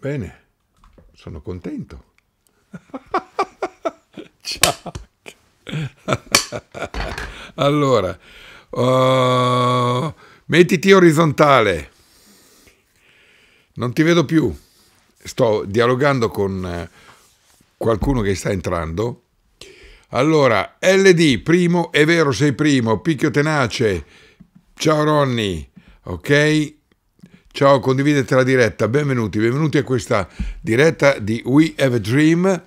Bene, sono contento. Ciao. allora, uh, mettiti orizzontale. Non ti vedo più. Sto dialogando con eh, qualcuno che sta entrando. Allora, LD, primo, è vero, sei primo, picchio tenace. Ciao Ronny, ok? Ciao, condividete la diretta, benvenuti, benvenuti a questa diretta di We Have a Dream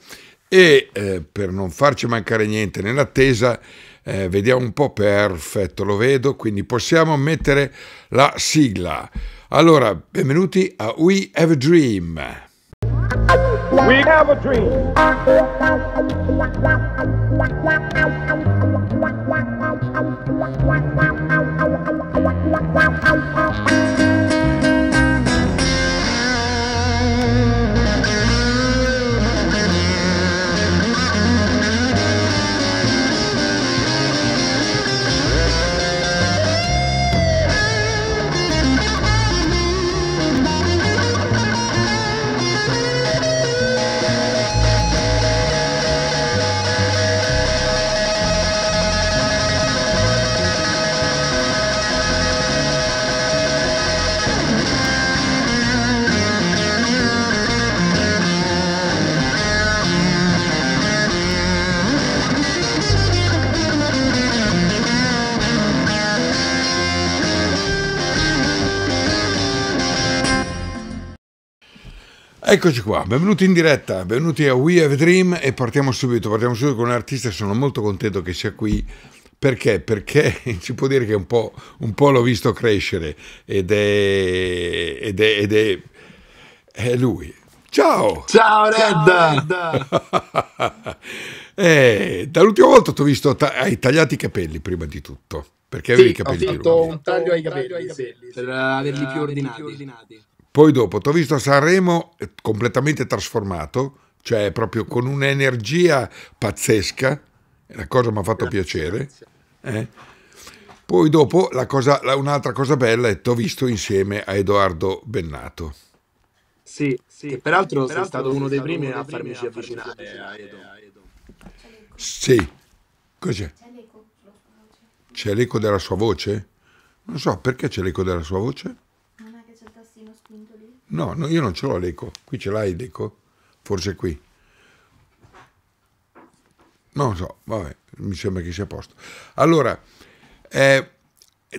e eh, per non farci mancare niente nell'attesa eh, vediamo un po' perfetto, lo vedo, quindi possiamo mettere la sigla. Allora, benvenuti a We Have a Dream. We have a dream. Eccoci qua, benvenuti in diretta, benvenuti a We Have a Dream e partiamo subito, partiamo subito con un artista, sono molto contento che sia qui. Perché? Perché si può dire che un po', un po l'ho visto crescere ed è, ed è, ed è, è lui. Ciao! Ciao Red! eh, dall'ultima volta ti ho visto, ta- hai tagliato i capelli prima di tutto. Perché avevi sì, i capelli ho fatto un taglio ai capelli, sì, per averli più ordinati. Più ordinati. Poi dopo ti ho visto Sanremo eh, completamente trasformato, cioè proprio con un'energia pazzesca, la cosa mi ha fatto piacere. Eh? Poi dopo un'altra cosa bella è ti ho visto insieme a Edoardo Bennato. Sì, sì. peraltro, peraltro sei stato uno dei primi a farmici avvicinare a Edo. Sì, cos'è? C'è l'eco della sua voce? Non so perché c'è l'eco della sua voce. No, no io non ce l'ho l'eco. Qui ce l'hai l'eco? Forse qui. Non so, vabbè, mi sembra che sia a posto. Allora, eh,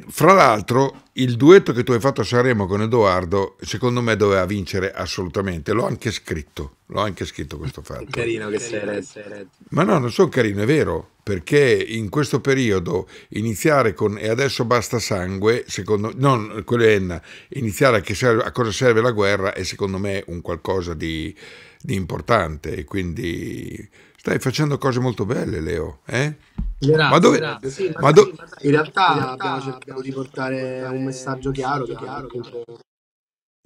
fra l'altro, il duetto che tu hai fatto a Sanremo con Edoardo, secondo me doveva vincere assolutamente. L'ho anche scritto, l'ho anche scritto questo fatto. Carino che sei retto. Ma no, non sono carino, è vero, perché in questo periodo iniziare con e adesso basta sangue, secondo me, non quello è Enna, iniziare a, serve, a, cosa serve la guerra è secondo me un qualcosa di, di importante, quindi Stai facendo cose molto belle, Leo. Eh? Grazie, ma dove... sì, ma ma do... sì, in, realtà in realtà abbiamo cercato di portare un messaggio chiaro, chiaro, chiaro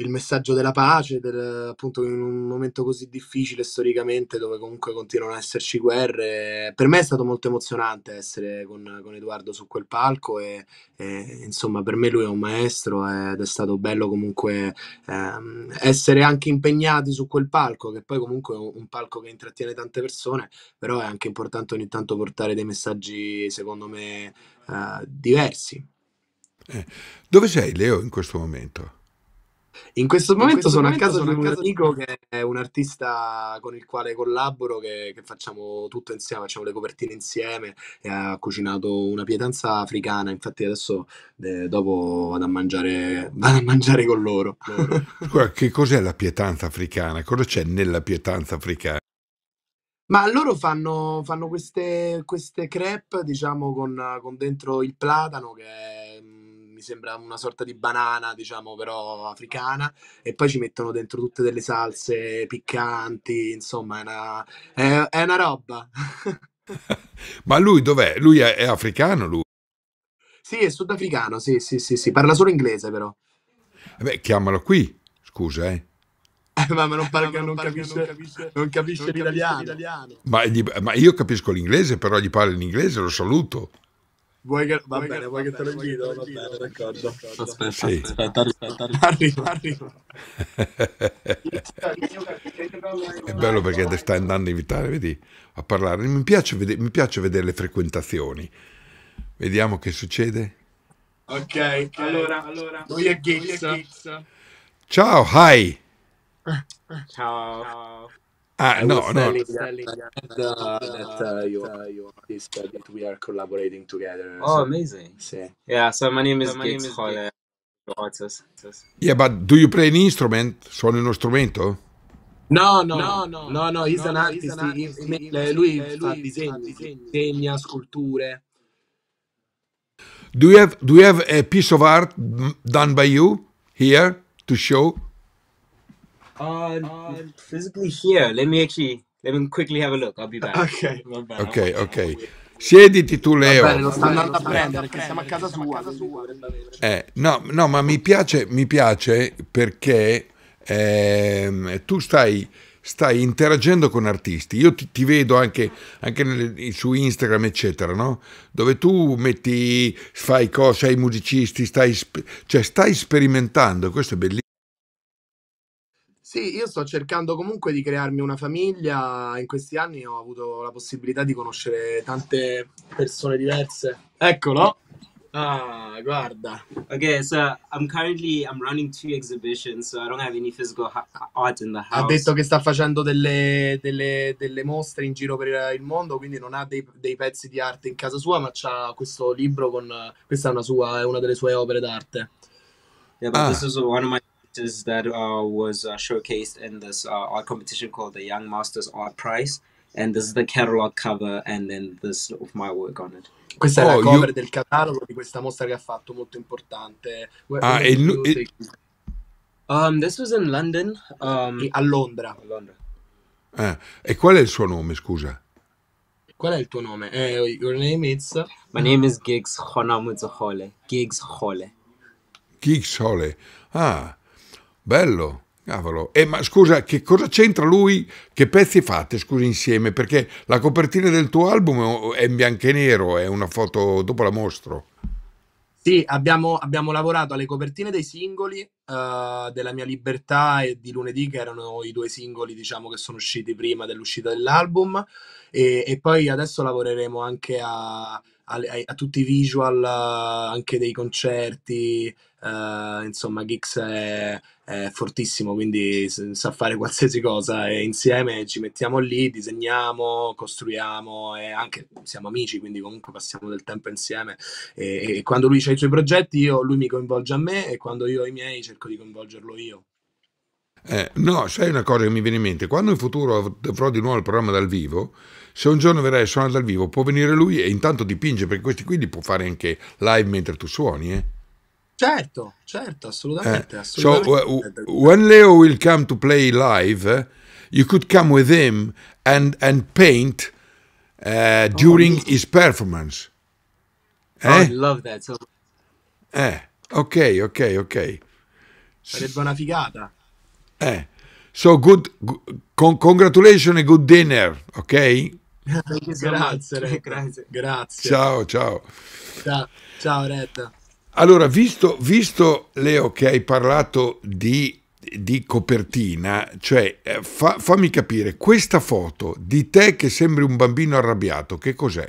il messaggio della pace, del, appunto in un momento così difficile storicamente dove comunque continuano ad esserci guerre. Per me è stato molto emozionante essere con, con Edoardo su quel palco e, e, insomma per me lui è un maestro ed è stato bello comunque ehm, essere anche impegnati su quel palco, che poi comunque è un palco che intrattiene tante persone, però è anche importante ogni tanto portare dei messaggi secondo me eh, diversi. Eh, dove sei Leo in questo momento? In questo momento, sono, a casa con un amico che è un artista con il quale collaboro, che, che, facciamo tutto insieme, facciamo le copertine insieme e ha cucinato una pietanza africana, infatti adesso eh, dopo vado a, mangiare, vado a mangiare con loro. Guarda, che cos'è la pietanza africana? Cosa c'è nella pietanza africana? Ma loro fanno, fanno queste, queste crepe, diciamo, con, con dentro il platano che è mi sembra una sorta di banana, diciamo, però africana, e poi ci mettono dentro tutte delle salse piccanti, insomma, è una, è, è una roba. Ma lui dov'è? Lui è, è, africano, lui? Sì, è sudafricano, sì, sì, sì, sì. parla solo inglese però. Eh beh, chiamalo qui, scusa, eh. eh ma non, eh, parla, non, non, capisce, non, capisce, non capisce l'italiano. l'italiano. Ma, gli, ma, io capisco l'inglese, però gli parlo in inglese, lo saluto. Vuoi che, va, bene, vuoi che te lo guido? Va bene, d'accordo. Aspetta, sì. aspetta, aspetta, arriva, arriva. È bello perché stai andando a invitare, vedi, a parlare. Mi piace, vedere, mi piace vedere le frequentazioni. Vediamo che succede. Ok, allora, allora. Noi è Gizza. Ciao, hi. Ciao. Ciao. Uh, no, no. Telling, that, uh, that uh, you, are, you artist this, that we are collaborating together. Oh, so. amazing! Yeah. yeah. So my name is so Gates Hall. Yeah, but do you play an instrument? Suoni uno strumento? No, no, no, no, no, no he's no, an artist. He's an artist. He, he, he, lui, lui fa disegni, disegna sculture. Do you have do you have a piece of art done by you here to show? Um, um, physically here. Let me actually. Let me quickly have a look. I'll be back. Ok, va bene. Ok, ok. Siediti tu, Leo. Bene, lo sta andando a prendere, perché siamo a casa sua. Eh, no, no, ma mi piace, mi piace perché ehm, tu stai, stai interagendo con artisti. Io ti, ti vedo anche, anche nel, su Instagram, eccetera, no? Dove tu metti, fai cose ai musicisti, stai, cioè stai sperimentando, questo è bellissimo. Sì, io sto cercando comunque di crearmi una famiglia. In questi anni ho avuto la possibilità di conoscere tante persone diverse. Eccolo. Ah, guarda. Okay, so I'm currently I'm running two exhibitions, so I don't have any physical art in the house. Ha detto che sta facendo delle, delle, delle mostre in giro per il mondo, quindi non ha dei, dei pezzi di arte in casa sua, ma c'ha questo libro con questa è una sua è una delle sue opere d'arte. Yeah, but ah. this is one of my pieces that was showcased in this art competition called the Young Masters Art Prize. And this is the catalog cover, and then this of my work on it. Questa oh, è la cover you... del catalogo di questa mostra che ha fatto molto importante. Ah, e il... Take... Um, this was in London. Um, a Londra. A Londra. Ah, e qual è il suo nome, scusa? Qual è il tuo nome? Eh, your name is... My name is Gigs Honamuzohole. Gigs Hole. Gigs Hole. Ah, Bello, cavolo. E eh, ma scusa, che cosa c'entra lui? Che pezzi fate, scusi, insieme? Perché la copertina del tuo album è in bianco e nero, è una foto, dopo la mostro. Sì, abbiamo, abbiamo lavorato alle copertine dei singoli uh, della mia libertà e di lunedì, che erano i due singoli, diciamo, che sono usciti prima dell'uscita dell'album. E, e poi adesso lavoreremo anche a, a, a, tutti i visual uh, anche dei concerti eh, insomma, Gix è, è, fortissimo, quindi sa fare qualsiasi cosa e insieme ci mettiamo lì, disegniamo, costruiamo e anche siamo amici, quindi comunque passiamo del tempo insieme e, e quando lui ha i suoi progetti io, lui mi coinvolge a me e quando io ho i miei cerco di coinvolgerlo io. Eh, no, sai una cosa che mi viene in mente, quando in futuro avrò di nuovo il programma dal vivo, se un giorno verrai a suonare dal vivo può venire lui e intanto dipinge, perché questi qui li può fare anche live mentre tu suoni, eh? Certo, certo, assolutamente. Uh, assolutamente. So when Leo will come to play live, you could come with him and, and paint uh, oh, during oh, his performance. Oh, eh? I love that. So... Eh, ok, ok, ok. Sarebbe una figata. Eh. So good, con, congratulations e good dinner, ok? grazie, grazie, grazie. Ciao, ciao. Ciao, ciao Retta. Allora, visto, visto Leo che hai parlato di, di copertina, cioè eh, fa, fammi capire, questa foto di te che sembri un bambino arrabbiato, che cos'è?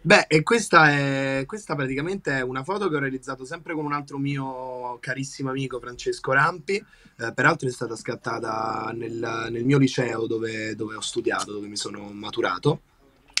Beh, e questa, è, questa praticamente è una foto che ho realizzato sempre con un altro mio carissimo amico Francesco Rampi, eh, peraltro è stata scattata nel, nel mio liceo dove, dove, ho studiato, dove mi sono maturato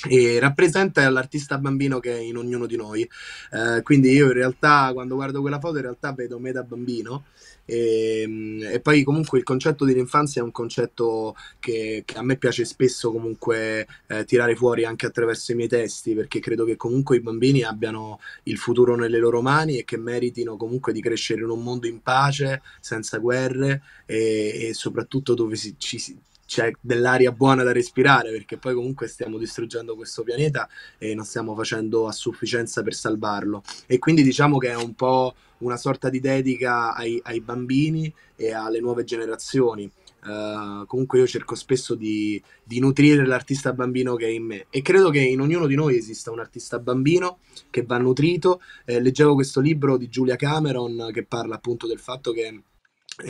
e rappresenta l'artista bambino che è in ognuno di noi. Eh, quindi io in realtà quando guardo quella foto in realtà vedo me da bambino e, ehm, e poi comunque il concetto dell'infanzia è un concetto che, che a me piace spesso comunque eh, tirare fuori anche attraverso i miei testi perché credo che comunque i bambini abbiano il futuro nelle loro mani e che meritino comunque di crescere in un mondo in pace, senza guerre e, e soprattutto dove si, ci, c'è dell'aria buona da respirare perché poi comunque stiamo distruggendo questo pianeta e non stiamo facendo a sufficienza per salvarlo e quindi diciamo che è un po' una sorta di dedica ai, ai bambini e alle nuove generazioni Uh, comunque io cerco spesso di, di, nutrire l'artista bambino che è in me e credo che in ognuno di noi esista un artista bambino che va nutrito. Eh, leggevo questo libro di Giulia Cameron che parla appunto del fatto che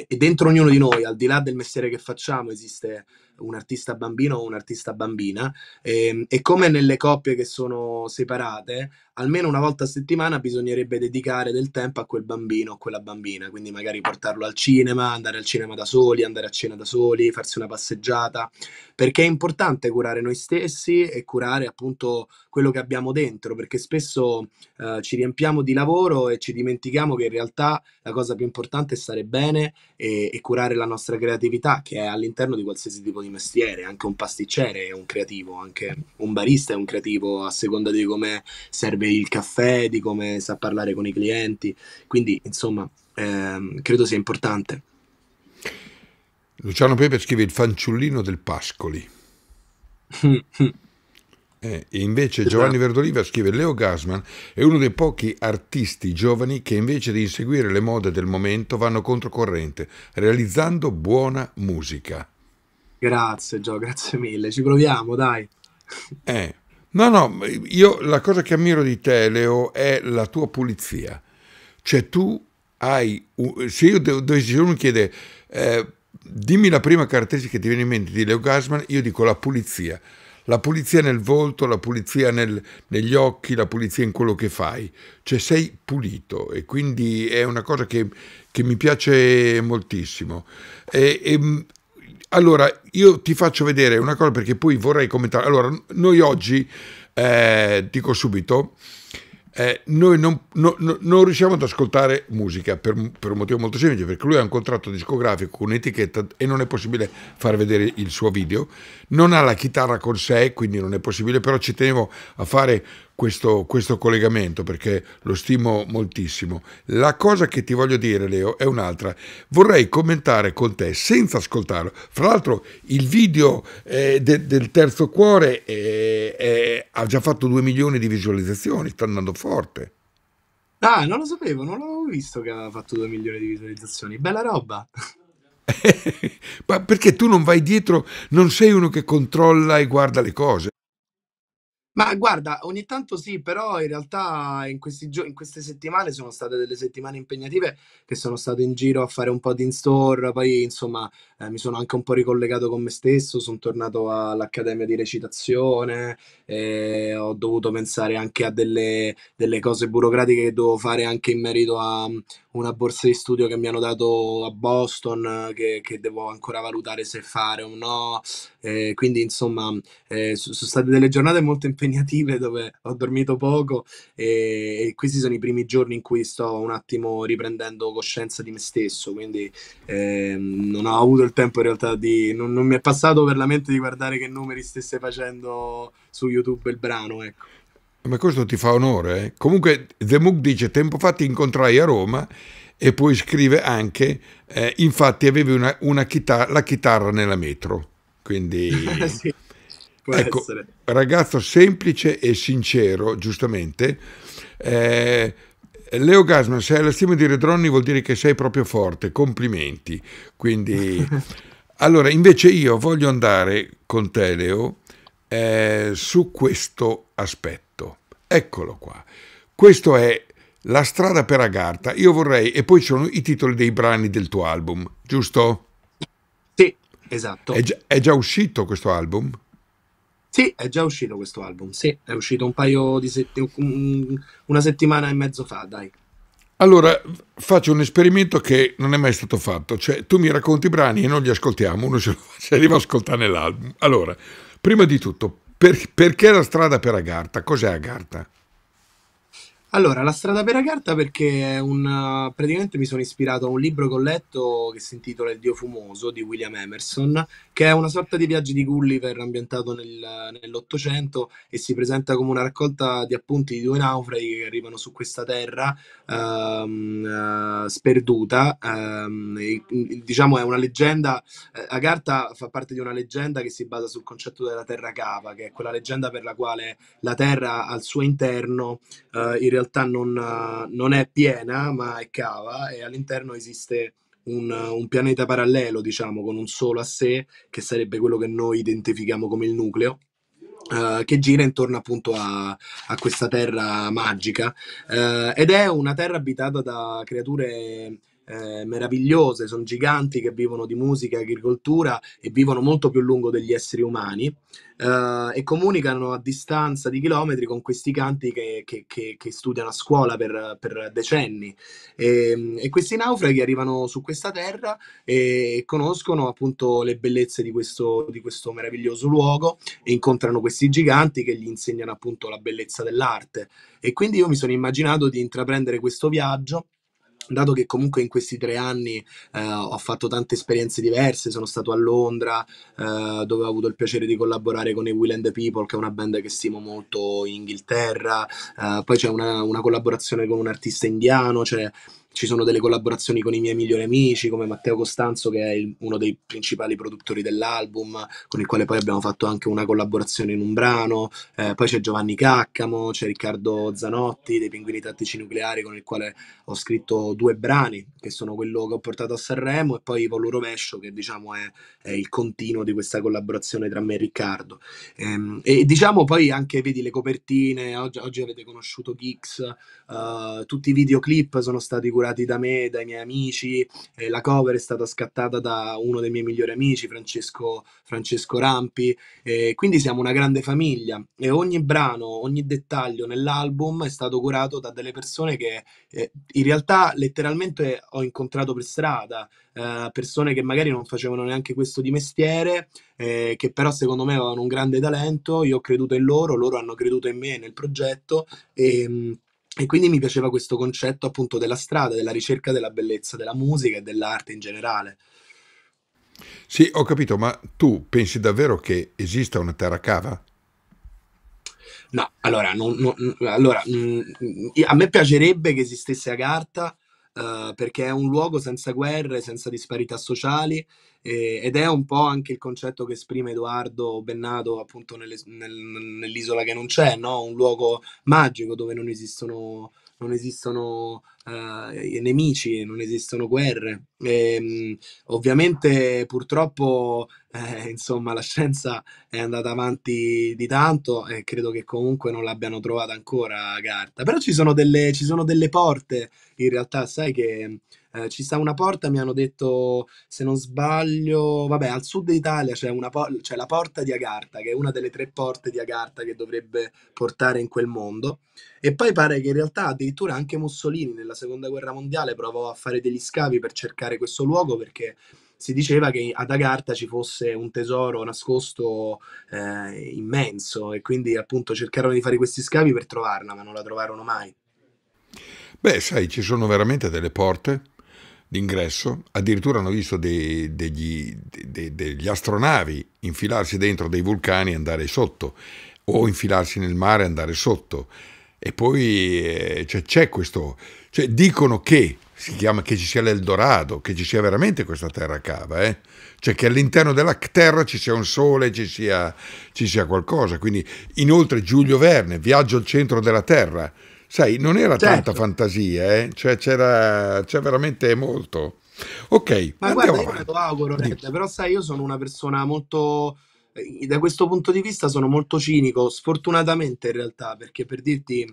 e dentro ognuno di noi, al di là del mestiere che facciamo, esiste un artista bambino o un'artista bambina e, ehm, e, come nelle coppie che sono separate, almeno una volta a settimana bisognerebbe dedicare del tempo a quel bambino o quella bambina, quindi magari portarlo al cinema, andare al cinema da soli, andare a cena da soli, farsi una passeggiata, perché è importante curare noi stessi e curare appunto quello che abbiamo dentro, perché spesso eh, ci riempiamo di lavoro e ci dimentichiamo che in realtà la cosa più importante è stare bene e, e curare la nostra creatività che è all'interno di qualsiasi tipo di mestiere, anche un pasticcere è un creativo, anche un barista è un creativo a seconda di come serve il caffè, di come sa parlare con i clienti, quindi insomma ehm, credo sia importante. Luciano Pepe scrive il fanciullino del Pascoli. Eh, e invece Giovanni esatto. Verdoliva scrive Leo Gasman è uno dei pochi artisti giovani che invece di inseguire le mode del momento vanno controcorrente, realizzando buona musica. Grazie Gio, grazie mille, ci proviamo dai. Eh. No, no, io la cosa che ammiro di te, Leo, è la tua pulizia. Cioè tu hai, se io dovessi, uno chiede, eh, dimmi la prima caratteristica che ti viene in mente di Leo Gasman, io dico la pulizia. La pulizia nel volto, la pulizia nel, negli occhi, la pulizia in quello che fai. Cioè sei pulito e quindi è una cosa che, che mi piace moltissimo. E, e, allora, io ti faccio vedere una cosa perché poi vorrei commentare. Allora, noi oggi, eh, dico subito, eh, noi non, no, no, non, riusciamo ad ascoltare musica per, per, un motivo molto semplice, perché lui ha un contratto discografico con un'etichetta e non è possibile far vedere il suo video. Non ha la chitarra con sé, quindi non è possibile, però ci tenevo a fare questo, questo, collegamento perché lo stimo moltissimo. La cosa che ti voglio dire, Leo, è un'altra. Vorrei commentare con te senza ascoltarlo. Fra l'altro, il video eh, de, del Terzo Cuore eh, eh, ha già fatto 2 milioni di visualizzazioni, sta andando forte. Ah, non lo sapevo, non l'avevo visto che aveva fatto 2 milioni di visualizzazioni. Bella roba. Ma perché tu non vai dietro, non sei uno che controlla e guarda le cose. Ma guarda, ogni tanto sì, però in realtà in questi gio in queste settimane sono state delle settimane impegnative che sono stato in giro a fare un po' di in-store, poi insomma, ehm, mi sono anche un po' ricollegato con me stesso, sono tornato all'accademia di recitazione, ehm, ho dovuto pensare anche a delle delle cose burocratiche che dovevo fare anche in merito a, mhmm una borsa di studio che mi hanno dato a Boston, che, che devo ancora valutare se fare o no. Eh, quindi, insomma, eh, sono state delle giornate molto impegnative dove ho dormito poco e, e, questi sono i primi giorni in cui sto un attimo riprendendo coscienza di me stesso. Quindi eh, non ho avuto il tempo in realtà di. Non, non mi è passato per la mente di guardare che numeri stesse facendo su YouTube il brano, ecco. Ma questo ti fa onore. Eh? Comunque The Moog dice, tempo fa ti incontrai a Roma e poi scrive anche, eh, infatti avevi una, una chitarra, la chitarra nella metro. Quindi... sì, ecco, essere. ragazzo semplice e sincero, giustamente. Eh, Leo Gasman, se hai la stima di Redronni vuol dire che sei proprio forte, complimenti. Quindi, allora, invece io voglio andare con te, Leo, eh, su questo aspetto. Eccolo qua. Questo è La strada per Agartha. Io vorrei, e poi ci sono i titoli dei brani del tuo album, giusto? Sì, esatto. È già, è già uscito questo album? Sì, è già uscito questo album, sì, è uscito un paio di settimane, una settimana e mezzo fa, dai. Allora, faccio un esperimento che non è mai stato fatto, cioè tu mi racconti i brani e non li ascoltiamo, uno se li va a ascoltare nell'album. Allora, prima di tutto, per, perché la strada per Agartha? Cos'è Agartha? Allora, La strada per Agartha perché è un, praticamente mi sono ispirato a un libro che ho letto che si intitola Il Dio Fumoso di William Emerson, che è una sorta di viaggio di Gulliver ambientato nel, nell'Ottocento e si presenta come una raccolta di appunti di due naufraghi che arrivano su questa terra ehm, eh, sperduta. Ehm, e, diciamo è una leggenda, eh, Agartha fa parte di una leggenda che si basa sul concetto della terra cava, che è quella leggenda per la quale la terra al suo interno eh, in realtà realtà non, eh, non è piena, ma è cava e all'interno esiste un, un, pianeta parallelo, diciamo, con un solo a sé, che sarebbe quello che noi identifichiamo come il nucleo. Uh, che gira intorno appunto a, a questa terra magica uh, ed è una terra abitata da creature eh, meravigliose, sono giganti che vivono di musica e agricoltura e vivono molto più a lungo degli esseri umani eh, e comunicano a distanza di chilometri con questi canti che, che, che, che studiano a scuola per, per decenni. E, ehm, e, questi naufraghi arrivano su questa terra e conoscono appunto le bellezze di questo, di questo meraviglioso luogo e incontrano questi giganti che gli insegnano appunto la bellezza dell'arte. E quindi io mi sono immaginato di intraprendere questo viaggio dato che comunque in questi tre anni eh, ho fatto tante esperienze diverse, sono stato a Londra eh, dove ho avuto il piacere di collaborare con i Will and the People, che è una band che stimo molto in Inghilterra, eh, poi c'è una, una, collaborazione con un artista indiano, cioè ci sono delle collaborazioni con i miei migliori amici come Matteo Costanzo che è il, uno dei principali produttori dell'album con il quale poi abbiamo fatto anche una collaborazione in un brano eh, poi c'è Giovanni Caccamo c'è Riccardo Zanotti dei Pinguini Tattici Nucleari con il quale ho scritto due brani che sono quello che ho portato a Sanremo e poi Volo Rovescio che diciamo è, è il continuo di questa collaborazione tra me e Riccardo ehm, e diciamo poi anche vedi le copertine oggi, oggi avete conosciuto Geeks uh, tutti i videoclip sono stati curati da me, dai miei amici, eh, la cover è stata scattata da uno dei miei migliori amici, Francesco, Francesco Rampi, eh, quindi siamo una grande famiglia e ogni brano, ogni dettaglio nell'album è stato curato da delle persone che eh, in realtà letteralmente ho incontrato per strada, eh, persone che magari non facevano neanche questo di mestiere, eh, che però secondo me avevano un grande talento, io ho creduto in loro, loro hanno creduto in me, nel progetto e ehm, e quindi mi piaceva questo concetto appunto della strada, della ricerca della bellezza, della musica e dell'arte in generale. Sì, ho capito, ma tu pensi davvero che esista una terra cava? No, allora, non, non, allora mh, mm, a me piacerebbe che esistesse la carta, Uhm, perché è un luogo senza guerre, senza disparità sociali eh, ed è un po' anche il concetto che esprime Edoardo Bennato appunto nelle, nel, nell'isola che non c'è, no? un luogo magico dove non esistono non esistono eh, nemici, non esistono guerre. E, ehm, ovviamente purtroppo eh, insomma, la scienza è andata avanti di tanto e credo che comunque non l'abbiano trovata ancora carta. Però ci sono delle, ci sono delle porte in realtà, sai che eh, ci sta una porta, mi hanno detto, se non sbaglio, vabbè, al sud d'Italia c'è, por- c'è la porta di Agartha, che è una delle tre porte di Agartha che dovrebbe portare in quel mondo. E poi pare che in realtà addirittura anche Mussolini nella seconda guerra mondiale provò a fare degli scavi per cercare questo luogo perché si diceva che ad Agartha ci fosse un tesoro nascosto eh, immenso e quindi appunto cercarono di fare questi scavi per trovarla, ma non la trovarono mai. Beh, sai, ci sono veramente delle porte d'ingresso, addirittura hanno visto dei, degli, de, degli astronavi infilarsi dentro dei vulcani e andare sotto, o infilarsi nel mare e andare sotto. E poi eh, cioè, c'è questo, cioè, dicono che si chiama che ci sia l'Eldorado, che ci sia veramente questa terra cava, eh? cioè che all'interno della terra ci sia un sole, ci sia, ci sia qualcosa. Quindi, inoltre, Giulio Verne, Viaggio al centro della terra, sai, non era certo. tanta fantasia, eh? cioè c'era, veramente molto. Ok, ma guarda, avanti. io te lo auguro, Red, però sai, io sono una persona molto eh, da questo punto di vista sono molto cinico, sfortunatamente in realtà, perché per dirti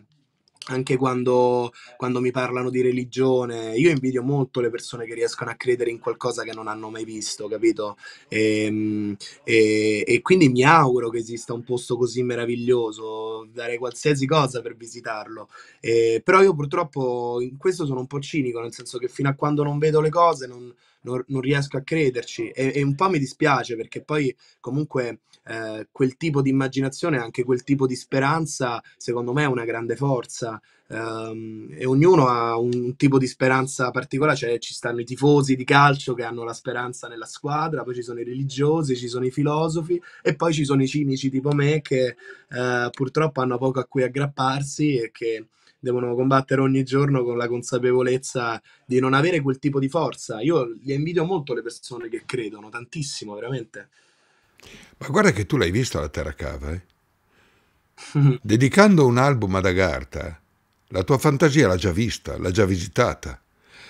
anche quando, quando, mi parlano di religione, io invidio molto le persone che riescono a credere in qualcosa che non hanno mai visto, capito? E, ehm, e, e, quindi mi auguro che esista un posto così meraviglioso, darei qualsiasi cosa per visitarlo. E, però io purtroppo in questo sono un po' cinico, nel senso che fino a quando non vedo le cose non, non, non riesco a crederci e, e un po' mi dispiace perché poi comunque eh, quel tipo di immaginazione, anche quel tipo di speranza, secondo me è una grande forza. Um, e ognuno ha un tipo di speranza particolare, cioè ci stanno i tifosi di calcio che hanno la speranza nella squadra, poi ci sono i religiosi, ci sono i filosofi e poi ci sono i cinici tipo me che uh, purtroppo hanno poco a cui aggrapparsi e che devono combattere ogni giorno con la consapevolezza di non avere quel tipo di forza. Io le invidio molto le persone che credono, tantissimo, veramente. Ma guarda che tu l'hai vista la Terra Cava, eh? Dedicando un album ad Agartha, la tua fantasia l'ha già vista, l'ha già visitata.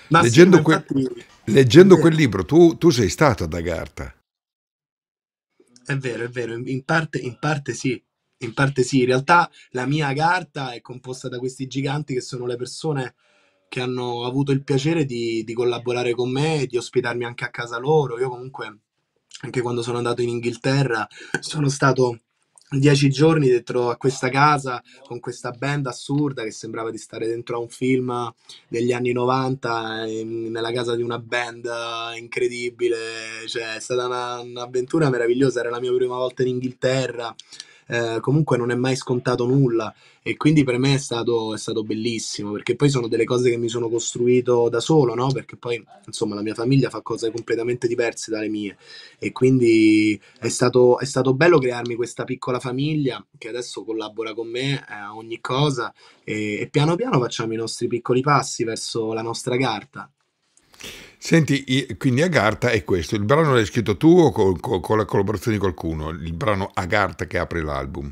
Ma leggendo, sì, quel, infatti... leggendo quel, libro, tu, tu, sei stato ad Agartha. È vero, è vero, in parte, in parte sì. In parte sì, in realtà la mia carta è composta da questi giganti che sono le persone che hanno avuto il piacere di, di collaborare con me di ospitarmi anche a casa loro. Io comunque anche quando sono andato in Inghilterra, sono stato dieci giorni dentro a questa casa con questa band assurda che sembrava di stare dentro a un film degli anni 90 in, nella casa di una band incredibile cioè è stata una, un'avventura meravigliosa era la mia prima volta in Inghilterra eh, comunque non è mai scontato nulla e quindi per me è stato, è stato, bellissimo perché poi sono delle cose che mi sono costruito da solo, no? perché poi insomma la mia famiglia fa cose completamente diverse dalle mie e quindi è stato, è stato bello crearmi questa piccola famiglia che adesso collabora con me eh, a ogni cosa e, e piano piano facciamo i nostri piccoli passi verso la nostra carta. Senti, quindi Agartha è questo, il brano l'hai scritto tu o con, con, con la collaborazione di qualcuno? Il brano Agartha che apre l'album?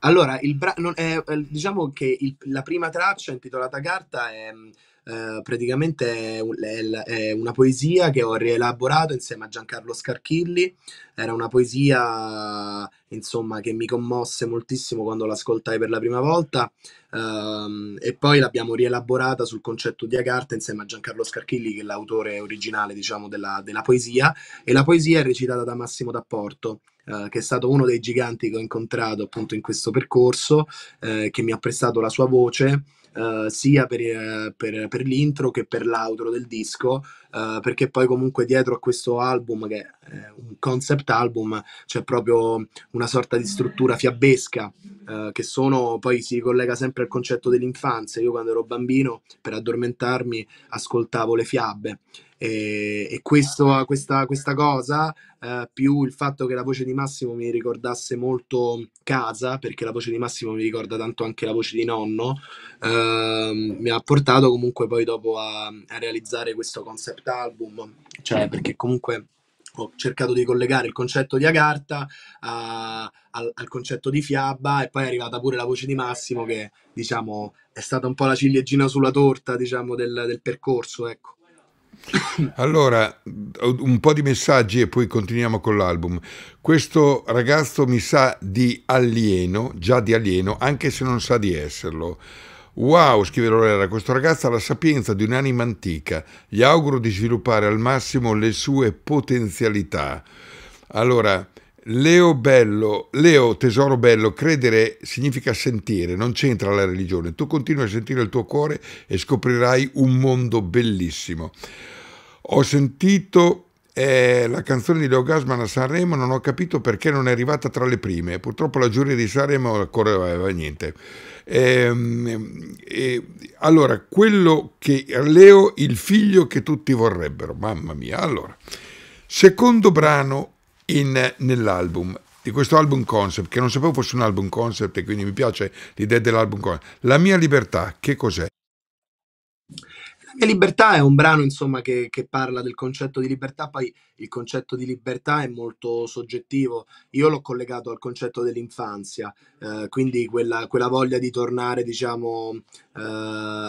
Allora, bra- è, eh, eh, diciamo che il, la prima traccia intitolata Agartha è mm, eh, praticamente è, una poesia che ho rielaborato insieme a Giancarlo Scarchilli, era una poesia insomma, che mi commosse moltissimo quando l'ascoltai per la prima volta ehm, e poi l'abbiamo rielaborata sul concetto di Agartha insieme a Giancarlo Scarchilli che è l'autore originale diciamo, della, della poesia e la poesia è recitata da Massimo D'Apporto. Uh, che è stato uno dei giganti che ho incontrato appunto in questo percorso, eh, che mi ha prestato la sua voce eh, sia per, eh, per, per, l'intro che per l'outro del disco, uh, perché poi comunque dietro a questo album, che è un concept album, c'è proprio una sorta di struttura fiabesca, uh, che sono, poi si collega sempre al concetto dell'infanzia. Io quando ero bambino, per addormentarmi, ascoltavo le fiabe. E, e questo, questa, questa, cosa, eh, più il fatto che la voce di Massimo mi ricordasse molto casa, perché la voce di Massimo mi ricorda tanto anche la voce di nonno, eh, mi ha portato comunque poi dopo a, a realizzare questo concept album, cioè perché comunque ho cercato di collegare il concetto di Agartha a, al, al, concetto di fiaba e poi è arrivata pure la voce di Massimo che diciamo è stata un po' la ciliegina sulla torta diciamo del, del percorso ecco Allora, un po' di messaggi e poi continuiamo con l'album. Questo ragazzo mi sa di alieno, già di alieno, anche se non sa di esserlo. Wow, scrive Lorella, questo ragazzo ha la sapienza di un'anima antica. Gli auguro di sviluppare al massimo le sue potenzialità. Allora, Leo Bello, Leo Tesoro Bello, credere significa sentire, non c'entra la religione. Tu continui a sentire il tuo cuore e scoprirai un mondo bellissimo. Ho sentito eh, la canzone di Leo Gasman a Sanremo, non ho capito perché non è arrivata tra le prime. Purtroppo la giuria di Sanremo ancora aveva niente. Eh, eh, allora, quello che Leo, il figlio che tutti vorrebbero, mamma mia. Allora, secondo brano in, nell'album di questo album concept, che non sapevo fosse un album concept e quindi mi piace l'idea dell'album concept. La mia libertà, che cos'è? E Libertà è un brano, insomma, che, che, parla del concetto di libertà, poi il concetto di libertà è molto soggettivo. Io l'ho collegato al concetto dell'infanzia, eh, quindi quella, quella, voglia di tornare, diciamo, eh,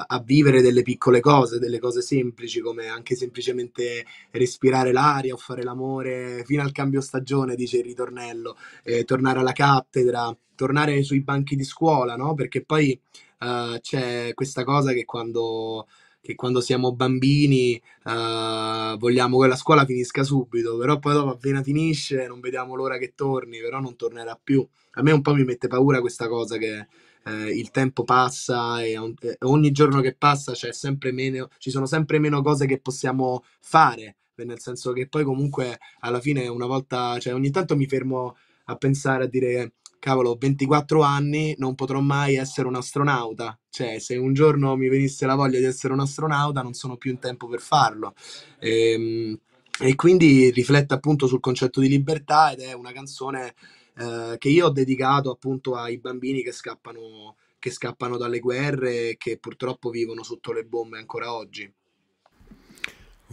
a vivere delle piccole cose, delle cose semplici, come anche semplicemente respirare l'aria o fare l'amore fino al cambio stagione, dice il ritornello, eh, tornare alla cattedra, tornare sui banchi di scuola, no? Perché poi eh, c'è questa cosa che quando che quando siamo bambini uh, vogliamo che la scuola finisca subito, però poi dopo appena finisce non vediamo l'ora che torni, però non tornerà più. A me un po' mi mette paura questa cosa che eh, il tempo passa e on- e ogni giorno che passa c'è sempre meno, ci sono sempre meno cose che possiamo fare, nel senso che poi comunque alla fine una volta, cioè ogni tanto mi fermo a pensare, a dire cavolo, 24 anni, non potrò mai essere un astronauta. Cioè, se un giorno mi venisse la voglia di essere un astronauta, non sono più in tempo per farlo. E, ehm, e quindi riflette appunto sul concetto di libertà ed è una canzone eh, che io ho dedicato appunto ai bambini che scappano, che scappano dalle guerre e che purtroppo vivono sotto le bombe ancora oggi.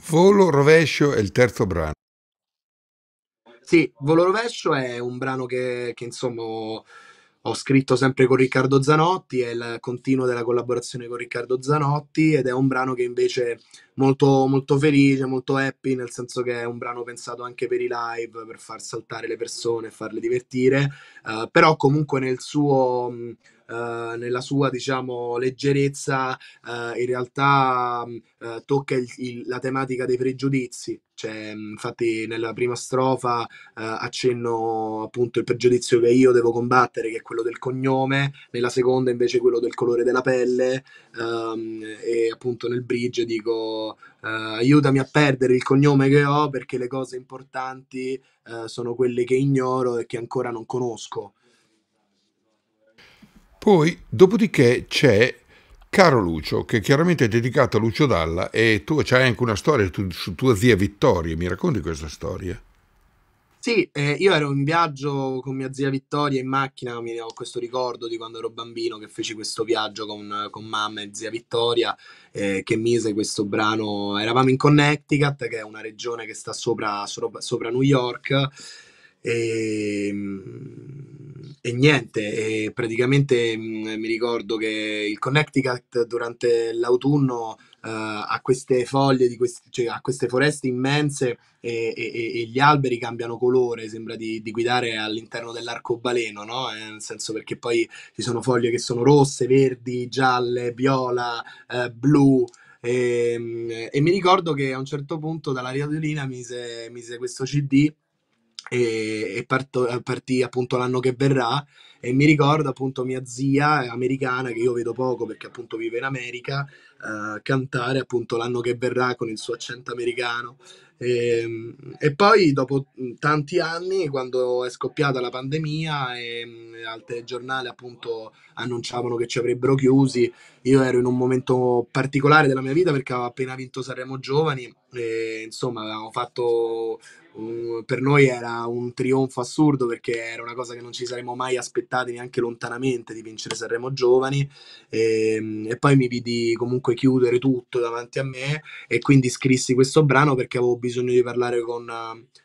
Volo, rovescio è il terzo brano. Sì, Volo Rovescio è un brano che, che insomma ho scritto sempre con Riccardo Zanotti, è il continuo della collaborazione con Riccardo Zanotti ed è un brano che invece è molto, molto felice, molto happy, nel senso che è un brano pensato anche per i live, per far saltare le persone, farle divertire, uh, però comunque nel suo... Mh, eh, nella sua diciamo, leggerezza eh, in realtà mm, eh, tocca il, il, la tematica dei pregiudizi. Cioè, mm, infatti nella prima strofa eh, accenno appunto il pregiudizio che io devo combattere, che è quello del cognome, nella seconda invece quello del colore della pelle ehm, e appunto nel bridge dico eh, aiutami a perdere il cognome che ho perché le cose importanti sono quelle che ignoro e che ancora non conosco. Poi, dopodiché, c'è Caro Lucio, che chiaramente è dedicato a Lucio Dalla e tu c'hai anche una storia tu, su tua zia Vittoria, mi racconti questa storia? Sì, eh, io ero in viaggio con mia zia Vittoria in macchina, mi ho questo ricordo di quando ero bambino che feci questo viaggio con, con mamma e zia Vittoria eh, che mise questo brano, eravamo in Connecticut che è una regione che sta sopra, sopra, sopra New York e ehm, e niente, e praticamente mh, mm, mi ricordo che il Connecticut durante l'autunno uh, ha queste foglie, di questi, cioè, ha queste foreste immense e, e, e, gli alberi cambiano colore, sembra di, di guidare all'interno dell'arcobaleno, no? eh, nel senso perché poi ci sono foglie che sono rosse, verdi, gialle, viola, eh, blu. E, ehm, e, mi ricordo che a un certo punto dalla radiolina mise, mise questo CD e, e parto, partì appunto l'anno che verrà e mi ricordo appunto mia zia eh, americana che io vedo poco perché appunto vive in America uh, cantare appunto l'anno che verrà con il suo accento americano e, ehm, e, poi dopo mm, tanti anni quando è scoppiata la pandemia e mm, al telegiornale appunto annunciavano che ci avrebbero chiusi io ero in un momento particolare della mia vita perché avevo appena vinto Sanremo Giovani e insomma avevamo fatto per noi era un trionfo assurdo perché era una cosa che non ci saremmo mai aspettati neanche lontanamente di vincere Sanremo Giovani e, ehm, e, poi mi vidi comunque chiudere tutto davanti a me e quindi scrissi questo brano perché avevo bisogno di parlare con,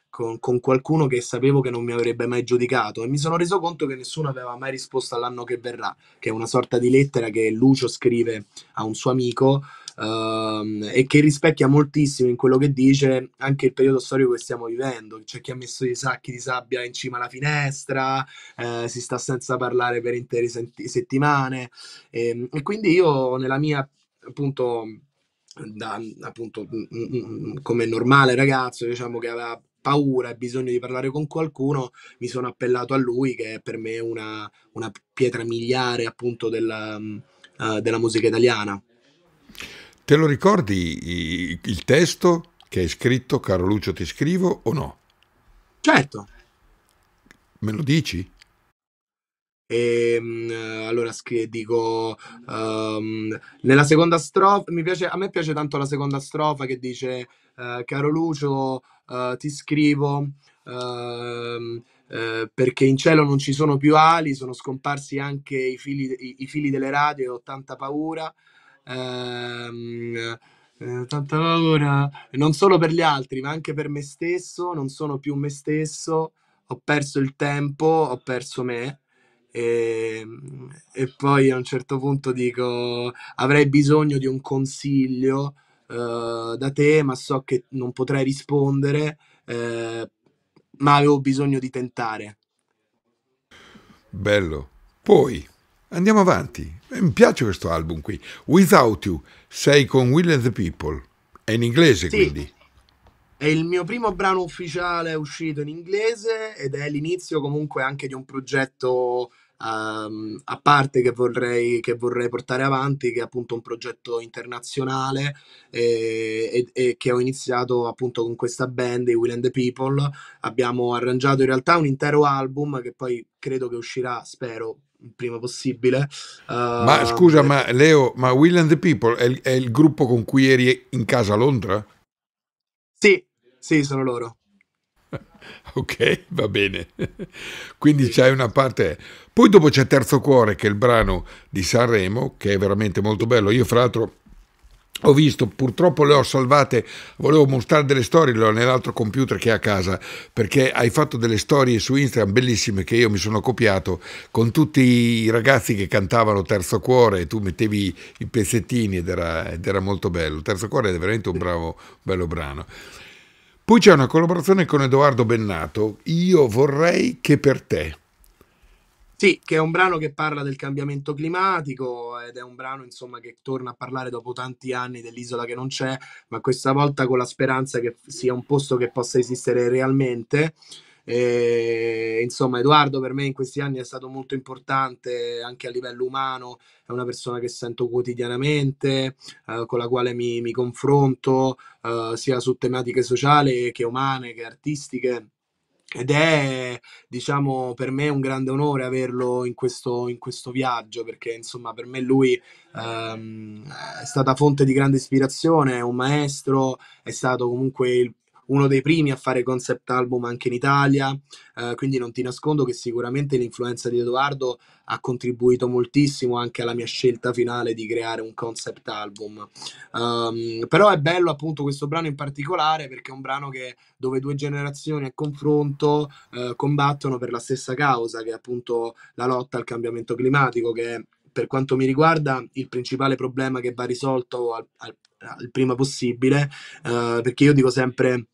con, con qualcuno che sapevo che non mi avrebbe mai giudicato e mi sono reso conto che nessuno aveva mai risposto all'anno che verrà, che è una sorta di lettera che Lucio scrive a un suo amico Ehm, e che rispecchia moltissimo in quello che dice anche il periodo storico che stiamo vivendo. C'è cioè chi ha messo i sacchi di sabbia in cima alla finestra, eh, si sta senza parlare per intere senti- settimane e, ehm, e quindi io nella mia appunto... Da, appunto mm, mm, mm, come normale ragazzo diciamo che aveva paura e bisogno di parlare con qualcuno, mi sono appellato a lui, che è per me una, una pietra miliare appunto della, uh, della musica italiana. Te lo ricordi il testo che hai scritto, caro Lucio, ti scrivo o no? Certo. Me lo dici? E, ehm, allora dico um, nella seconda strofa mi piace, a me piace tanto la seconda strofa che dice uh, caro Lucio uh, ti scrivo uh, perché in cielo non ci sono più ali sono scomparsi anche i fili, i, i fili delle radio e ho tanta paura Ehm, eh, tanta paura, non solo per gli altri, ma anche per me stesso, non sono più me stesso, ho perso il tempo, ho perso me. E, ehm, e poi a un certo punto dico avrei bisogno di un consiglio eh, da te ma so che non potrei rispondere eh, ma avevo bisogno di tentare bello poi Andiamo avanti. Mi piace questo album qui. Without You, sei con Will and the People. È in inglese sì. quindi. È il mio primo brano ufficiale uscito in inglese ed è l'inizio comunque anche di un progetto um, a parte che vorrei, che vorrei, portare avanti, che è appunto un progetto internazionale e, e, e, che ho iniziato appunto con questa band, i Will and the People. Abbiamo arrangiato in realtà un intero album che poi credo che uscirà, spero, il prima possibile. Uh, ma ehm, scusa, ma Leo, ma Will and the People è il, è il gruppo con cui eri in casa a Londra? Sì, sì, sono loro. Ok, va bene. Quindi c'è una parte. Poi dopo c'è Terzo Cuore, che è il brano di Sanremo, che è veramente molto bello. Io, fra l'altro, ho visto, purtroppo le ho salvate, volevo mostrare delle storie, le ho nell'altro computer che è a casa, perché hai fatto delle storie su Instagram bellissime che io mi sono copiato con tutti i ragazzi che cantavano Terzo Cuore e tu mettevi i pezzettini ed era, ed era molto bello. Terzo Cuore è veramente un bravo, bello brano. Poi c'è una collaborazione con Edoardo Bennato, Io vorrei che per te. Sì, che è un brano che parla del cambiamento climatico ed è un brano insomma che torna a parlare dopo tanti anni dell'isola che non c'è, ma questa volta con la speranza che sia un posto che possa esistere realmente. E, insomma, Edoardo per me in questi anni è stato molto importante anche a livello umano, è una persona che sento quotidianamente, eh, con la quale mi, mi confronto eh, sia su tematiche sociali che umane che artistiche ed è diciamo per me un grande onore averlo in questo, in questo viaggio perché insomma per me lui ehm, è stata fonte di grande ispirazione, è un maestro, è stato comunque il, uno dei primi a fare concept album anche in Italia, eh, quindi non ti nascondo che sicuramente l'influenza di Edoardo ha contribuito moltissimo anche alla mia scelta finale di creare un concept album. Um, però è bello appunto questo brano in particolare perché è un brano che, dove due generazioni a confronto eh, combattono per la stessa causa, che è appunto la lotta al cambiamento climatico, che è per quanto mi riguarda, il principale problema che va risolto al, al, al prima possibile, eh, perché io dico sempre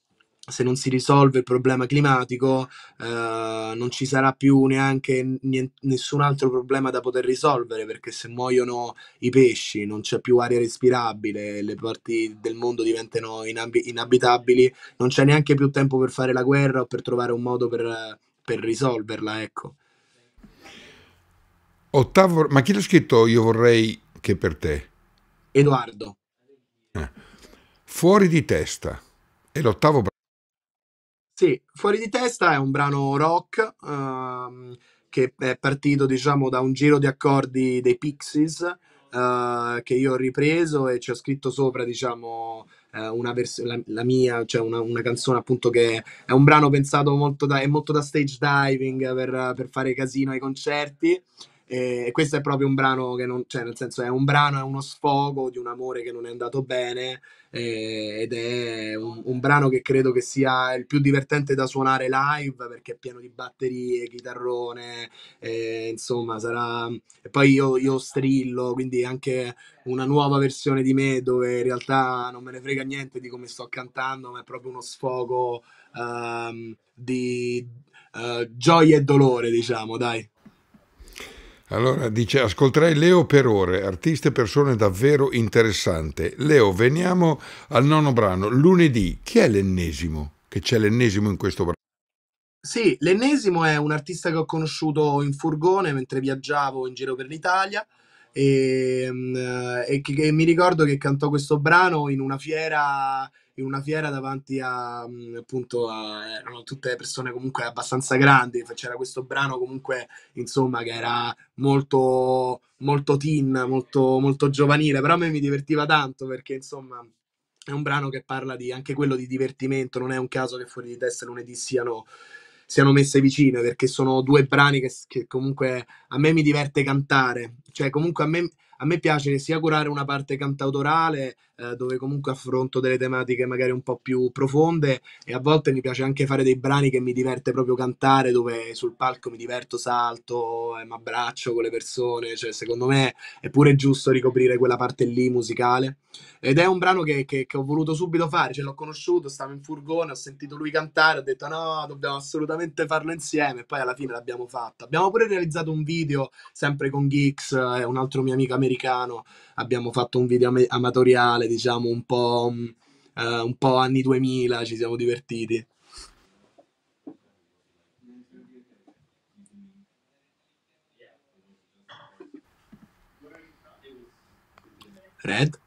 se non si risolve il problema climatico eh, non ci sarà più neanche n- nessun altro problema da poter risolvere perché se muoiono i pesci non c'è più aria respirabile, le parti del mondo diventano inab- inabitabili, non c'è neanche più tempo per fare la guerra o per trovare un modo per, per risolverla, ecco. Ottavo, ma chi l'ha scritto Io vorrei che per te? Edoardo. Eh. Fuori di testa. È l'ottavo sì, Fuori di testa è un brano rock, ehm, che è partito, diciamo, da un giro di accordi dei Pixies, ehm, che io ho ripreso e ci ho scritto sopra, diciamo, eh, una vers- la, la mia, cioè una, una canzone appunto che è un brano pensato molto da, è molto da stage diving per, per fare casino ai concerti. E questo è proprio un brano che non, cioè, nel senso, è un brano, è uno sfogo di un amore che non è andato bene. Eh, ed è un, un, brano che credo che sia il più divertente da suonare live perché è pieno di batterie, chitarrone, eh, insomma, sarà. E poi io, io strillo, quindi anche una nuova versione di me dove in realtà non me ne frega niente di come sto cantando, ma è proprio uno sfogo um, di uh, gioia e dolore, diciamo, dai. Allora dice, ascolterai Leo per ore, artista e persone davvero interessante. Leo, veniamo al nono brano, lunedì. Chi è l'ennesimo? Che c'è l'ennesimo in questo brano? Sì, l'ennesimo è un artista che ho conosciuto in furgone mentre viaggiavo in giro per l'Italia ehm, e, e, e mi ricordo che cantò questo brano in una fiera in una fiera davanti a mm, appunto a, erano tutte persone comunque abbastanza grandi c'era questo brano comunque insomma che era molto molto teen molto molto giovanile però a me mi divertiva tanto perché insomma è un brano che parla di anche quello di divertimento non è un caso che fuori di testa lunedì siano siano messe vicine perché sono due brani che, che, comunque a me mi diverte cantare cioè comunque a me, a me piace sia curare una parte cantautorale eh, dove comunque affronto delle tematiche magari un po' più profonde e a volte mi piace anche fare dei brani che mi diverte proprio cantare, dove sul palco mi diverto, salto, eh, mi abbraccio con le persone, cioè secondo me è pure giusto ricoprire quella parte lì musicale. Ed è un brano che, che, che ho voluto subito fare, cioè, l'ho conosciuto, stavo in furgone, ho sentito lui cantare, ho detto no, dobbiamo assolutamente farlo insieme e poi alla fine l'abbiamo fatta. Abbiamo pure realizzato un video sempre con Geeks, eh, un altro mio amico americano, abbiamo fatto un video am- amatoriale musicale, diciamo, un po', mm, eh, un po' anni 2000, ci siamo divertiti. Red?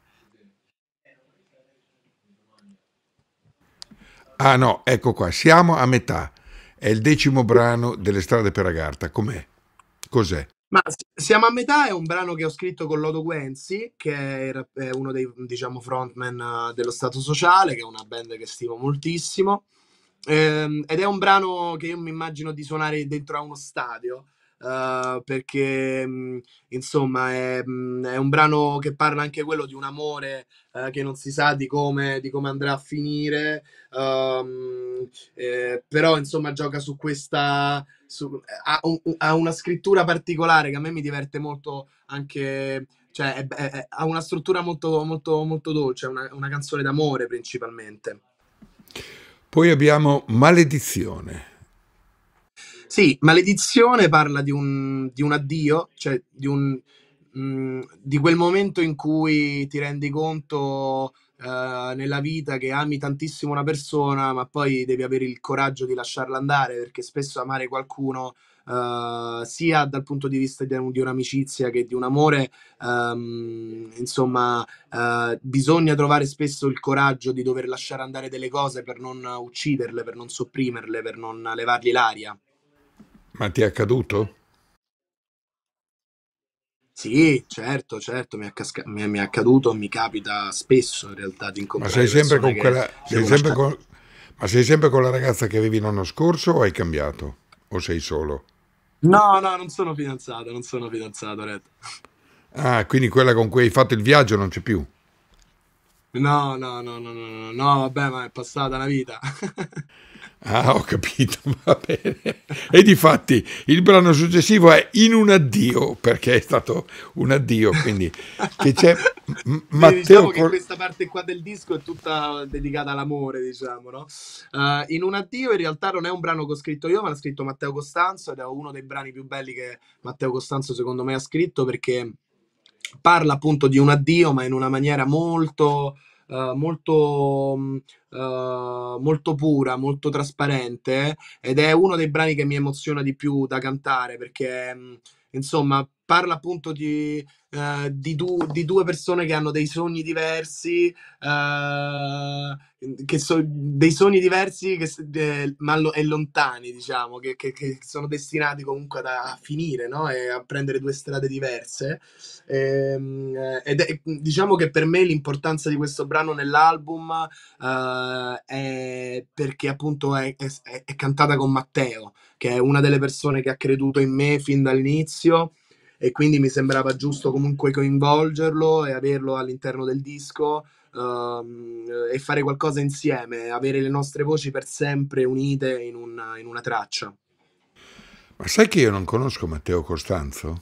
Ah no, ecco qua, siamo a metà. È il decimo brano delle strade per Agartha. Com'è? Cos'è? Ma siamo a metà è un brano che ho scritto con Lodo Guenzi, che è uno dei, diciamo, frontman eh, dello Stato Sociale, che è una band che stimo moltissimo. Ehm, ed è un brano che io mi immagino di suonare dentro a uno stadio, uh, perché mh, mhmm, insomma è, mh, mhmm, è, un brano che parla anche quello di un amore uh, che non si sa di come, di come andrà a finire, um, eh, però insomma gioca su questa... Su, ha, un, ha una scrittura particolare che a me mi diverte molto anche cioè è, è, è, ha una struttura molto, molto, molto dolce, è una, una canzone d'amore principalmente. Poi abbiamo Maledizione. Sì, maledizione parla di un, di un addio, cioè di, un, mh, mm, di quel momento in cui ti rendi conto eh, nella vita che ami tantissimo una persona, ma poi devi avere il coraggio di lasciarla andare, perché spesso amare qualcuno Uh, sia dal punto di vista di, di un'amicizia che di un amore, um, insomma, uh, bisogna trovare spesso il coraggio di dover lasciare andare delle cose per non ucciderle, per non sopprimerle, per non levargli l'aria. Ma ti è accaduto? Sì, certo, certo, mi è, casca- mi, è, mi è, accaduto, mi capita spesso in realtà di incontrare. Ma sei sempre con quella. Sei sempre con, ma sei sempre con la ragazza che avevi l'anno scorso o hai cambiato? O sei solo? No, no, non sono fidanzato, non sono fidanzato, Red. Ah, quindi quella con cui hai fatto il viaggio non c'è più? No, no, no, no, no, no, no vabbè, ma è passata la vita. Ah, ho capito, va bene. E difatti il brano successivo è In un addio, perché è stato un addio, quindi che c'è diciamo Matteo... Quindi diciamo che questa parte qua del disco è tutta dedicata all'amore, diciamo, no? Uh, in un addio in realtà non è un brano che ho scritto io, ma l'ha scritto Matteo Costanzo ed è uno dei brani più belli che Matteo Costanzo secondo me ha scritto perché parla appunto di un addio, ma in una maniera molto eh, molto, mm, eh, molto pura, molto trasparente ed è uno dei brani che mi emoziona di più da cantare perché... Mm, Insomma, parla appunto di, uh, di, du- di, due persone che hanno dei sogni diversi, uh, so- dei sogni diversi che, de- ma lo- e lontani, diciamo, che-, che-, che, sono destinati comunque a finire no? e a prendere due strade diverse. E, ehm, eh, ed è, diciamo che per me l'importanza di questo brano nell'album uh, è perché appunto è, è, è cantata con Matteo che è una delle persone che ha creduto in me fin dall'inizio e quindi mi sembrava giusto comunque coinvolgerlo e averlo all'interno del disco um, e fare qualcosa insieme, avere le nostre voci per sempre unite in una, in una traccia. Ma sai che io non conosco Matteo Costanzo?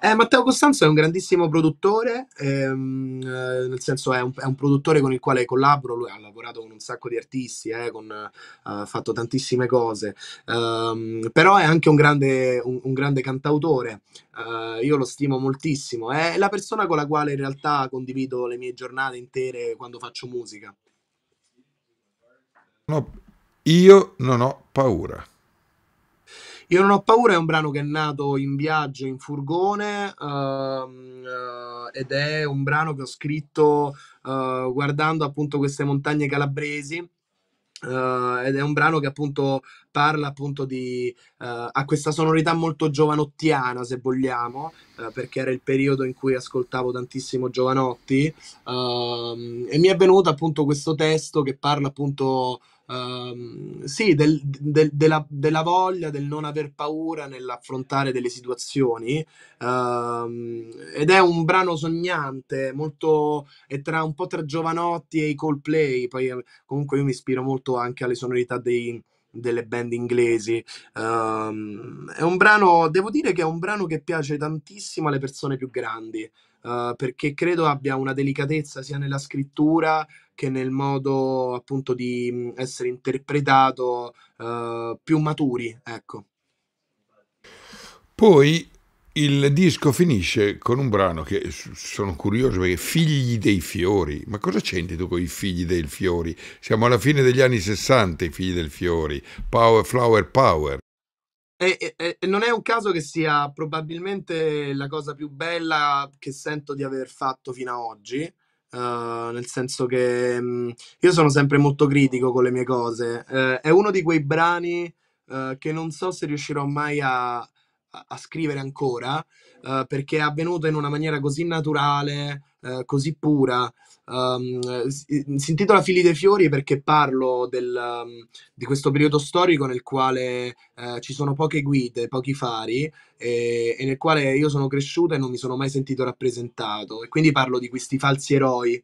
Eh, Matteo Costanzo è un grandissimo produttore, ehm, eh, nel senso è un, è un, produttore con il quale collaboro, lui ha lavorato con un sacco di artisti, eh, con, eh, ha fatto tantissime cose, um, però è anche un grande, un, un grande cantautore, uh, io lo stimo moltissimo, è la persona con la quale in realtà condivido le mie giornate intere quando faccio musica. No, io non ho paura. Io non ho paura è un brano che è nato in viaggio, in furgone, ehm, eh, ed è un brano che ho scritto eh, guardando appunto queste montagne calabresi. Uh, ed è un brano che appunto parla appunto di uh, ha questa sonorità molto giovanottiana se vogliamo uh, perché era il periodo in cui ascoltavo tantissimo Giovanotti ehm, e mi è venuto appunto questo testo che parla appunto Ehm, sì, del, del, della, della, voglia, del non aver paura nell'affrontare delle situazioni. Uh, ed è un brano sognante, molto è tra, un po' tra Giovanotti e i Coldplay. Poi, ehm, comunque, io mi ispiro molto anche alle sonorità dei, delle band inglesi. Um, è un brano, devo dire che è un brano che piace tantissimo alle persone più grandi. Eh, perché credo abbia una delicatezza sia nella scrittura che nel modo appunto di mm, essere interpretato uh, più maturi, ecco. Poi il disco finisce con un brano che sono curioso perché Figli dei fiori, ma cosa c'entri tu con i figli dei fiori? Siamo alla fine degli anni 60, i figli dei fiori, Power Flower Power. E, e- e non è un caso che sia probabilmente la cosa più bella che sento di aver fatto fino ad oggi, ehm, nel senso che, mhmm, io sono sempre molto critico con le mie cose. Ehm, è uno di quei brani, ehm, che non so se riuscirò mai a a a scrivere ancora, ehm, perché è avvenuto in una maniera così naturale, ehm, così pura. Um, si, intitola Fili dei fiori perché parlo del, um, di questo periodo storico nel quale uh, ci sono poche guide, pochi fari e, e, nel quale io sono cresciuto e non mi sono mai sentito rappresentato e quindi parlo di questi falsi eroi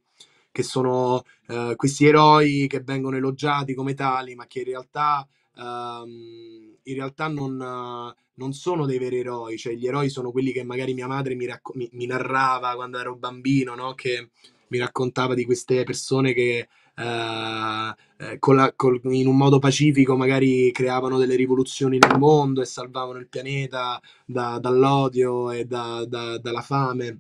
che sono uh, questi eroi che vengono elogiati come tali ma che in realtà, um, in realtà non, uh, non, sono dei veri eroi, cioè gli eroi sono quelli che magari mia madre mi, racco- mi, mi narrava quando ero bambino, no? che mi raccontava di queste persone che eh, eh con la, con, in un modo pacifico magari creavano delle rivoluzioni nel mondo e salvavano il pianeta da, dall'odio e da, da, dalla fame.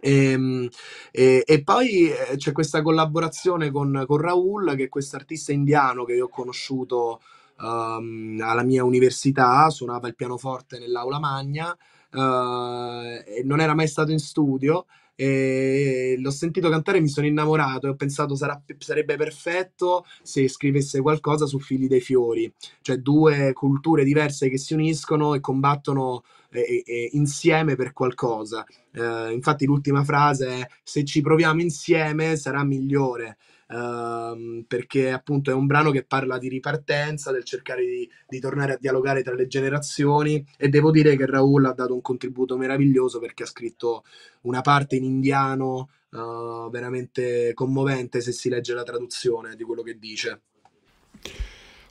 E, ehm, e, e, poi eh, c'è questa collaborazione con, con Raul, che è questo artista indiano che io ho conosciuto um, alla mia università, suonava il pianoforte nell'aula magna, uh, e non era mai stato in studio, e l'ho sentito cantare mi sono innamorato e ho pensato sarà, sarebbe perfetto se scrivesse qualcosa su Figli dei Fiori, cioè due culture diverse che si uniscono e combattono e, e, insieme per qualcosa. Eh, infatti l'ultima frase è se ci proviamo insieme sarà migliore ehm, perché appunto è un brano che parla di ripartenza, del cercare di, di, tornare a dialogare tra le generazioni e devo dire che Raul ha dato un contributo meraviglioso perché ha scritto una parte in indiano eh, veramente commovente se si legge la traduzione di quello che dice.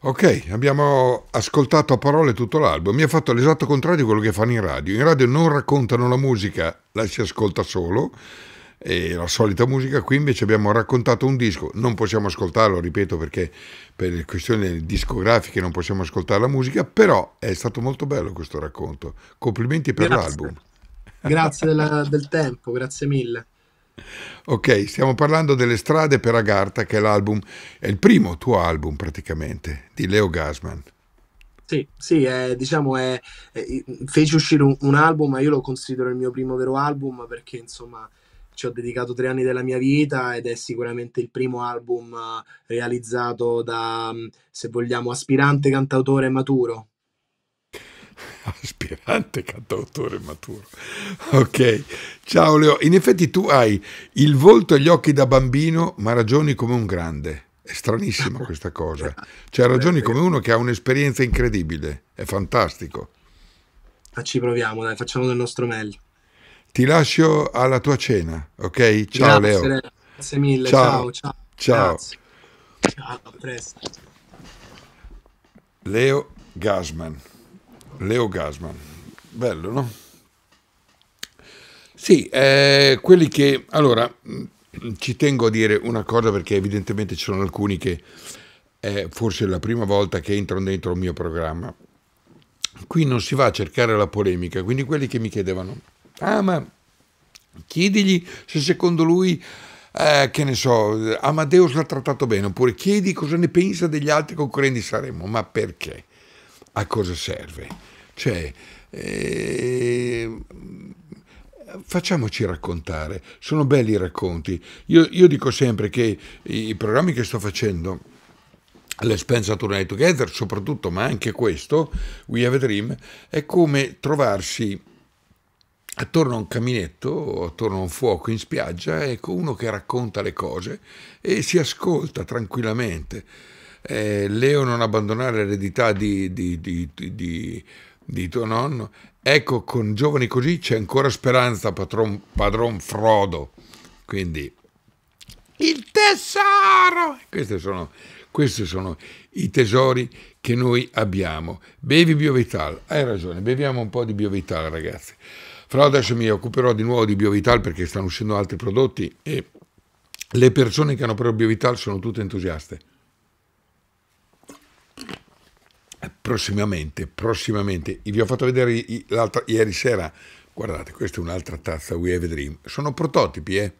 Ok, abbiamo ascoltato a parole tutto l'album. Mi ha fatto l'esatto contrario di quello che fanno in radio. In radio non raccontano la musica, la si ascolta solo e la solita musica. Qui invece abbiamo raccontato un disco, non possiamo ascoltarlo, ripeto, perché per questioni discografiche non possiamo ascoltare la musica, però è stato molto bello questo racconto. Complimenti per grazie. l'album. Grazie della, del tempo, grazie mille. Ok, stiamo parlando delle strade per Agartha, che è l'album, è il primo tuo album praticamente, di Leo Gasman. Sì, sì è, diciamo, è, è, feci uscire un, un, album, ma io lo considero il mio primo vero album perché insomma ci ho dedicato tre anni della mia vita ed è sicuramente il primo album eh, realizzato da, mm, se vogliamo, aspirante cantautore maturo. Aspirante cantautore maturo. Ok, ciao Leo. In effetti tu hai il volto e gli occhi da bambino, ma ragioni come un grande. È stranissima questa cosa. Cioè ragioni come uno che ha un'esperienza incredibile. È fantastico. Ma ci proviamo, dai, facciamo del nostro meglio. Ti lascio alla tua cena, ok? Ciao grazie, Leo. Grazie mille, ciao, ciao. Ciao. Ciao, ciao a presto. Leo Gasman. Leo Gasman. Bello, no? Sì, eh, quelli che... Allora, mm, ci tengo a dire una cosa perché evidentemente ci sono alcuni che è forse la prima volta che entrano dentro il mio programma. Qui non si va a cercare la polemica, quindi quelli che mi chiedevano ama, chiedigli se secondo lui eh, che ne so, Amadeus l'ha trattato bene, oppure chiedi cosa ne pensa degli altri concorrenti di Sanremo, ma perché? A cosa serve? Cioè, eh, facciamoci raccontare, sono belli i racconti. Io, io dico sempre che i, i programmi che sto facendo, l'Espenza Tournée Together soprattutto, ma anche questo, We Have a Dream, è come trovarsi attorno a un caminetto, attorno a un fuoco in spiaggia, ecco uno che racconta le cose e si ascolta tranquillamente. Eh, Leo non abbandonare l'eredità di, di, di, di, tuo nonno. Ecco, con giovani così c'è ancora speranza, padron, padron Frodo. Quindi, il tesoro! Questi sono, questi sono i tesori che noi abbiamo. Bevi Biovital, hai ragione, beviamo un po' di Biovital, ragazzi. Però adesso mi occuperò di nuovo di BioVital perché stanno uscendo altri prodotti e le persone che hanno proprio BioVital sono tutte entusiaste. Prossimamente, prossimamente, vi ho fatto vedere ieri sera, guardate, questa è un'altra tazza We Have a Dream, sono prototipi, eh?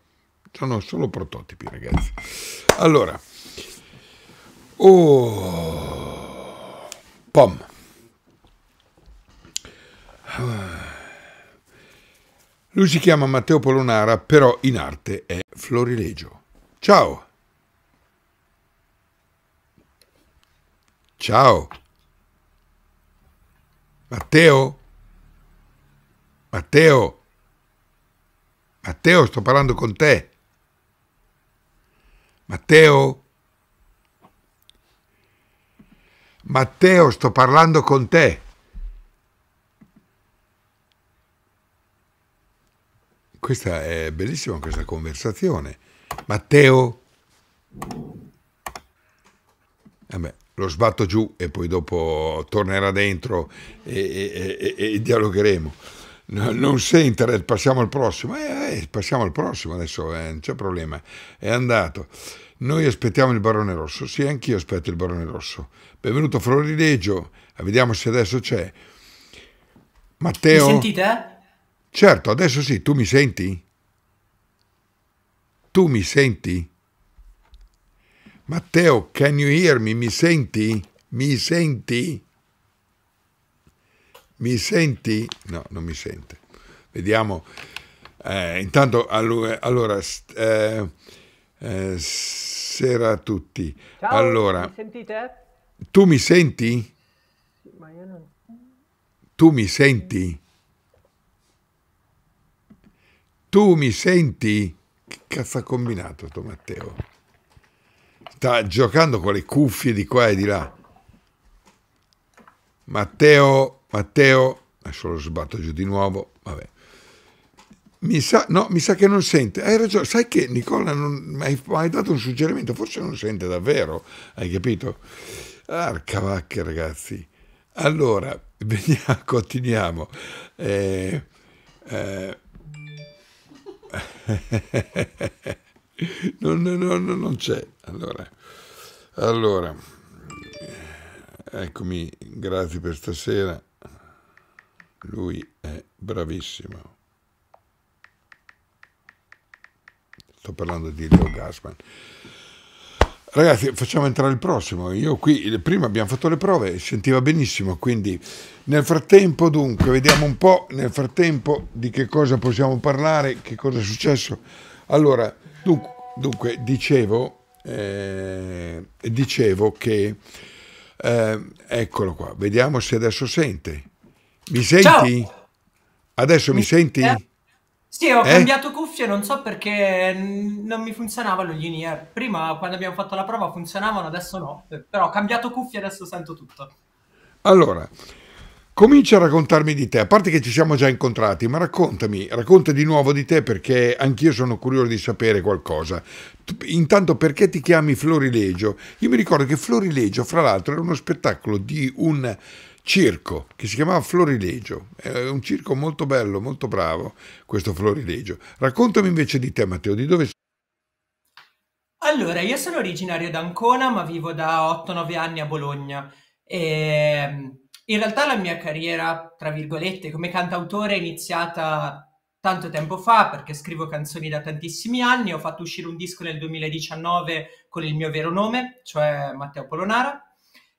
sono solo prototipi ragazzi. Allora, oh, POM. Ah. Lui si chiama Matteo Polonara, però in arte è Florilegio. Ciao! Ciao! Matteo? Matteo? Matteo, sto parlando con te. Matteo? Matteo, sto parlando con te. Questa è bellissima questa conversazione. Matteo, Vabbè, eh lo sbatto giù e poi dopo tornerà dentro e, e, e, e dialogheremo. No, non sei passiamo al prossimo. Eh, eh, passiamo al prossimo adesso, eh, non c'è problema. È andato. Noi aspettiamo il Barone Rosso. Sì, anch'io aspetto il Barone Rosso. Benvenuto Florilegio. Vediamo se adesso c'è. Matteo. Mi sentite? Certo, adesso sì, tu mi senti? Tu mi senti? Matteo, can you hear me? Mi senti? Mi senti? Mi senti? No, non mi sente. Vediamo. Eh, intanto, allora, eh, eh, sera a tutti. Ciao, allora, mi sentite? Tu mi senti? Sì, ma io non... Tu mi senti? Tu mi senti? Che cazzo ha combinato sto Matteo? Sta giocando con le cuffie di qua e di là. Matteo, Matteo, adesso lo sbatto giù di nuovo, vabbè. Mi sa, no, mi sa che non sente. Hai ragione, sai che Nicola non, hai, hai dato un suggerimento, forse non sente davvero, hai capito? Arca vacca, ragazzi. Allora, veniamo, continuiamo. Eh, eh, non, non, non, non c'è. Allora, allora, eccomi, grazie per stasera. Lui è bravissimo. Sto parlando di Leo Gasman. Ragazzi, facciamo entrare il prossimo. Io qui prima abbiamo fatto le prove, sentiva benissimo, quindi nel frattempo dunque, vediamo un po' nel frattempo di che cosa possiamo parlare, che cosa è successo. Allora, dunque, dunque dicevo, eh, dicevo che eh, eccolo qua, vediamo se adesso sente. Mi senti? Ciao. Adesso mi, mi senti? Eh. Sì, ho eh? cambiato cuffie, non so perché non mi funzionavano gli in-ear. Prima, quando abbiamo fatto la prova, funzionavano, adesso no. Però ho cambiato cuffie e adesso sento tutto. Allora, comincia a raccontarmi di te. A parte che ci siamo già incontrati, ma raccontami, racconta di nuovo di te perché anch'io sono curioso di sapere qualcosa. Intanto, perché ti chiami Florilegio? Io mi ricordo che Florilegio, fra l'altro, era uno spettacolo di un circo che si chiamava Florilegio, è un circo molto bello, molto bravo questo Florilegio. Raccontami invece di te Matteo, di dove sei? Allora, io sono originario da Ancona ma vivo da 8-9 anni a Bologna e ehm, in realtà la mia carriera, tra virgolette, come cantautore è iniziata tanto tempo fa perché scrivo canzoni da tantissimi anni, ho fatto uscire un disco nel 2019 con il mio vero nome, cioè Matteo Polonara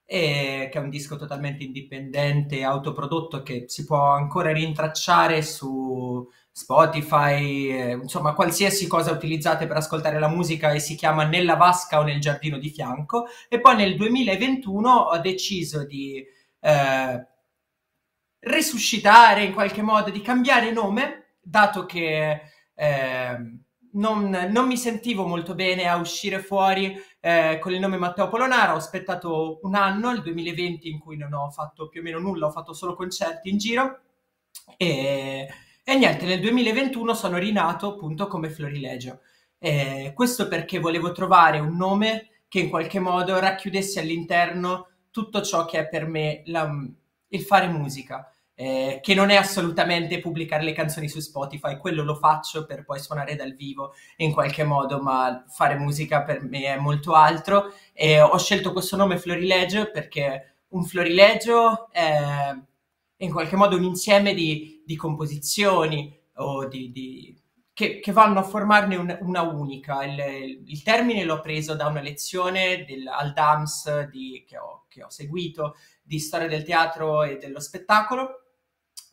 e che è un disco totalmente indipendente, autoprodotto che si può ancora rintracciare su Spotify, eh, insomma qualsiasi cosa utilizzate per ascoltare la musica e si chiama Nella vasca o nel giardino di fianco e poi nel 2021 ho deciso di eh, resuscitare in qualche modo, di cambiare nome, dato che eh, non, non, mi sentivo molto bene a uscire fuori eh, con il nome Matteo Polonara. Ho aspettato un anno, il 2020, in cui non ho fatto più o meno nulla, ho fatto solo concerti in giro. E, e niente, nel 2021 sono rinato appunto come Florilegio. Eh, questo perché volevo trovare un nome che in qualche modo racchiudesse all'interno tutto ciò che è per me la, il fare musica eh, che non è assolutamente pubblicare le canzoni su Spotify, quello lo faccio per poi suonare dal vivo in qualche modo, ma fare musica per me è molto altro. E ho scelto questo nome Florilegio perché un florilegio è in qualche modo un insieme di, di composizioni o di, di che, che, vanno a formarne un, una unica. Il, il, termine l'ho preso da una lezione del, al DAMS di, che, ho, che ho seguito di storia del teatro e dello spettacolo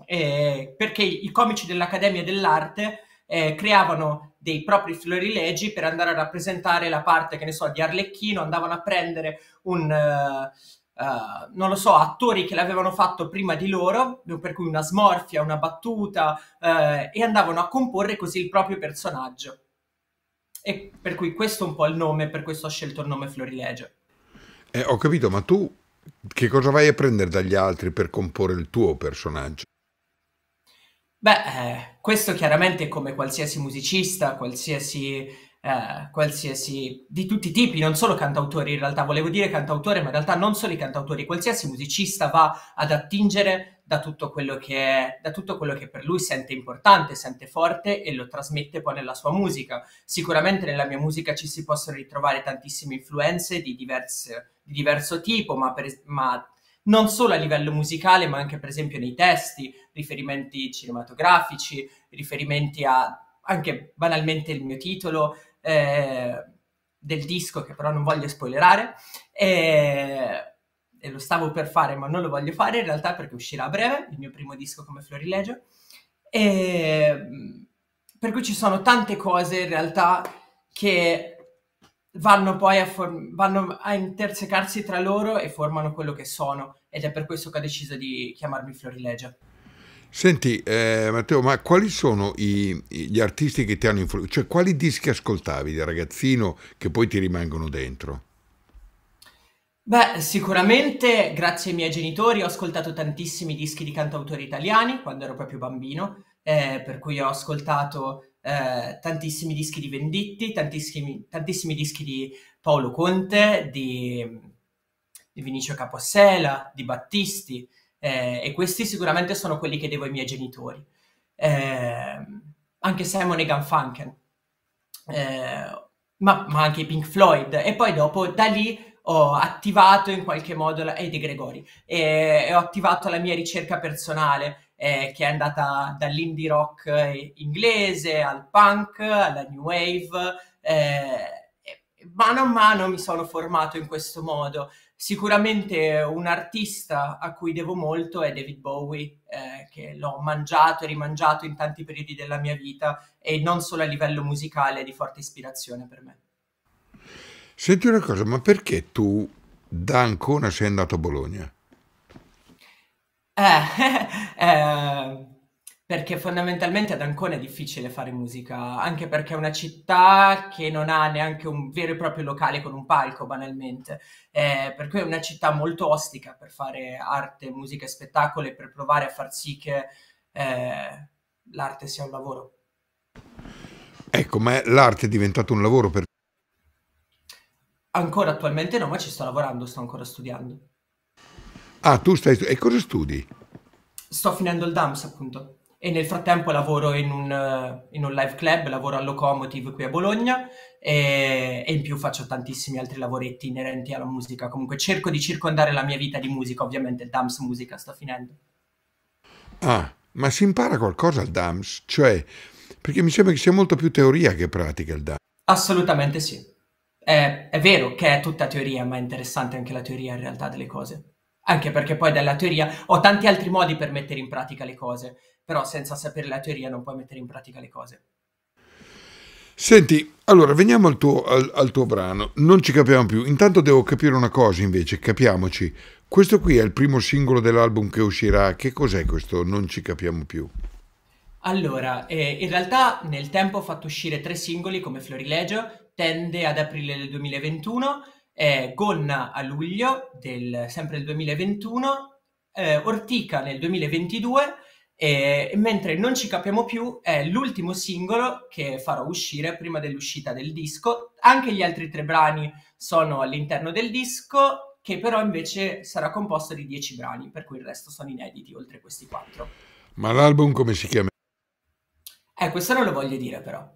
eh, perché i comici dell'Accademia dell'Arte eh, creavano dei propri florilegi per andare a rappresentare la parte, che ne so, di Arlecchino, andavano a prendere un, uh, uh, non lo so, attori che l'avevano fatto prima di loro, per cui una smorfia, una battuta, uh, e andavano a comporre così il proprio personaggio. E per cui questo è un po' il nome, per questo ho scelto il nome florilegio. Eh, ho capito, ma tu che cosa vai a prendere dagli altri per comporre il tuo personaggio? Beh, eh, questo chiaramente come qualsiasi musicista, qualsiasi, eh, qualsiasi, di tutti i tipi, non solo cantautori in realtà, volevo dire cantautore, ma in realtà non solo i cantautori, qualsiasi musicista va ad attingere da tutto quello che, da tutto quello che per lui sente importante, sente forte e lo trasmette poi nella sua musica. Sicuramente nella mia musica ci si possono ritrovare tantissime influenze di, diverse, di diverso tipo, ma, per, ma non solo a livello musicale, ma anche per esempio nei testi riferimenti cinematografici, riferimenti a anche banalmente il mio titolo eh, del disco che però non voglio spoilerare e, e, lo stavo per fare ma non lo voglio fare in realtà perché uscirà a breve il mio primo disco come Florilegio e, per cui ci sono tante cose in realtà che vanno poi a, for- vanno a intersecarsi tra loro e formano quello che sono ed è per questo che ho deciso di chiamarmi Florilegio. Senti eh, Matteo, ma quali sono i, gli artisti che ti hanno influenzato? Cioè quali dischi ascoltavi da ragazzino che poi ti rimangono dentro? Beh, sicuramente grazie ai miei genitori ho ascoltato tantissimi dischi di cantautori italiani quando ero proprio bambino, eh, per cui ho ascoltato eh, tantissimi dischi di Venditti, tantissimi, tantissimi dischi di Paolo Conte, di, di Vinicio Capossela, di Battisti, eh, e questi sicuramente sono quelli che devo ai miei genitori. Eh, anche Simon e Gunfunken, eh, ma, ma, anche i Pink Floyd. E poi dopo da lì ho attivato in qualche modo, la, e Gregori, e, e ho attivato la mia ricerca personale eh, che è andata dall'indie rock eh, inglese al punk, alla new wave. Eh, mano a mano mi sono formato in questo modo. Sicuramente un artista a cui devo molto è David Bowie, eh, che l'ho mangiato e rimangiato in tanti periodi della mia vita e non solo a livello musicale è di forte ispirazione per me. Senti una cosa, ma perché tu da Ancona sei andato a Bologna? Eh, eh, perché fondamentalmente ad Ancona è difficile fare musica, anche perché è una città che non ha neanche un vero e proprio locale con un palco, banalmente. Eh, per cui è una città molto ostica per fare arte, musica e spettacolo e per provare a far sì che eh, l'arte sia un lavoro. Ecco, ma l'arte è diventata un lavoro per... Ancora attualmente no, ma ci sto lavorando, sto ancora studiando. Ah, tu stai... e cosa studi? Sto finendo il DAMS, appunto e nel frattempo lavoro in un, eh, in un live club, lavoro al Locomotive qui a Bologna e, e, in più faccio tantissimi altri lavoretti inerenti alla musica. Comunque cerco di circondare la mia vita di musica, ovviamente il DAMS Musica sta finendo. Ah, ma si impara qualcosa al DAMS? Cioè, perché mi sembra che sia molto più teoria che pratica il DAMS. Assolutamente sì. È, è vero che è tutta teoria, ma è interessante anche la teoria in realtà delle cose. Anche perché poi dalla teoria ho tanti altri modi per mettere in pratica le cose però senza sapere la teoria non puoi mettere in pratica le cose. Senti, allora veniamo al tuo, al, al tuo brano, non ci capiamo più, intanto devo capire una cosa invece, capiamoci, questo qui è il primo singolo dell'album che uscirà, che cos'è questo Non ci capiamo più? Allora, eh, in realtà nel tempo ho fatto uscire tre singoli come Florilegio, tende ad aprile del 2021, eh, Gonna a luglio del, sempre del 2021, eh, Ortica nel 2022 e, mentre Non ci capiamo più è l'ultimo singolo che farò uscire prima dell'uscita del disco. Anche gli altri tre brani sono all'interno del disco, che però invece sarà composto di dieci brani, per cui il resto sono inediti, oltre questi quattro. Ma l'album come si chiama? Eh, questo non lo voglio dire però.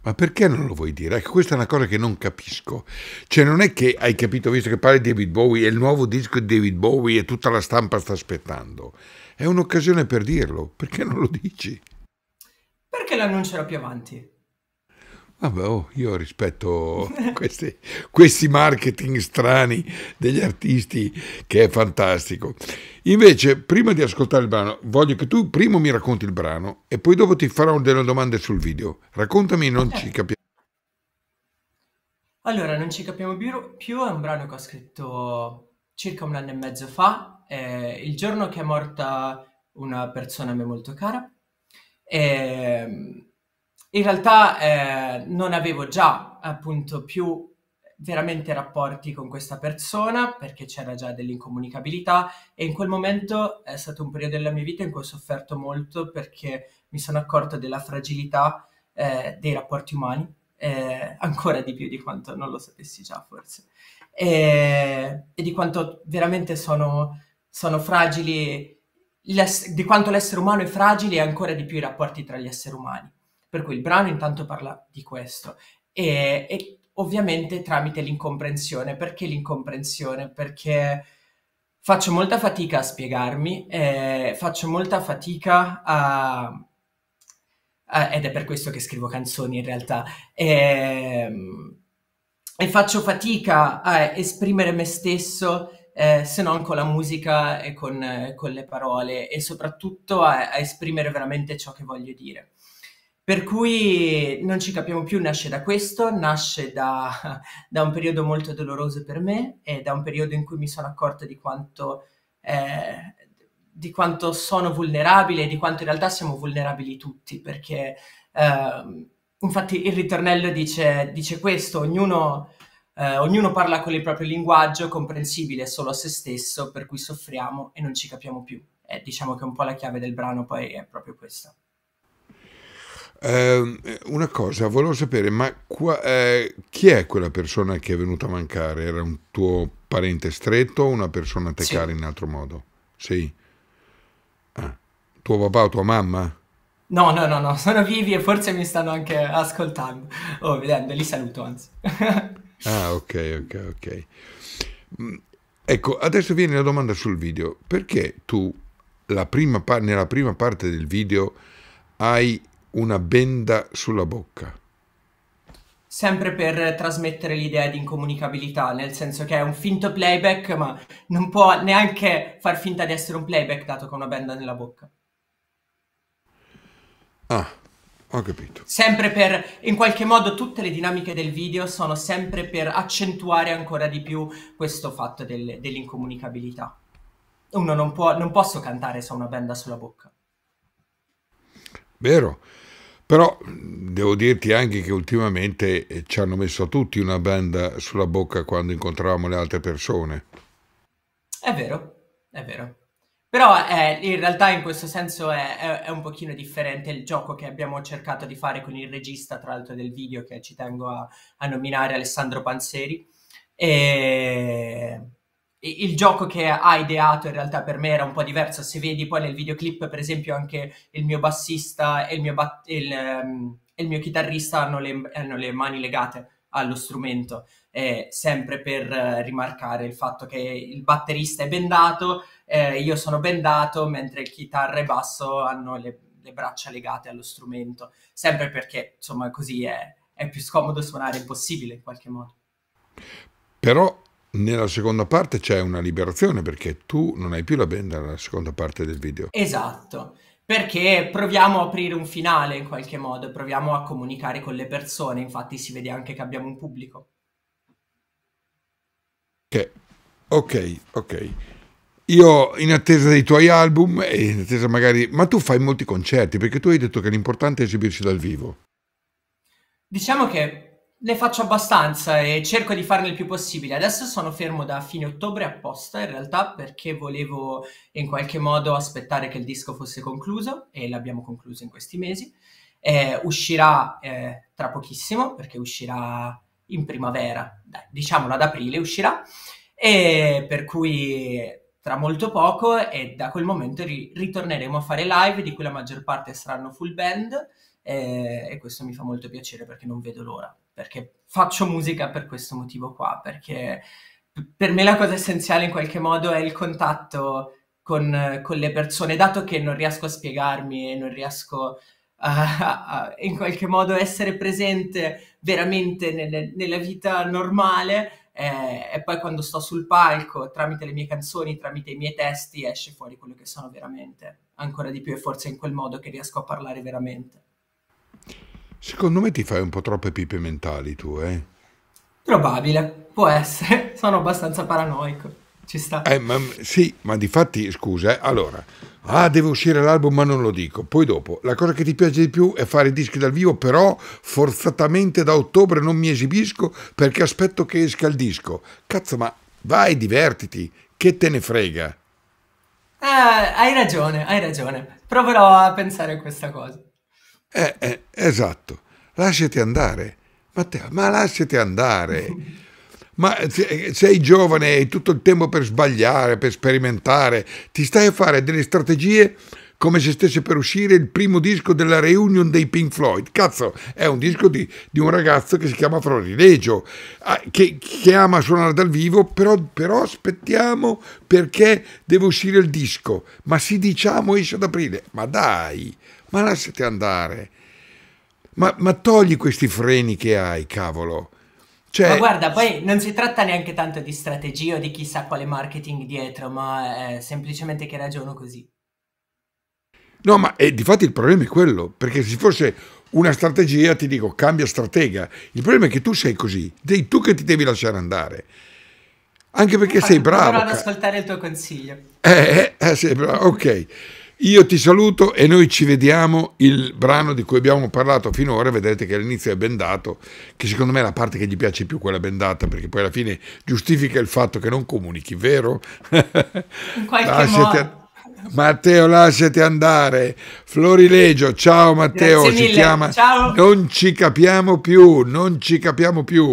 Ma perché non lo vuoi dire? Ecco, questa è una cosa che non capisco. Cioè, non è che hai capito, visto che parli di David Bowie, è il nuovo disco di David Bowie e tutta la stampa sta aspettando. È un'occasione per dirlo, perché non lo dici? Perché l'annuncerò più avanti. Vabbè, oh, io rispetto questi, questi, marketing strani degli artisti che è fantastico. Invece, prima di ascoltare il brano, voglio che tu prima mi racconti il brano e poi dopo ti farò delle domande sul video. Raccontami, non ci eh. capiamo. Allora, non ci capiamo più, è un brano che ho scritto circa un anno e mezzo fa eh, il giorno che è morta una persona a me molto cara. E, ehm, in realtà eh, non avevo già appunto più veramente rapporti con questa persona perché c'era già dell'incomunicabilità e in quel momento è stato un periodo della mia vita in cui ho sofferto molto perché mi sono accorto della fragilità eh, dei rapporti umani eh, ancora di più di quanto non lo sapessi già forse e, eh, e di quanto veramente sono sono fragili, di quanto l'essere umano è fragile e ancora di più i rapporti tra gli esseri umani. Per cui il brano intanto parla di questo e, e ovviamente tramite l'incomprensione. Perché l'incomprensione? Perché faccio molta fatica a spiegarmi, eh, faccio molta fatica a, a... ed è per questo che scrivo canzoni in realtà. Eh, e faccio fatica a esprimere me stesso eh, se non con la musica e con, eh, con le parole e soprattutto a, a, esprimere veramente ciò che voglio dire. Per cui non ci capiamo più, nasce da questo, nasce da, da un periodo molto doloroso per me e da un periodo in cui mi sono accorta di quanto, eh, di quanto sono vulnerabile e di quanto in realtà siamo vulnerabili tutti, perché ehm, infatti il ritornello dice, dice questo, ognuno eh, ognuno parla con il proprio linguaggio, comprensibile solo a se stesso, per cui soffriamo e non ci capiamo più. Eh, diciamo che un po' la chiave del brano poi è proprio questa. Eh, una cosa, volevo sapere, ma qua, eh, chi è quella persona che è venuta a mancare? Era un tuo parente stretto o una persona te sì. cara in altro modo? Sì. Ah. Tuo papà o tua mamma? No, no, no, no, sono vivi e forse mi stanno anche ascoltando oh, vedendo, li saluto anzi. Ah, ok, ok, ok. Mm, ecco, adesso viene la domanda sul video. Perché tu prima par- nella prima parte del video hai una benda sulla bocca? Sempre per trasmettere l'idea di incomunicabilità, nel senso che è un finto playback, ma non può neanche far finta di essere un playback dato che ha una benda nella bocca. Ah, ho capito. Sempre per, in qualche modo, tutte le dinamiche del video sono sempre per accentuare ancora di più questo fatto del, dell'incomunicabilità. Uno non può, non posso cantare se ho una benda sulla bocca. Vero. Però devo dirti anche che ultimamente eh, ci hanno messo tutti una benda sulla bocca quando incontravamo le altre persone. È vero, è vero. Però eh, in realtà in questo senso è, è, è, un pochino differente il gioco che abbiamo cercato di fare con il regista, tra l'altro del video, che ci tengo a, a nominare Alessandro Panzeri. E... Il gioco che ha ideato in realtà per me era un po' diverso. Se vedi poi nel videoclip, per esempio, anche il mio bassista e il mio, ba- il, um, il mio chitarrista hanno le, hanno le mani legate allo strumento, eh, sempre per eh, rimarcare il fatto che il batterista è bendato, eh, io sono bendato mentre chitarra e basso hanno le, le, braccia legate allo strumento, sempre perché insomma così è, è più scomodo suonare, impossibile in qualche modo. Però nella seconda parte c'è una liberazione perché tu non hai più la benda nella seconda parte del video. Esatto, perché proviamo a aprire un finale in qualche modo, proviamo a comunicare con le persone, infatti si vede anche che abbiamo un pubblico. Ok, ok, ok io in attesa dei tuoi album e in attesa magari... Ma tu fai molti concerti perché tu hai detto che l'importante è esibirci dal vivo. Diciamo che ne faccio abbastanza e cerco di farne il più possibile. Adesso sono fermo da fine ottobre apposta in realtà perché volevo in qualche modo aspettare che il disco fosse concluso e l'abbiamo concluso in questi mesi. Eh, uscirà eh, tra pochissimo perché uscirà in primavera, dai, diciamolo ad aprile uscirà e per cui tra molto poco e da quel momento ri- ritorneremo a fare live di cui la maggior parte saranno full band eh, e questo mi fa molto piacere perché non vedo l'ora, perché faccio musica per questo motivo qua, perché per me la cosa essenziale in qualche modo è il contatto con, con le persone, dato che non riesco a spiegarmi e non riesco a, a in qualche modo essere presente veramente nelle, nella vita normale, eh, e poi quando sto sul palco, tramite le mie canzoni, tramite i miei testi, esce fuori quello che sono veramente, ancora di più e forse in quel modo che riesco a parlare veramente. Secondo me ti fai un po' troppe pipe mentali tu, eh? Probabile, può essere, sono abbastanza paranoico. Ci sta. Eh, ma, sì, ma di fatti, scusa, eh, allora, ah, deve uscire l'album ma non lo dico. Poi dopo, la cosa che ti piace di più è fare i dischi dal vivo, però forzatamente da ottobre non mi esibisco perché aspetto che esca il disco. Cazzo, ma vai, divertiti, che te ne frega. Eh, hai ragione, hai ragione. Proverò a pensare a questa cosa. Eh, eh, esatto. Lasciati andare. Matteo, ma lasciati andare. ma sei giovane e hai tutto il tempo per sbagliare, per sperimentare, ti stai a fare delle strategie come se stesse per uscire il primo disco della reunion dei Pink Floyd. Cazzo, è un disco di, di un ragazzo che si chiama Florilegio, ah, che, che ama suonare dal vivo, però, però, aspettiamo perché deve uscire il disco. Ma si diciamo esce ad aprile. Ma dai, ma lasciate andare. Ma, ma togli questi freni che hai, cavolo. Cioè... Ma guarda, poi non si tratta neanche tanto di strategia o di chissà quale marketing dietro, ma è semplicemente che ragiono così. No, ma eh, di fatto il problema è quello, perché se fosse una strategia ti dico cambia stratega, il problema è che tu sei così, sei tu che ti devi lasciare andare. Anche perché sei bravo. Proverò ad ascoltare il tuo consiglio. Eh, eh, eh sei bravo, ok. Io ti saluto e noi ci vediamo il brano di cui abbiamo parlato finora, vedrete che all'inizio è bendato, che secondo me è la parte che gli piace più quella bendata, perché poi alla fine giustifica il fatto che non comunichi, vero? In qualche lasciati modo. A... Matteo, lasciate andare. Florilegio, ciao Matteo, ci chiama. Ciao. Non ci capiamo più, non ci capiamo più.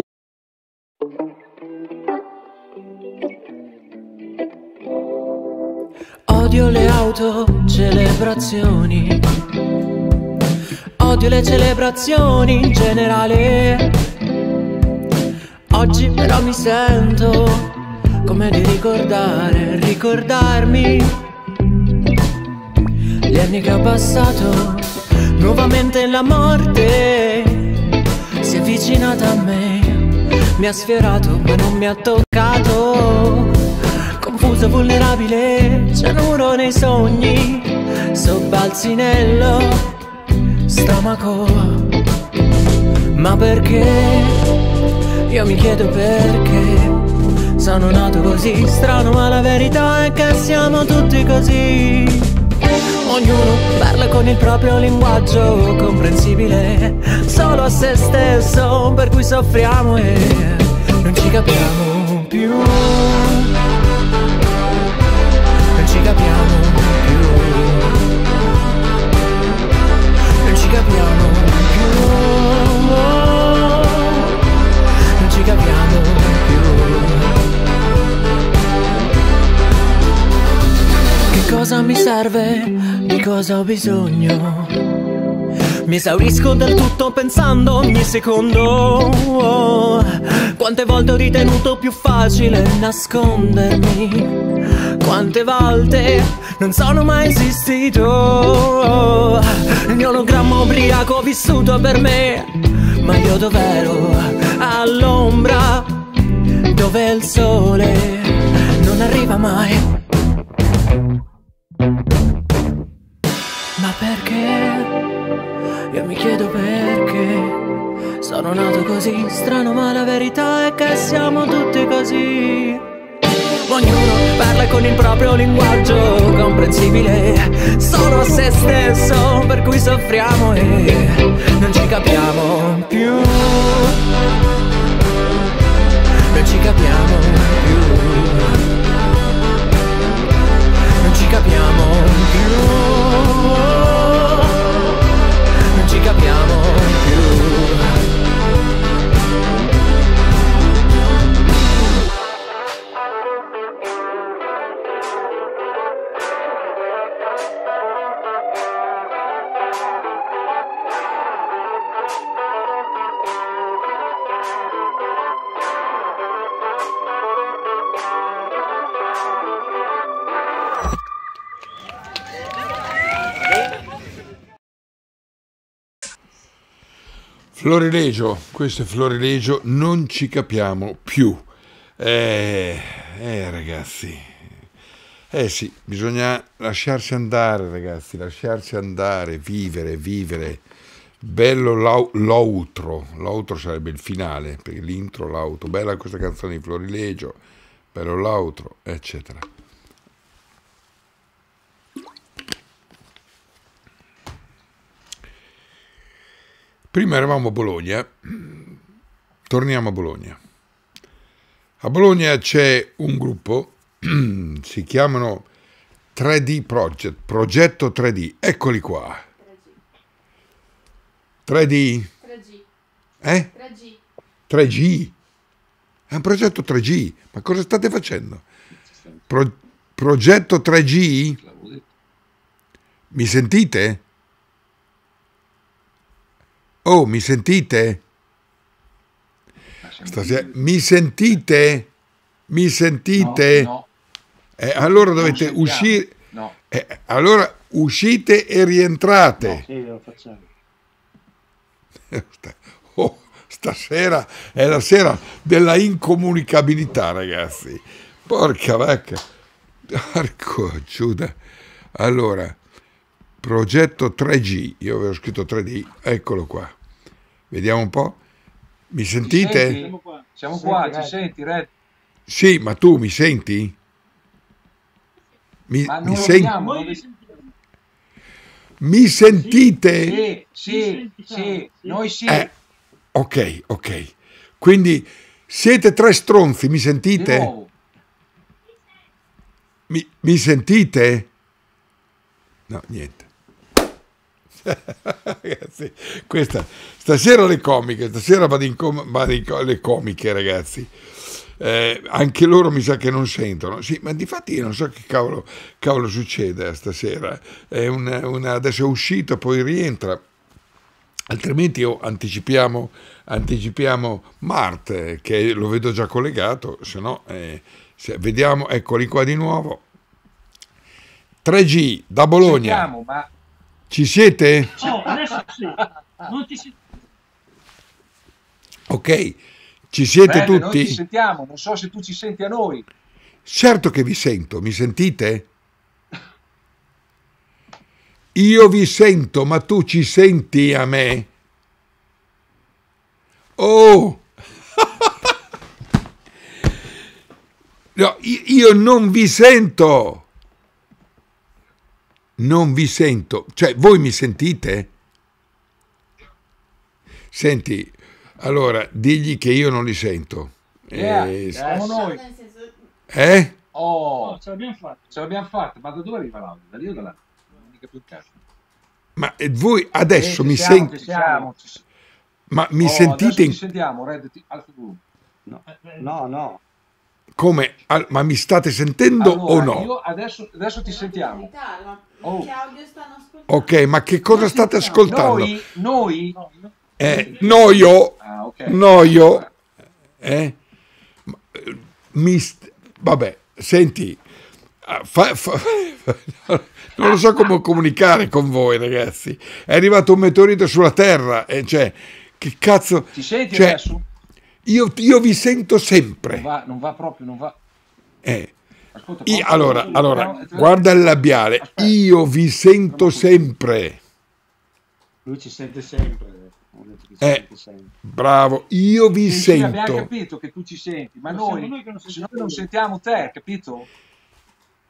Odio le autocelebrazioni. Odio le celebrazioni in generale. Oggi però mi sento come di ricordare, ricordarmi gli anni che ho passato. Nuovamente la morte si è avvicinata a me, mi ha sfiorato ma non mi ha toccato confuso, vulnerabile, cianuro nei sogni, sobbalzi nello stomaco. Ma perché? Io mi chiedo perché. Sono nato così strano, ma la verità è che siamo tutti così. Ognuno parla con il proprio linguaggio comprensibile, solo a se stesso, per cui soffriamo e non ci capiamo più capiamo più Non ci capiamo più Non ci capiamo più Che cosa mi serve? Di cosa ho bisogno? Mi esaurisco del tutto pensando ogni secondo oh, Quante volte ho ritenuto più facile nascondermi quante volte non sono mai esistito Il ologramma ubriaco vissuto per me Ma io dov'ero? All'ombra Dove il sole non arriva mai Ma perché? Io mi chiedo perché sono nato così, strano ma la verità è che siamo tutti così Ognuno parla con il proprio linguaggio comprensibile solo a se stesso, per cui soffriamo e non ci capiamo più. Non ci capiamo più. Non ci capiamo più. Non ci capiamo più. Florilegio, questo è Florilegio, non ci capiamo più. Eh, eh ragazzi, eh sì, bisogna lasciarsi andare ragazzi, lasciarsi andare, vivere, vivere. Bello l'outro, l'outro sarebbe il finale, perché l'intro, l'auto, bella questa canzone di Florilegio, bello l'outro, eccetera. Prima eravamo a Bologna, torniamo a Bologna. A Bologna c'è un gruppo, si chiamano 3D Project, progetto 3D, eccoli qua. 3D? 3G. Eh? 3G. 3G. È un progetto 3G, ma cosa state facendo? Pro progetto 3G? Mi sentite? Oh, mi sentite? Stasera... Mi sentite? Mi sentite? No, no. Eh, allora dovete uscire. No. Eh, allora uscite e rientrate. Sì, lo facciamo. Oh, stasera è la sera della incomunicabilità, ragazzi. Porca vacca. Arco, Giuda. Allora, progetto 3G, io avevo scritto 3D, eccolo qua. Vediamo un po'. Mi sentite? Senti? Siamo qua, Siamo senti, qua. ci senti Red? Sì, ma tu mi senti? Mi, mi, sen noi... mi sentite? Sì, sì, sì, noi sì. Eh, ok, ok. Quindi siete tre stronzi, mi sentite? Mi, mi sentite? No, niente. ragazzi, questa, stasera le comiche, stasera vado in, com- vado in co- le comiche, ragazzi. Eh, anche loro mi sa che non sentono. Sì, ma di fatti io non so che cavolo, cavolo succede eh, stasera. È una, una, adesso è uscito, poi rientra. Altrimenti io anticipiamo, anticipiamo Marte, che lo vedo già collegato, se no eh, se, vediamo, eccoli qua di nuovo. 3G da Bologna. Sentiamo, ma ci siete? Oh, adesso sì. Non ti si... Ok, ci siete Bene, tutti? Noi ci sentiamo, non so se tu ci senti a noi. Certo che vi sento, mi sentite? Io vi sento, ma tu ci senti a me? Oh! no, io non vi sento! non vi sento, cioè voi mi sentite? Senti, allora digli che io non li sento. Yeah, eh, eh siamo noi. Eh? Oh, no, ce l'abbiamo fatta, ce l'abbiamo fatta, ma da dove arriva l'audio? Da lì o da là? Non mica più cazzo. Ma eh, voi adesso eh, mi sentite? Ma mi oh, sentite? Ci sentiamo, Red, alto No, no, no. Come? Ma mi state sentendo allora, o no? Adesso, adesso ti sentiamo. Oh. Ok, ma che cosa state ascoltando? Noi, noi? Eh, noio, ah, okay. noio, eh? Mist... vabbè, senti, ah, fa, fa... non lo so come comunicare con voi ragazzi, è arrivato un meteorite sulla Terra, e eh, cioè, che cazzo... Ti senti cioè, adesso? Io, io, vi sento sempre. Non va, non va proprio, non va... Eh. Ascolta, I, allora, allora guarda il labiale. Aspetta. Io vi sento sempre. Lui ci sente sempre. Eh, sente. bravo, io vi Quindi sento. Abbiamo capito che tu ci senti, ma non noi, noi, non, sentiamo noi non sentiamo te, capito?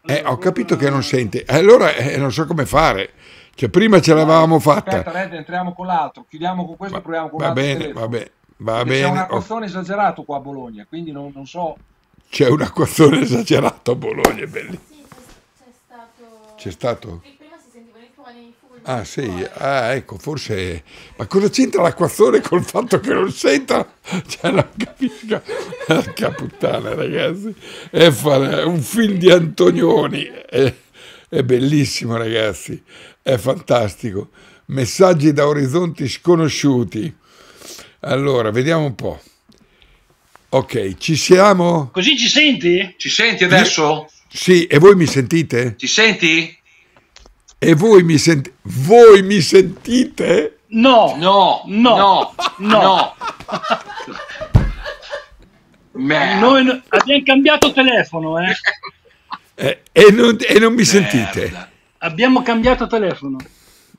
Allora, eh, ho capito che non senti, allora eh, non so come fare. Cioè, prima ce l'avevamo fatta. Aspetta, Red, entriamo con l'altro, chiudiamo con questo va, e proviamo con va l'altro. bene, va bene. Va bene. C'è un accozzone oh. esagerato qua a Bologna, quindi non, non so c'è un acquazzone esagerato a Bologna, è bellissimo. Sì, c'è stato... C'è stato? prima si sentivano i tuoni, Ah sì, ah, ecco, forse... Ma cosa c'entra l'acquazzone col fatto che non senta? Cioè, non capisco. Porca ah, puttana, ragazzi. È un film di Antonioni. È, è bellissimo, ragazzi. È fantastico. Messaggi da orizzonti sconosciuti. Allora, vediamo un po'. Ok, ci siamo? Così ci senti? Ci senti adesso? Sì, e voi mi sentite? Ci senti? E voi mi sentite? Voi mi sentite? No, no, no, no, no. no. Noi no- abbiamo cambiato telefono, eh. Eh, e, non, e non mi sentite? Abbiamo cambiato telefono.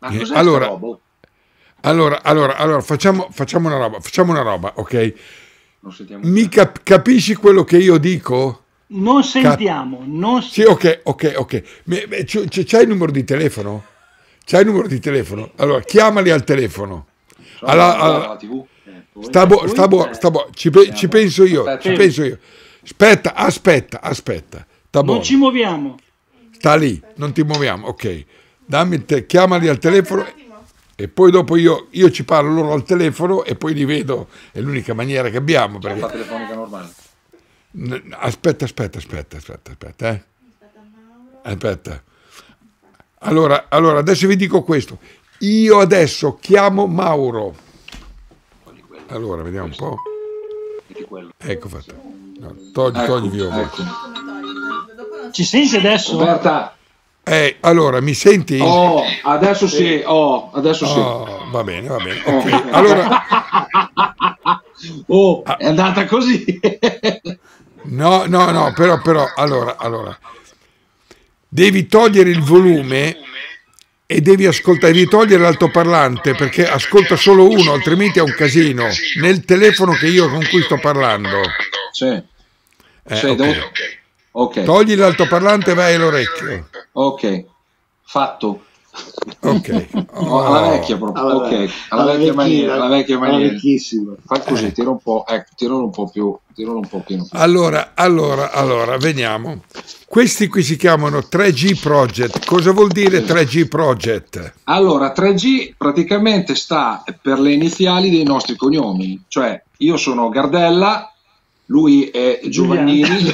Ma Eh, cos'è allora, allora, allora, allora, allora facciamo, facciamo una roba, facciamo una roba, ok? Mi cap- capisci quello che io dico? Non sentiamo, Cap- non sentiamo. Sì, ok, ok, ok. c'hai il numero di telefono? C'hai il numero di telefono? Allora, chiamali al telefono. Alla, alla... Eh, sta buono, sta buono, eh, Ci, pe- ci, penso io, ci penso io. Aspetta, aspetta, aspetta. Tabò. Non ci muoviamo. Sta lì, non ti muoviamo, ok. Dammi te- chiamali al telefono e poi dopo io, io, ci parlo loro al telefono e poi li vedo, è l'unica maniera che abbiamo. Perché... Chiamata telefonica normale. Aspetta, aspetta, aspetta, aspetta, aspetta, eh. Aspetta. Allora, allora, adesso vi dico questo. Io adesso chiamo Mauro. Allora, vediamo un po'. Ecco fatto. No, togli, togli via. Ecco. Ci senti adesso? Aspetta. Eh, allora, mi senti? Oh, adesso sì, eh. oh, adesso sì. Oh, va bene, va bene. Okay. Oh. Allora... oh, ah. è andata così. no, no, no, però, però, allora, allora, devi togliere il volume e devi ascoltare, devi togliere l'altoparlante perché ascolta solo uno, altrimenti è un casino. Nel telefono che io con cui sto parlando. Sì. Eh, sì, okay. devo... Ok. Togli l'altoparlante e vai all'orecchio. Ok, fatto. Ok. Oh. Alla vecchia proprio. Alla, okay. alla, alla vecchia, vecchia maniera. Alla vecchia maniera. Vecchissima. Fai così, eh. tiro un po', ecco, tiro un po' più. Tiro un po' più. Allora, allora, allora, veniamo. Questi qui si chiamano 3G Project. Cosa vuol dire 3G Project? Allora, 3G praticamente sta per le iniziali dei nostri cognomi, cioè io sono Gardella, lui è Giovannini.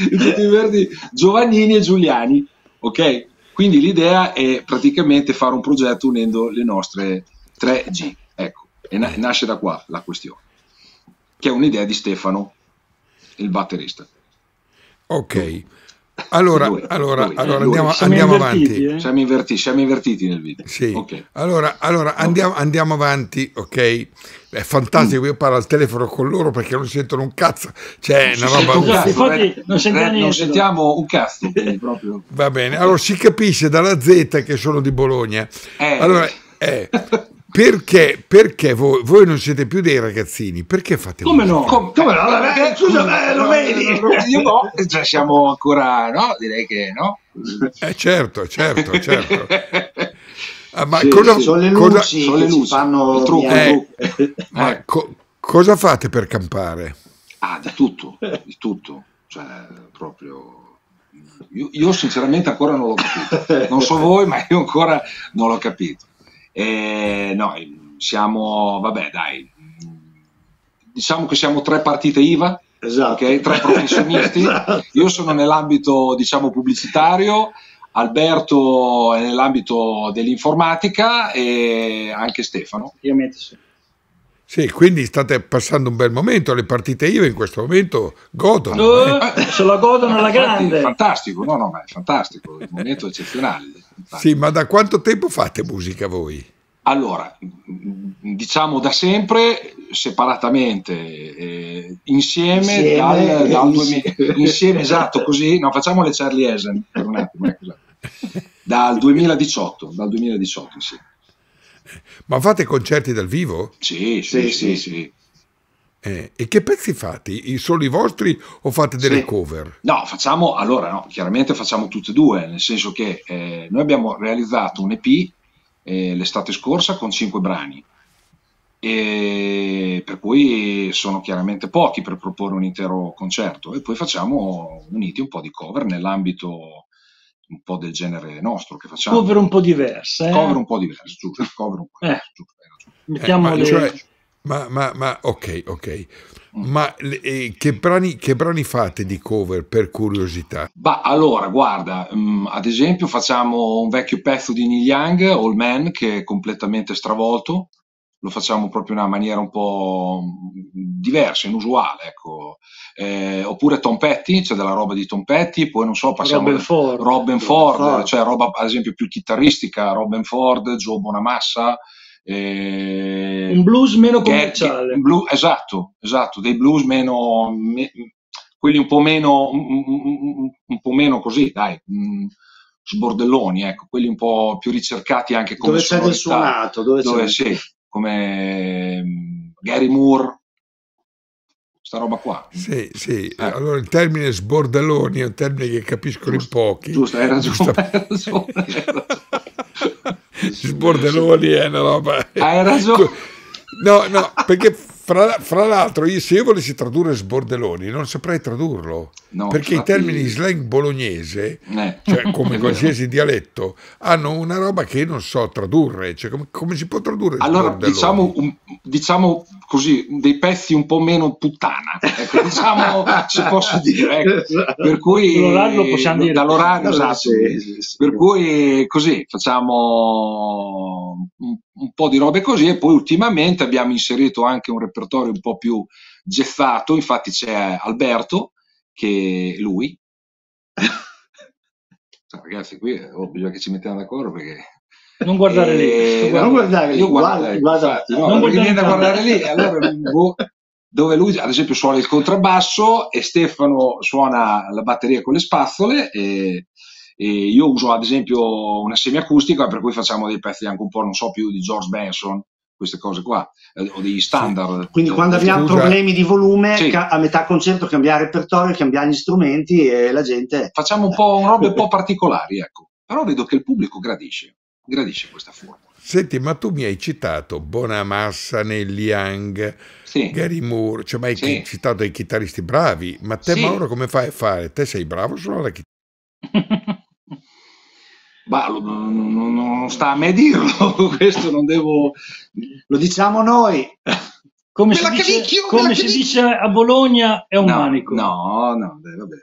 tutti i verdi Giovannini e Giuliani, ok? Quindi l'idea è praticamente fare un progetto unendo le nostre 3G, ecco, e na- nasce da qua la questione, che è un'idea di Stefano, il batterista. Ok. Allora, lui, allora, lui, allora eh, andiamo, andiamo avanti. Eh? Siamo, invertiti, siamo invertiti nel video. Sì. Okay. Allora, allora okay. Andiamo, andiamo, avanti, ok? È fantastico, mm. io parlo al telefono con loro perché non sentono un cazzo. Cioè, non una roba... Cazzo, infatti, eh. non, sentiamo, re, non sentiamo un cazzo. Va bene, allora si capisce dalla Z che sono di Bologna. Eh. Allora, eh, perché, perché voi, voi, non siete più dei ragazzini? Perché fate Come no? Com- come no? Eh, scusa, come eh, eh, lo vedi? Io no, cioè siamo ancora, no? Direi che no. Eh certo, certo, certo. Ah, ma sì, cosa, sì, sono le luci, sono le luci. fanno il trucco. eh. Ma co- cosa fate per campare? Ah, da tutto, di tutto. Cioè, proprio... Io, io sinceramente ancora non l'ho capito. Non so voi, ma io ancora non l'ho capito. E, no, eh, siamo, vabbè, dai, diciamo che siamo tre partite IVA. Esatto. Okay? Tre professionisti. esatto. Io sono nell'ambito, diciamo, pubblicitario. Alberto è nell'ambito dell'informatica e anche Stefano. Io metto sì. Sì, quindi state passando un bel momento, le partite IVA in questo momento godono. No, eh, eh. eh. Se la godono alla grande. È fantastico, no, no, ma è fantastico, è un momento eccezionale. Sì, ma da quanto tempo fate musica voi? Allora, diciamo da sempre, separatamente, eh, insieme, insieme, dal, dal 2000, insieme, esatto, così, no, facciamo le Charlie Eisen per un attimo, dal 2018, dal 2018 insieme. Ma fate concerti dal vivo? Sì, sì, sì. sì, sì. Eh, e che pezzi fate? I, soli vostri o fate delle sì. cover? No, facciamo, allora no, chiaramente facciamo tutte e due, nel senso che eh, noi abbiamo realizzato un EP eh, l'estate scorsa con cinque brani, e per cui sono chiaramente pochi per proporre un intero concerto e poi facciamo uniti un po' di cover nell'ambito un po' del genere nostro che facciamo. Cover un po' diverse. Eh? Cover un po' diverse, giusto, cover un po' eh. diverse. Eh. Mettiamo ma, le... cioè, ma, ma, ma, ok, ok. Mm. Ma eh, che, brani, che, brani, fate di cover per curiosità? Ma allora, guarda, mh, mm, ad esempio facciamo un vecchio pezzo di Neil Young, All Man, che è completamente stravolto, lo facciamo proprio in una maniera un po' diversa, inusuale, ecco. Eh, oppure Tom Petty, c'è della roba di Tom Petty, poi non so, passiamo Robin Ford, Robin Ford, Ford. cioè roba ad esempio più chitarristica, Robin Ford, Joe Bonamassa, eh, un blues meno commerciale. Che, blues, esatto, esatto, dei blues meno, me, quelli un po' meno, un, un po' meno così, dai, mh, mm, sbordelloni, ecco, quelli un po' più ricercati anche come dove Dove c'è del suonato, dove, dove c'è... Sì, come mm, Gary Moore, sta roba qua. Sì, sì. Eh. Allora il termine sbordelloni è un termine che capiscono giusto, in pochi. Giusto, hai ragione. Giusto. Hai ragione, hai è una roba. Hai ragione. No, no, perché fra, fra l'altro, io, se io volessi tradurre sbordeloni, non saprei tradurlo, no, perché i termini slang bolognese, eh. cioè, come qualsiasi dialetto, hanno una roba che non so tradurre, cioè, come, come, si può tradurre? Allora, diciamo, un, diciamo, così, dei pezzi un po' meno puttana, ecco, diciamo, se posso dire. Ecco. Esatto. Per cui, dall'orario possiamo dire. Dall'orario, esatto. Sì, sì, sì. Per cui, così, facciamo un un po' di robe così e poi ultimamente abbiamo inserito anche un repertorio un po' più geffato, infatti c'è Alberto, che è lui. cioè, ragazzi, qui oh, bisogna che ci mettiamo d'accordo perché non guardare e... lì. Guarda, eh, non guardare lì, guarda, guarda, no, non guardare, da guardare lì. Allora, boh, dove lui, ad esempio, suona il contrabbasso e Stefano suona la batteria con le spazzole e e io uso ad esempio una semiacustica per cui facciamo dei pezzi anche un po', non so più, di George Benson, queste cose qua, eh, o degli standard. Sì. Quindi quando abbiamo problemi di volume, sì. ca- a metà concerto cambiare repertorio, cambiare gli strumenti e la gente... Facciamo un po' robe un po' particolari, ecco. Però vedo che il pubblico gradisce, gradisce questa forma. Senti, ma tu mi hai citato Bonamassa, Nelly Young, sì. Gary Moore, cioè, ma hai sì. citato dei chitarristi bravi, ma te Mauro come fai a fare? Te sei bravo solo alla chitarra? Bah, non, sta a me dirlo, questo non devo... Lo diciamo noi. Come, si dice, come si dice, a Bologna è un no, manico. No, no, dai, vabbè.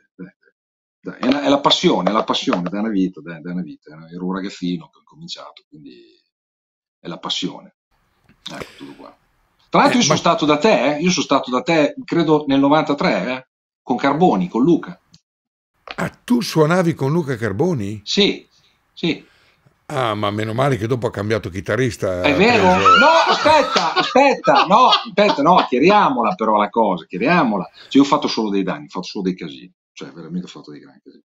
Dai, È, la, è, la, passione, è la passione, da una vita, da una vita. Ero un ragazzino che ho cominciato, quindi è la passione. Ecco, tutto qua. Tra l'altro eh, io sono stato da te, eh, io sono stato da te, credo nel 93, eh? con Carboni, con Luca. Ah, tu suonavi con Luca Carboni? Sì, sì. Ah, ma meno male che dopo ha cambiato chitarrista. Ah, è vero? Preso... No, aspetta, aspetta, no, aspetta, no, chiariamola però la cosa, chiariamola. Cioè, io ho fatto solo dei danni, ho fatto solo dei casini, cioè veramente ho fatto dei grandi casini.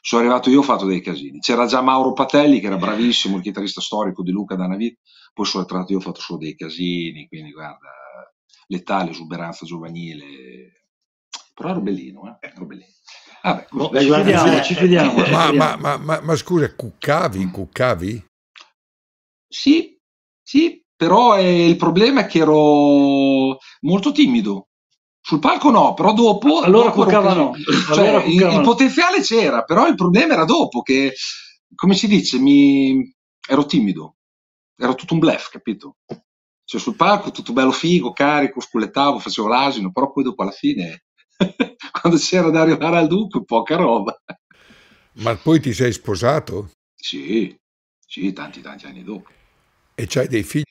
Sono arrivato io, ho fatto dei casini. C'era già Mauro Patelli, che era bravissimo, il chitarrista storico di Luca Danavit, poi sono entrato io, ho fatto solo dei casini, quindi guarda, letale, esuberanza giovanile, però ero bellino, eh? ero bellino. Vabbè, boh, ci vediamo, eh, ci vediamo, ma, Ma, ma, ma, scusa, cuccavi, mm. cuccavi? Sì, sì, però eh, il problema è che ero molto timido. Sul palco no, però dopo... Ah, allora dopo cuccavano. Cioè, allora il, il, potenziale c'era, però il problema era dopo che, come si dice, mi... ero timido. Era tutto un blef, capito? Cioè sul palco tutto bello figo, carico, sculettavo, facevo l'asino, però poi dopo alla fine... quando c'era da arrivare al dunque, poca roba. Ma poi ti sei sposato? Sì, sì, tanti tanti anni dopo. E c'hai dei figli?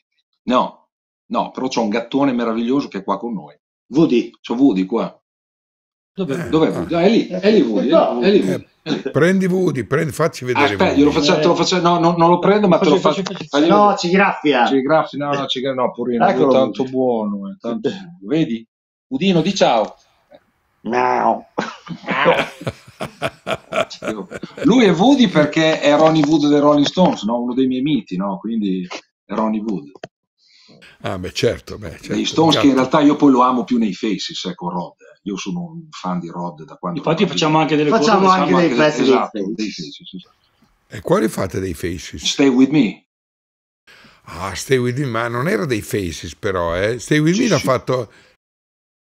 No, no, però c'ho un gattone meraviglioso che è qua con noi. Woody, c'ho Woody qua. Dov'è, eh, dov'è ah. Ah, è lì, è lì Woody, è lì Woody. Eh, prendi Woody, prendi, facci vedere. Aspetta, Woody. Faccio, te lo faccio, no, no, non lo prendo, ma te lo faccio. faccio, no, ci graffia. Ci graffia, no, no, ci graffia, no, purino, è eh, tanto buono, è tanto... vedi? Udino, di ciao. Miau. Lui è Woody perché è Ronnie Wood dei Rolling Stones, no? uno dei miei miti, no? quindi è Ronnie Wood. Ah, beh, certo. Beh, certo. Dei Stones certo. che in realtà io poi lo amo più nei Faces, ecco Rod. Io sono un fan di Rod da quando. Infatti, facciamo anche delle facciamo cose, anche, anche dei, anche esatto, dei Faces. Esatto. E quali fate dei Faces? Stay with me. Ah, Stay with me, ma non era dei Faces, però, eh. Stay with me sì, l'ha fatto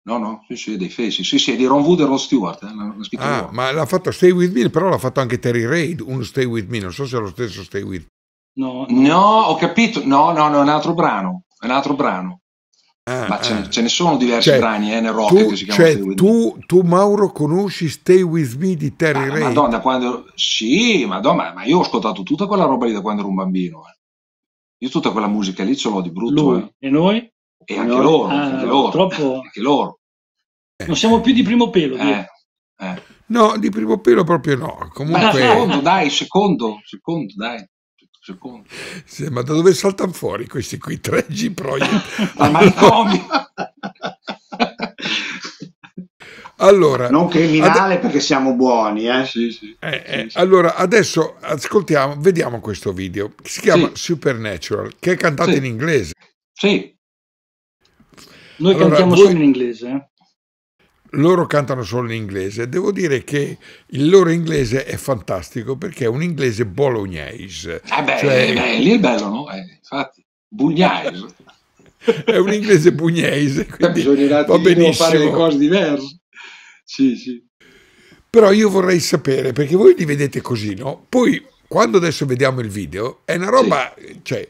No, no, sì, sì, dei fesi, sì, sì, è di Ron Wood e Ron Stewart. Eh, ah, ma l'ha fatto Stay With Me, però l'ha fatto anche Terry Reid, uno Stay With Me, non so se è lo stesso Stay With Me. No, no, ho capito, no, no, no, è un altro brano, è un altro brano. Ah, ma ce, ah. ce, ne sono diversi cioè, brani eh, nel rock tu, che si chiama cioè, Stay With tu, Me. Tu, Mauro, conosci Stay With Me di Terry ah, Raid? Madonna, quando... Sì, madonna, ma io ho ascoltato tutta quella roba lì da quando ero un bambino. Eh. Io tutta quella musica lì ce l'ho di brutto. Lui, eh. E noi? E anche loro, loro, ah, anche, loro Purtroppo... anche loro. Eh. Non siamo più di primo pelo. Eh, eh. No, di primo pelo proprio no. Comunque... Ma secondo, dai, secondo, secondo, dai. Sì, ma da dove saltano fuori questi qui tre G Project? allora... allora, non criminale ad... perché siamo buoni, eh? Sì, sì. Eh, eh allora adesso ascoltiamo, vediamo questo video. Si chiama Supernatural, che è cantato in inglese. Sì, noi allora, cantiamo voi... solo in inglese. Eh. Loro cantano solo in inglese. Devo dire che il loro inglese è fantastico perché è un inglese bolognese. Ah beh, cioè... Eh, beh lì è bello, no? Eh, infatti, bugnese. è un inglese bugnese. Quindi Bisognerà fare le cose diverse. Sì, sì. Però io vorrei sapere, perché voi li vedete così, no? Poi, quando adesso vediamo il video, è una roba... Sì. Cioè,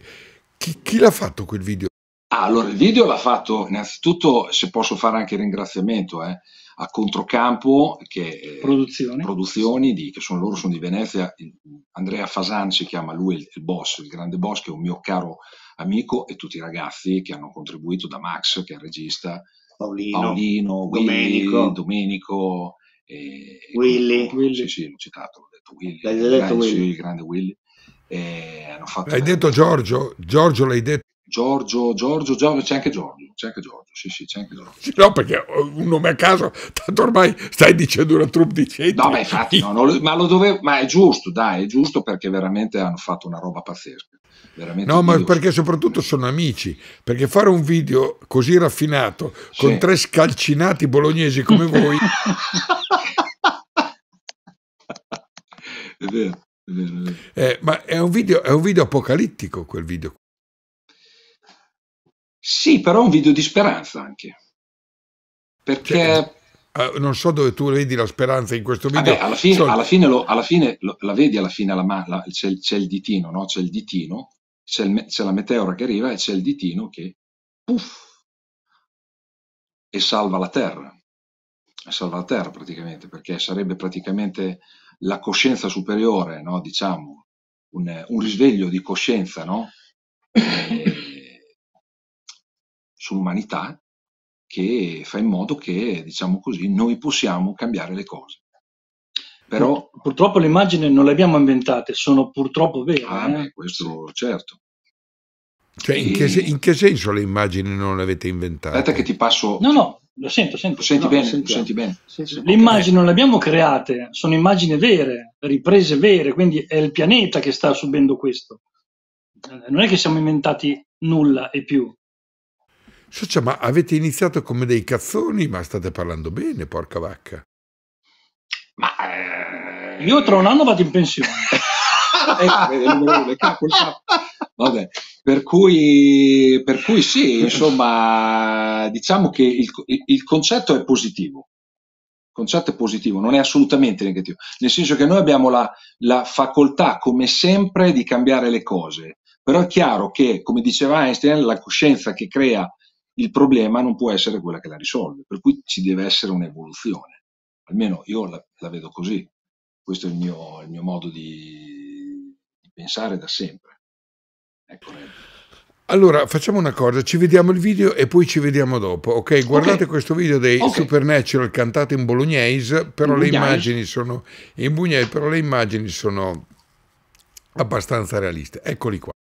chi, chi l'ha fatto quel video? Ah, allora il video l'ha fatto innanzitutto, se posso fare anche ringraziamento, eh, a Controcampo, che, eh, Produzione. produzioni di, che sono loro, sono di Venezia, Andrea Fasan si chiama lui il, il, boss, il grande boss che è un mio caro amico e tutti i ragazzi che hanno contribuito da Max, che è il regista, Paolino, Paolino Willy, Domenico, Domenico e, Willy. Willy. Sì, sì, l'ho citato, l'ho detto Willy. L'hai detto grande, Willy. Sì, il grande Willy. Eh, l'hai detto Giorgio? Giorgio l'hai detto? Giorgio, Giorgio, Giorgio, c'è anche Giorgio, c'è anche Giorgio, sì, sì, c'è anche Giorgio. No, perché eh, un nome a caso, tanto ormai stai dicendo una troupe di cento. No, beh, infatti, no, no, ma, lo dovevo, ma è giusto, dai, è giusto perché veramente hanno fatto una roba pazzesca. Veramente no, ma perché soprattutto sono amici, perché fare un video così raffinato con sì. tre scalcinati bolognesi come voi... è vero. Eh, ma è un, video, è un video apocalittico quel video sì, però un video di speranza anche. Perché... Cioè, eh, non so dove tu vedi la speranza in questo video. Vabbè, alla fine, so... alla fine, lo, alla fine lo, la vedi, alla fine la, la, c'è, c'è, il ditino, no? C'è il ditino, c'è, il, c'è la meteora che arriva e c'è il ditino che... Puff, e salva la Terra. Salva la Terra praticamente, perché sarebbe praticamente la coscienza superiore, no? diciamo, un, un risveglio di coscienza, no? E, eh, su umanità che fa in modo che, diciamo così, noi possiamo cambiare le cose. Però, purtroppo le immagini non le abbiamo inventate, sono purtroppo vere. Ah, eh? beh, questo certo. Cioè, in che, in, che, senso le immagini non le avete inventate? Aspetta che ti passo... No, no, lo sento, sento. Lo senti, no, bene, lo senti bene? Sì, sì. Le immagini non le abbiamo create, sono immagini vere, riprese vere, quindi è il pianeta che sta subendo questo. Eh, non è che siamo inventati nulla e più. Socia, cioè, ma avete iniziato come dei cazzoni, ma state parlando bene, porca vacca. Ma eh, io tra un anno vado in pensione. Ecco, Vabbè, per cui, per cui sì, insomma, diciamo che il, il concetto è positivo. Il concetto è positivo, non è assolutamente negativo, nel senso che noi abbiamo la, la, facoltà, come sempre, di cambiare le cose, però è chiaro che, come diceva Einstein, la coscienza che crea il problema non può essere quella che la risolve, per cui ci deve essere un'evoluzione. Almeno io la, la vedo così. Questo è il mio, il mio modo di, di, pensare da sempre. Ecco. Allora, facciamo una cosa, ci vediamo il video e poi ci vediamo dopo, ok? Guardate okay. questo video dei okay. Supernatural cantato in bolognese, però in le immagini sono in Bugnese, però le immagini sono abbastanza realiste. Eccoli qua.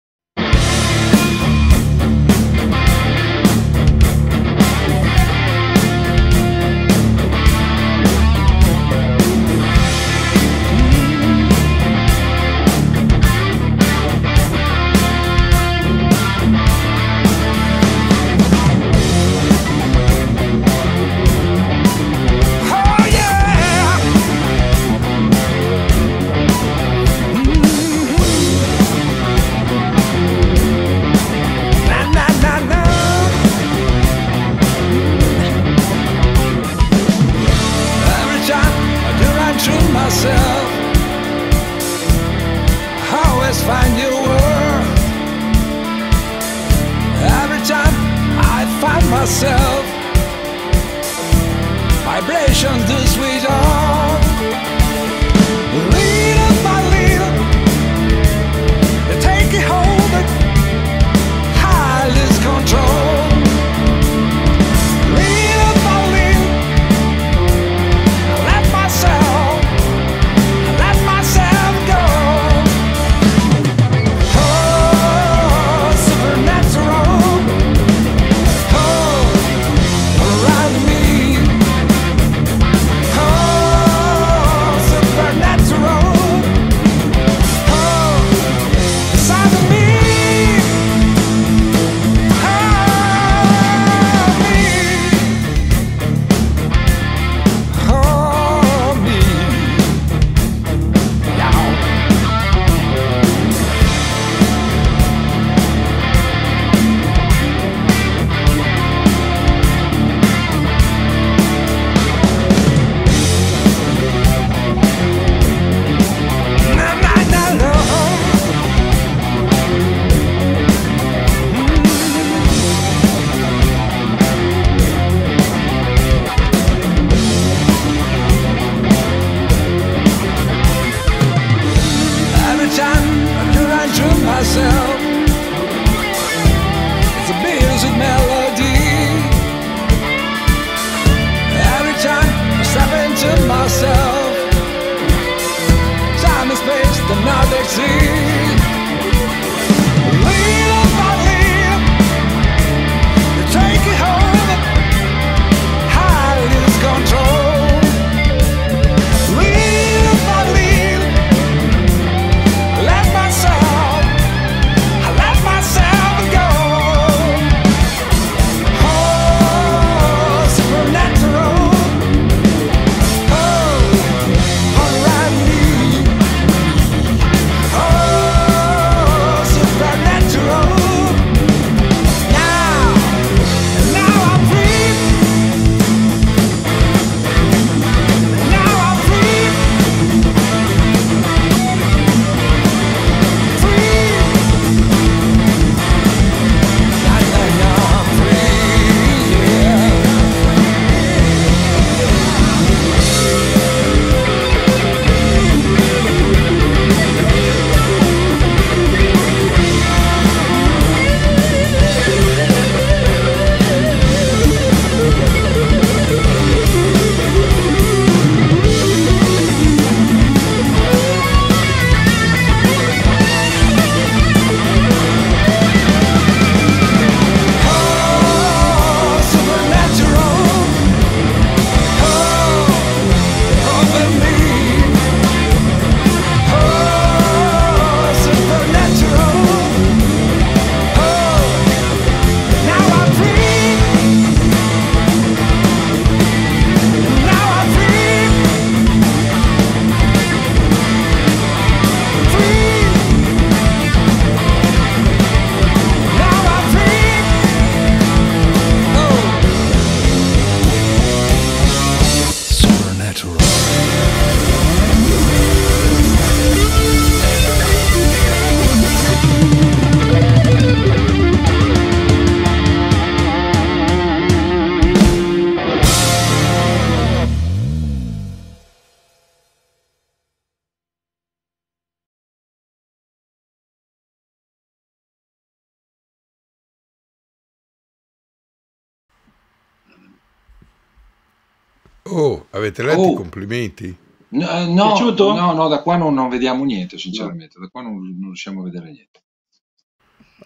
Avete letto oh. i complimenti? No, eh, no, no, no, da qua non, non vediamo niente, sinceramente, no. da qua non, non, riusciamo a vedere niente.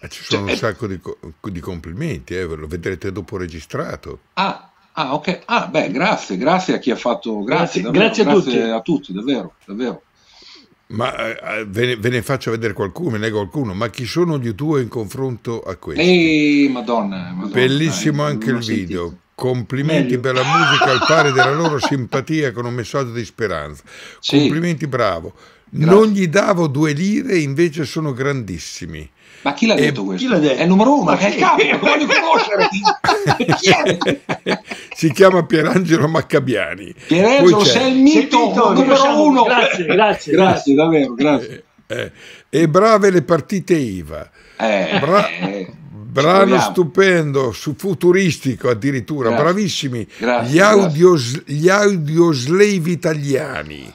Ma eh, ci sono cioè, un eh. sacco di, di complimenti, eh, lo vedrete dopo registrato. Ah, ah, ok. Ah, beh, grazie, grazie a chi ha fatto. Grazie, grazie, davvero, grazie a grazie tutti. a tutti, davvero, davvero. Ma eh, ve, ne, ve, ne, faccio vedere qualcuno, me ne qualcuno, ma chi sono gli due in confronto a questi? Ehi, madonna, madonna Bellissimo dai, anche il video. Complimenti Meglio. per la musica al pari della loro simpatia con un messaggio di speranza. Sì. Complimenti, bravo. Grazie. Non gli davo due lire, invece sono grandissimi. Ma chi l'ha e detto questo? Chi L'ha detto? È il numero uno, che è il capo, voglio conoscere. si chiama Pierangelo Maccabiani. Pierangelo, sei il mito, mito numero uno. Grazie, grazie, grazie, davvero, grazie. Eh, eh, e brave le partite IVA. Eh, Bra- eh. Brano stupendo, futuristico addirittura, Grazie. bravissimi. Grazie. Gli, Audio, gli audio audioslave italiani.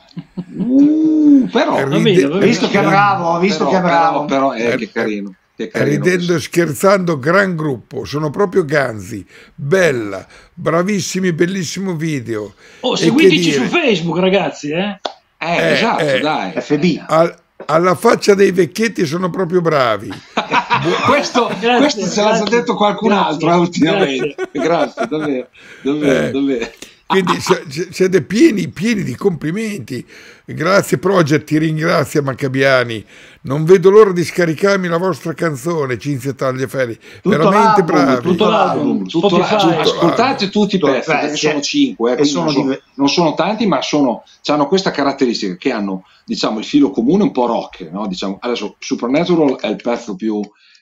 Uh, però, Ride- vedo, visto che è bravo, visto però, che è bravo. Però, però eh, che carino. Che carino Ridendo e scherzando, gran gruppo, sono proprio Ganzi, bella, bravissimi, bellissimo video. Oh, seguiteci su Facebook ragazzi, eh? Eh, eh, esatto, eh, eh. dai. FB. Al, alla faccia dei vecchietti sono proprio bravi. questo, grazie, questo ce l'ha detto qualcun grazie, altro grazie. Eh, ultimamente. Grazie, davvero. davvero, eh. davvero. Quindi siete pieni, pieni di complimenti. Grazie Project, ti ringrazio Maccabiani. Non vedo l'ora di scaricarmi la vostra canzone, Cinzia Tagliaferri. Veramente bravi. Tutto l'album, tutto, l'album. Ascoltate tutti i pezzi, cioè, perché sono cinque, eh, sono, non, sono, non, sono, tanti, ma sono, hanno questa caratteristica che hanno diciamo, il filo comune un po' rock. No? Diciamo, adesso Supernatural è il pezzo più,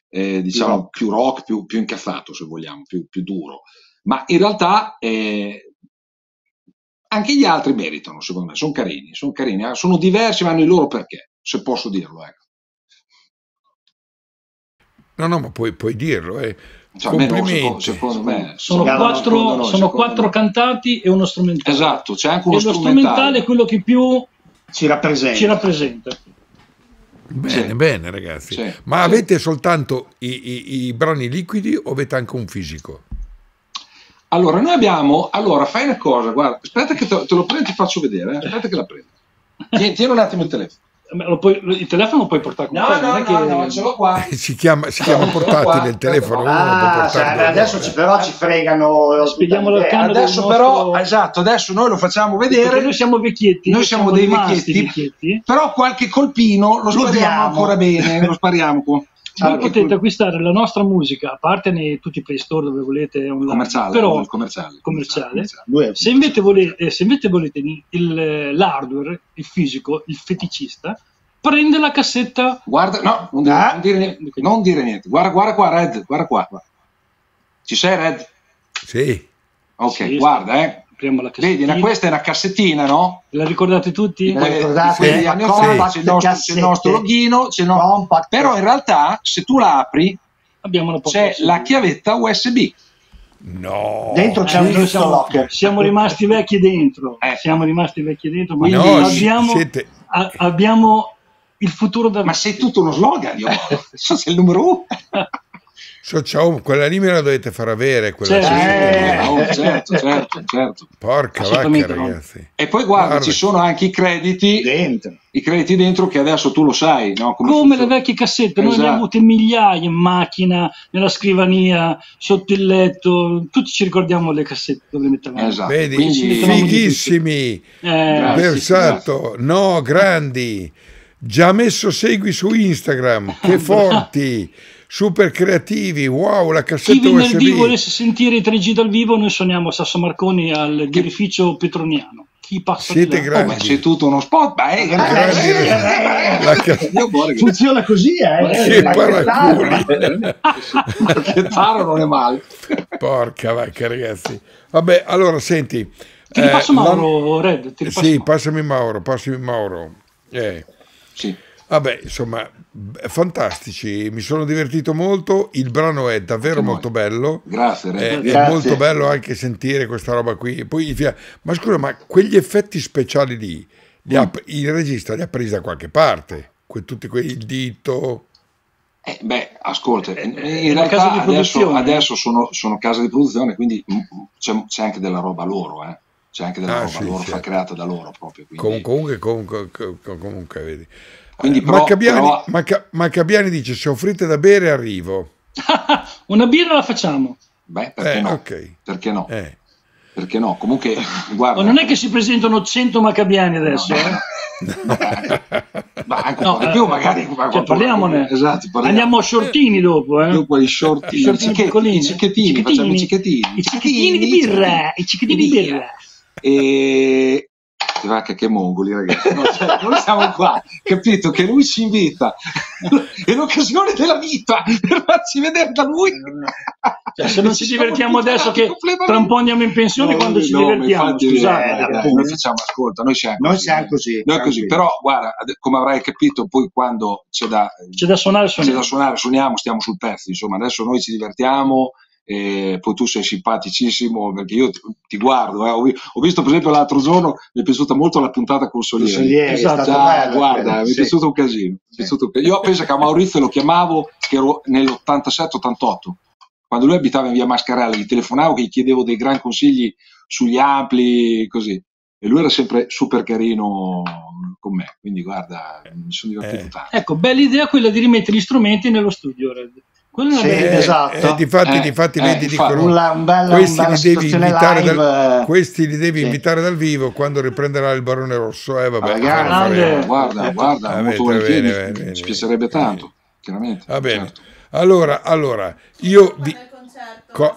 eh, diciamo, più rock, più, più incazzato se vogliamo, più, più duro. Ma in realtà eh, anche gli altri meritano, secondo me, sono carini, sono carini, ah, sono diversi, ma hanno il loro perché, se posso dirlo. Ecco. No, no, ma puoi, puoi dirlo. Eh. Cioè, Complimenti. secondo, secondo me, sono, quattro, noi, sono quattro me. cantati e uno strumentale. Esatto, c'è anche uno e strumentale. Lo strumentale è quello che più ci rappresenta. Ci rappresenta. Bene, sì. bene ragazzi. Sì. Ma sì. avete soltanto i, i, i brani liquidi o avete anche un fisico? Allora, noi abbiamo. Allora, fai una cosa, guarda, aspetta che te, te lo prendo e ti faccio vedere. Eh. Aspetta che la prendo. Tieni, tieni un attimo il telefono. Puoi, il telefono lo puoi portare con no, te? No, no, che... no, ce l'ho qua. si chiama, si chiama portatile il telefono. Ah, cioè, adesso ci, però ci fregano. Spieghiamo la camera. Adesso, però, esatto, adesso noi lo facciamo vedere. Perché noi siamo vecchietti. Noi siamo, dei vecchietti, vecchietti, Però qualche colpino lo, spariamo diamo. ancora bene. lo spariamo. qua. Allora, potete cui... Ecco. acquistare la nostra musica, a parte nei tutti i play store dove volete online, commerciale, però commerciale, commerciale. commerciale. Se, invece volete, se invece volete il, l'hardware, il fisico, il feticista, prende la cassetta. Guarda, no, non dire, ah. non dire, niente, non dire niente. Guarda, guarda, qua, Red, guarda qua. Ci sei, Red? Sì. Ok, sì, guarda, eh apriamo la cassettina. Vedi, questa è una cassettina, no? La ricordate tutti? La eh, ricordate? Quindi, la compact, c'è, il nostro, c'è il nostro loghino, c'è no... compact. però in realtà se tu la apri c'è la chiavetta USB. No, dentro c'è un giusto locker. Siamo rimasti vecchi dentro. Eh. Siamo rimasti vecchi dentro. Ma no, abbiamo, siete... a, abbiamo il futuro da. Ma sei tutto uno slogan, io. so sei il numero uno. So, ciao, quella lì me la dovete far avere. Quella certo, eh. Oh, certo, certo, certo, Porca vacca, ragazzi. No. E poi guarda, guarda, ci sono anche i crediti dentro. I crediti dentro che adesso tu lo sai. No? Come, Come le vecchie cassette, esatto. noi ne abbiamo esatto. avute migliaia in macchina, nella scrivania, sotto il letto. Tutti ci ricordiamo le cassette dove le mettevamo. Esatto. Vedi, Quindi, fighissimi. Eh, Versato, no, grandi. Già messo segui su Instagram, che forti super creativi, wow, la cassetta Chi USB. Chi vivo volesse sentire i 3G dal vivo, noi suoniamo Sasso Marconi al birrificio Petroniano. Chi passa Siete di là? grandi. Oh, c'è tutto uno spot, beh, eh, eh, grandi, eh, eh la ca- funziona così, eh. Che paraculi. che taro non è male. Porca vacca, ragazzi. Vabbè, allora, senti. Ti ripasso eh, Mauro, la... Red. Ti ripasso sì, Mauro. passami Mauro, passami Mauro. Eh. Sì. Vabbè, insomma, fantastici, mi sono divertito molto, il brano è davvero molto bello. Grazie, eh, grazie, È molto bello anche sentire questa roba qui. Poi, ma scusa, ma quegli effetti speciali lì, mm. ha, il regista li ha presi da qualche parte, que, tutti quei il dito... Eh, beh, ascolta, eh, in eh, realtà adesso, adesso sono, sono case di produzione, quindi c'è anche della roba loro, eh c'è anche della ah, roba sì, loro, sì. fa creata da loro proprio. Quindi. Comunque, comunque, comunque, comunque vedi. Quindi, però, Maccabiani, però... Macca, Maccabiani dice: Se offrite da bere, arrivo. Una birra la facciamo. Beh, perché eh, no? Okay. Perché no? Eh. Perché no? Comunque, eh, guarda. Ma non è che si presentano 100 Maccabiani adesso, no, no, eh? No. Ma anche un po' di più, eh, magari. Cioè, parliamone. Esatto, parliamo. Andiamo a shortini dopo, eh? Dopo i short, facciamo i cicchettini. I cicchettini di birra, i cicchettini di birra. E, Iraq che mongoli, ragazzi. No, cioè, noi siamo qua, capito? Che lui ci invita. È l'occasione della vita per farci vedere da lui. Cioè, se non ci, ci divertiamo adesso, che tra un po' andiamo in pensione, no, quando no, ci divertiamo, scusate, eh, eh, noi facciamo ascolto, noi siamo noi così. Siamo così, noi così. Però, guarda, come avrai capito, poi quando c'è da, c'è da suonare, suoniamo. C'è da suonare, suoniamo, stiamo sul pezzo. Insomma, adesso noi ci divertiamo eh, poi tu sei simpaticissimo perché io ti, ti guardo. Eh. Ho, ho, visto per esempio l'altro giorno, mi è piaciuta molto la puntata con Solieri. Solieri esatto, già, ah, bello, guarda, bello. mi è sì. piaciuto un casino. Sì. Piaciuto... Io penso che a Maurizio lo chiamavo che ero nell'87-88, quando lui abitava in via Mascarella, gli telefonavo che gli chiedevo dei gran consigli sugli ampli, così. E lui era sempre super carino con me, quindi guarda, mi sono divertito eh. tanto. Ecco, bella idea quella di rimettere gli strumenti nello studio, Red. Quello sì, bella, esatto. E eh, difatti, eh, difatti eh, lei ti dicono: una, un bella, questi, li devi invitare dal, eh, questi li devi sì. invitare dal vivo quando riprenderà il Barone Rosso. Eh, vabbè, grande. Guarda, eh, guarda, vabbè, molto volentieri, bene, bene, ci piacerebbe tanto, chiaramente. Va bene. Certo. Allora, allora, io vi... Co-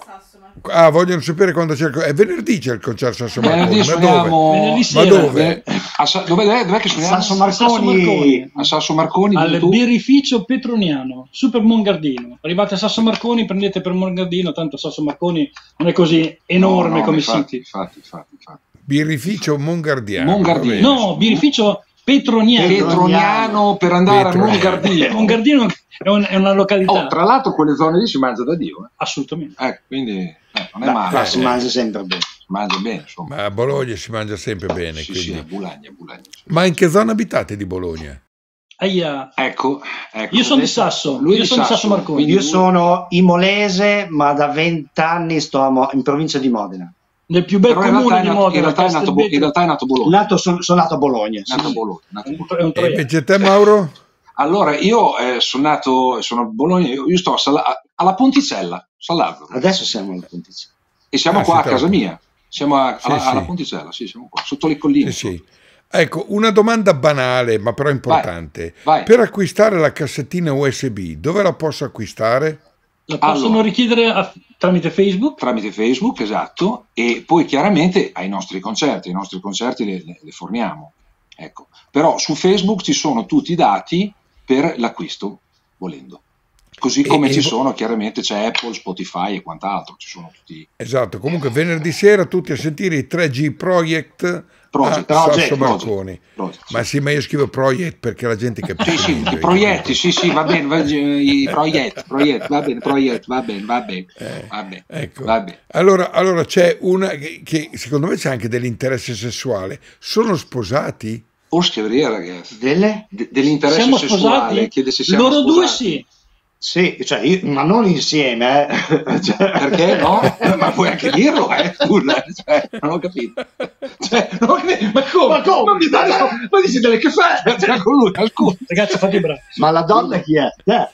Ah, vogliono sapere quando c'è il concerto. È venerdì c'è il concerto a San Marconi. Ma dove? Ma dove? Eh, a Sa- dove dov'è che suoniamo? Sasso Marconi. A Sasso Marconi. Al birrificio Petroniano, Super Mongardino. Arrivate a Sasso Marconi, prendete per Mongardino, tanto Sasso Marconi non è così enorme no, no, come infatti, siti. Infatti, infatti, infatti. Birrificio Mongardiano. Mongardino. No, birrificio Petroniano. Petroniano per andare Petroniano. a Mongardino. Mongardino è, un, è, una località. Oh, tra l'altro quelle zone lì si mangia da Dio. Eh? Assolutamente. Eh, quindi eh, non è da, male. si mangia sempre bene. mangia bene insomma. Ma a Bologna si mangia sempre bene. Sì, sì, a Bologna, a Bologna, sì. Ma in che zona abitate di Bologna? Aia. Ecco, ecco, io sono di Sasso, lui io di sono Sasso, Sasso Marconi. Io sono imolese, ma da vent'anni sto in provincia di Modena nel più bel comune di Modena. In realtà, in realtà è nato Bologna. Nato, sono, sono nato a Bologna. Nato sì. Bologna, nato Bologna. E eh, invece te Mauro? Allora, io eh, sono nato, sono a Bologna, io sto Sala, alla Ponticella, Salazzo. Adesso siamo alla Ponticella. E siamo ah, qua a casa certo. mia, siamo a, sì, alla, sì. alla, Ponticella, sì, siamo qua, sotto le colline. Sì, Ecco, una domanda banale, ma però importante. Vai, vai. Per acquistare la cassettina USB, dove la posso acquistare? La possono allora, richiedere a, tramite Facebook? Tramite Facebook, esatto, e poi chiaramente ai nostri concerti, i nostri concerti le, le, le, forniamo. Ecco. Però su Facebook ci sono tutti i dati per l'acquisto, volendo. Così come e, ci e... sono, chiaramente c'è Apple, Spotify e quant'altro, ci sono tutti. Esatto, comunque venerdì sera tutti a sentire i 3G Project Project, ah, Project, Marconi. Project, sì. Ma sì, ma io scrivo Project perché la gente capisce. sì, sì, i proietti, sì, sì, va bene, va, i project, project, va bene, project, va bene, va bene. Eh, va bene, ecco. va bene. Allora, allora c'è una che, che secondo me c'è anche dell'interesse sessuale. Sono sposati? Porca ragazzi. Delle? De, dell'interesse siamo sessuale? Sposati? Chiede se siamo Loro sposati. due sì. Sì, cioè io, ma non insieme, eh. cioè, perché no? ma puoi anche dirlo, eh, cioè, non ho capito. Cioè, non ho capito. ma come? Ma dici delle che fai? Cioè, cioè con lui, Ragazzi, fate bravo. Ma la donna chi è? Eh.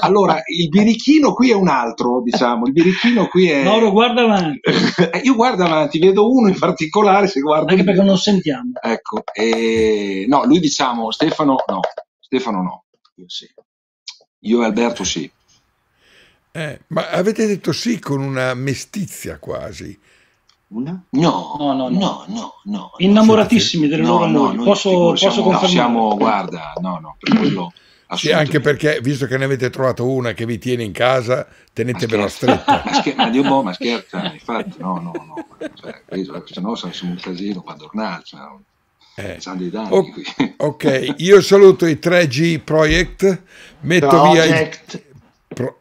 allora il birichino qui è un altro diciamo il birichino qui è Mauro guarda avanti eh, io guardo avanti vedo uno in particolare se guardo anche perché non sentiamo ecco e... Eh, no lui diciamo Stefano no Stefano no, io sì. Io e Alberto sì. Eh, ma avete detto sì con una mestizia quasi. Una? No, no, no, no, no, no Innamoratissimi del loro amore. posso, posso confermare? siamo, guarda, no, no, per quello... Sì, anche perché, visto che ne avete trovato una che vi tiene in casa, tenetevela stretta. ma, scher- ma, Dio boh, ma scherza, infatti, no, no, no. Cioè, se no siamo un casino quando tornare. Cioè, eh. Danni, o- ok, io saluto i 3G Project, metto Project. via... I- Pro-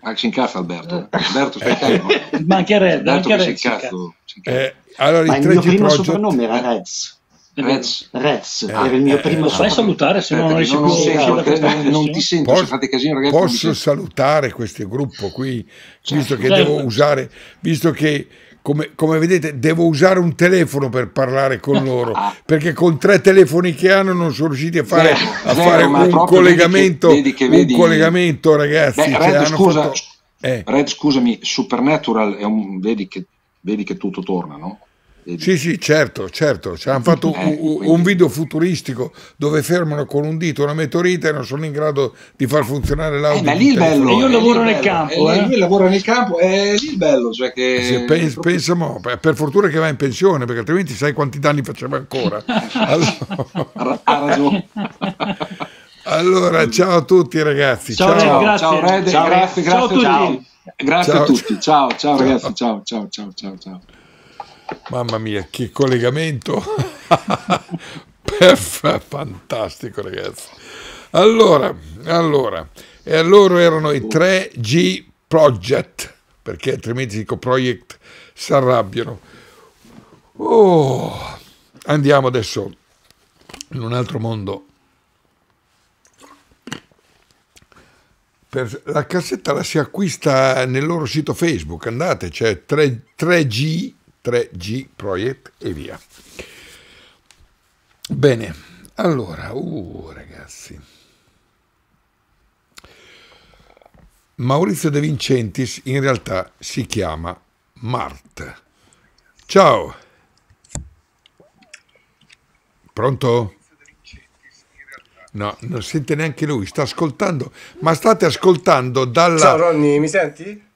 ma eh. eh. ci incazza Alberto. Alberto stai calmo. Mancherebbe, mancherebbe. Ci incazzo. Eh, allora, Ma il mio primo Project... soprannome era eh. Reds. Rez, Rez eh, il mio eh, primo eh, salutare se non riesci più a Non ti sento, posso, se fate casino ragazzi. Posso salutare questo gruppo qui, certo. visto che certo. devo certo. usare, visto che come, come, vedete devo usare un telefono per parlare con loro perché con tre telefoni che hanno non sono riusciti a fare, beh, a fare un, collegamento, vedi che, vedi che vedi... un collegamento ragazzi beh, Red, cioè, scusa, fatto... eh. Red, scusami Supernatural un, vedi, che, vedi che tutto torna no? Sì, sì, certo, certo. Ci hanno fatto eh, un, un, video futuristico dove fermano con un dito una meteorita e non sono in grado di far funzionare eh, l'audio. Eh, ma lì il bello. Io lavoro nel campo. Lui eh, lavora nel campo, è lì il bello. Cioè che... Se pens- pensiamo, per fortuna che va in pensione, perché altrimenti sai quanti danni faceva ancora. allora... ha ragione. allora, ciao a tutti ragazzi. Ciao, ciao. Grazie. ciao Rede, ciao, grazie, grazie, ciao a tutti. Ciao, ciao, ciao ragazzi, ciao, ciao, ciao, ciao. ciao. Mamma mia, che collegamento! Fantastico, ragazzi. Allora, allora, e loro erano i 3G Project, perché altrimenti dico Project si arrabbiano. Oh, andiamo adesso in un altro mondo. Per, la cassetta la si acquista nel loro sito Facebook, andate, c'è cioè 3, 3G 3G Project e via. Bene, allora, uh, ragazzi. Maurizio De Vincentis in realtà si chiama Mart. Ciao. Pronto? No, non sente neanche lui, sta ascoltando, ma state ascoltando dalla... Ciao Ronny, mi senti?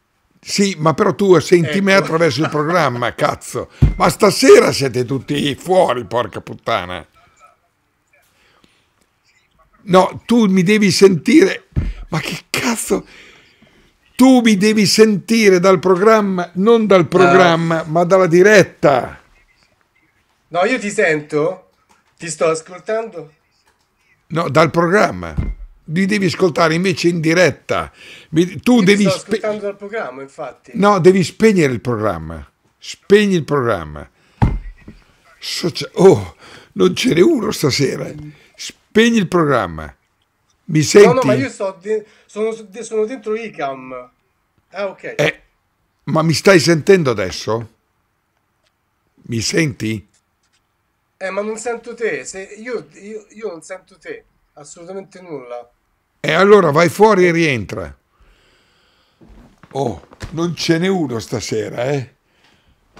Sì, ma però tu senti ecco. me attraverso il programma, cazzo. Ma stasera siete tutti fuori, porca puttana. No, tu mi devi sentire. Ma che cazzo? Tu mi devi sentire dal programma, non dal programma, ah. ma dalla diretta. No, io ti sento. Ti sto ascoltando. No, dal programma li devi ascoltare invece in diretta. Tu Io devi sto spe- ascoltando dal programma, infatti. No, devi spegnere il programma. Spegni il programma. Socia- oh, non ce n'è uno stasera. Spegni il programma. Mi senti? No, no, ma io sto de- sono, de- sono, dentro ICAM. Ah, ok. Eh, ma mi stai sentendo adesso? Mi senti? Eh, ma non sento te. Se io, io, io non sento te. Assolutamente nulla. E allora vai fuori e rientra. Oh, non ce n'è uno stasera, eh?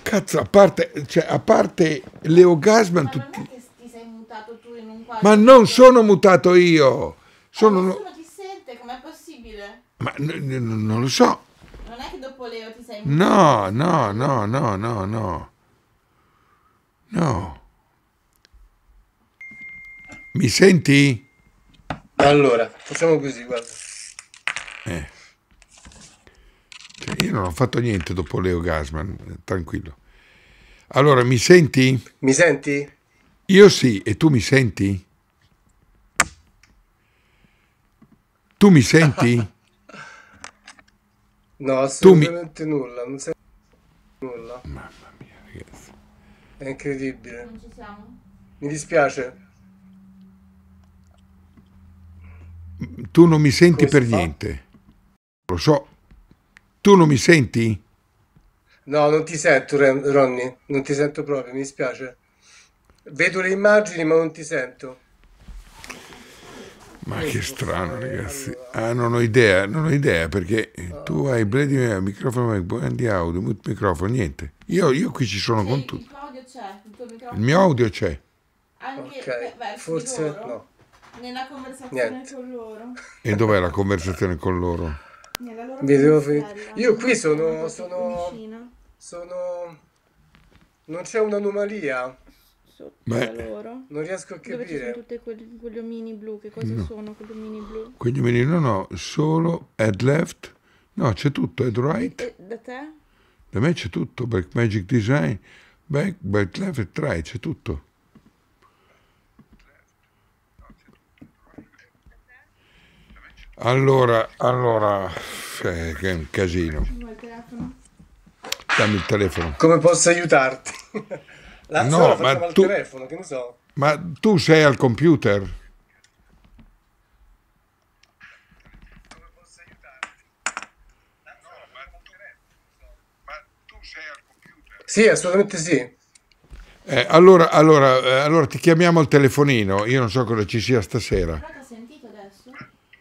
Cazzo, a parte, cioè, a parte Leo Gasman... Ma non tutti... è che ti sei mutato tu in un quadro... Ma non sono mutato io! Sono... Ma nessuno ti sente, com'è possibile? Ma non lo so. Non è che dopo Leo ti sei mutato? No, no, no, no, no, no. No. Mi senti? Allora, facciamo così, guarda. Eh. Cioè, io non ho fatto niente dopo Leo Gasman, eh, tranquillo. Allora, mi senti? Mi senti? Io sì, e tu mi senti? Tu mi senti? no, assolutamente mi... nulla, non senti nulla. Mamma mia, ragazzi. È incredibile. Non ci siamo. Mi dispiace. tu non mi senti Questo? per niente. Lo so. Tu non mi senti? No, non ti sento, Ronny. Non ti sento proprio, mi dispiace. Vedo le immagini, ma non ti sento. Ma che strano, eh, ragazzi. Ah, non ho idea, non ho idea perché ah. tu hai Brady microfono, Andy audio, mute microfono, niente. Io, io qui ci sono sì, con tutto. Il, il mio audio c'è. Il mio audio c'è. Anche okay. beh, beh, Forse no. Nella conversazione Niente. con loro. E dov'è la conversazione con loro? Nella loro devo Io qui sono. Sono. sono... Non c'è un'anomalia sotto Beh, loro. Non riesco a capire. Dove ci sono tutti quegli, quegli omini blu? Che cosa no. sono quegli omini blu? Quegli omini no, no, solo head left. No, c'è tutto, head right. E, da te? Da me c'è tutto, Black Magic Design, back, back left, at right, c'è tutto. Allora, allora, eh, che è un casino. Dammi il telefono. Come posso aiutarti? Lazio, no, ma tu, telefono, so. ma tu sei al computer? Sì, assolutamente sì. Eh, allora, allora, eh, allora ti chiamiamo al telefonino, io non so cosa ci sia stasera.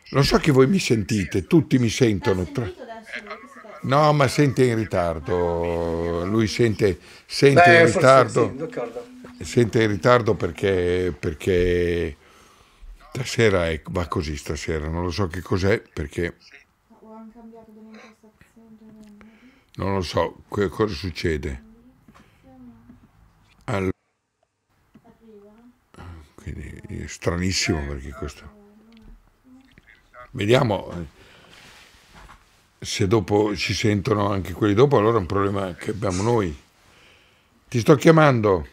Lo so che voi mi sentite, tutti mi sentono. No, ma sente in ritardo. Lui sente, sente Beh, in ritardo. Sì, sente in ritardo perché, perché stasera è, va così stasera. Non lo so che cos'è perché... Non lo so cosa succede. Allora, ah, quindi è stranissimo perché questo... Vediamo eh, se dopo ci sentono anche quelli dopo, allora è un problema che abbiamo noi. Ti sto chiamando.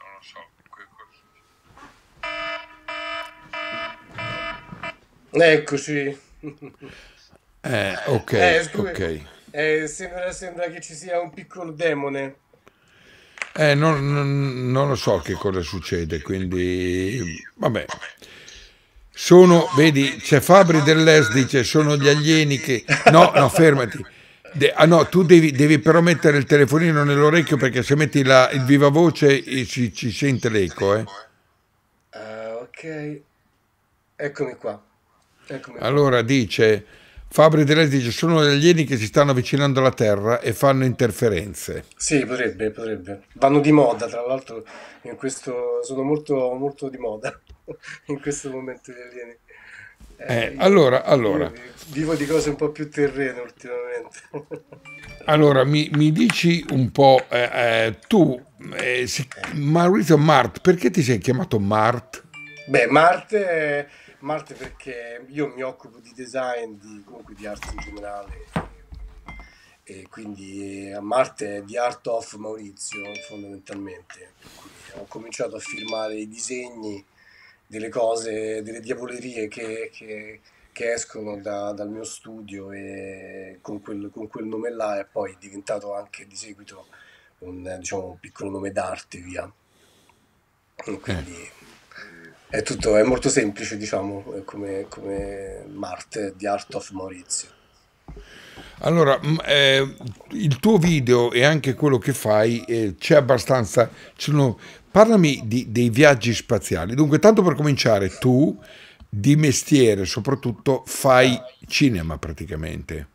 Non lo so. Eccoci. Eh, ok, eh, ok. Eh, sembra, sembra, che ci sia un piccolo demone. Eh, non, non, non lo so che cosa succede, quindi vabbè sono, vedi, c'è Fabri dell'Est, dice, sono gli alieni che... No, no, fermati. De, ah no, tu devi, devi, però mettere il telefonino nell'orecchio perché se metti la, il viva voce eh, ci, ci sente l'eco. Eh. Uh, ok, eccomi qua. eccomi qua. allora dice, Fabri Deleuze dice, sono gli alieni che si stanno avvicinando alla Terra e fanno interferenze. Sì, potrebbe, potrebbe. Vanno di moda, tra l'altro, in questo sono molto, molto di moda. in questo momento gli alieni. Eh, eh, allora, allora. Vivo di cose un po' più terrene ultimamente. allora, mi, mi, dici un po' eh, eh tu, eh, si, Maurizio Mart, perché ti sei chiamato Mart? Beh, Marte, Marte perché io mi occupo di design, di, comunque di arte in generale, e, quindi a eh, Marte è di Art of Maurizio fondamentalmente. ho cominciato a firmare i disegni delle cose, delle diavolerie che, che, che escono da, dal mio studio e con quel, con quel, nome là è poi diventato anche di seguito un, diciamo, un piccolo nome d'arte via. quindi è tutto, è molto semplice diciamo come, come Marte di Art of Maurizio. Allora, eh, il tuo video e anche quello che fai eh, c'è abbastanza, ci sono Parlami di, dei viaggi spaziali. Dunque, tanto per cominciare, tu di mestiere soprattutto fai cinema praticamente.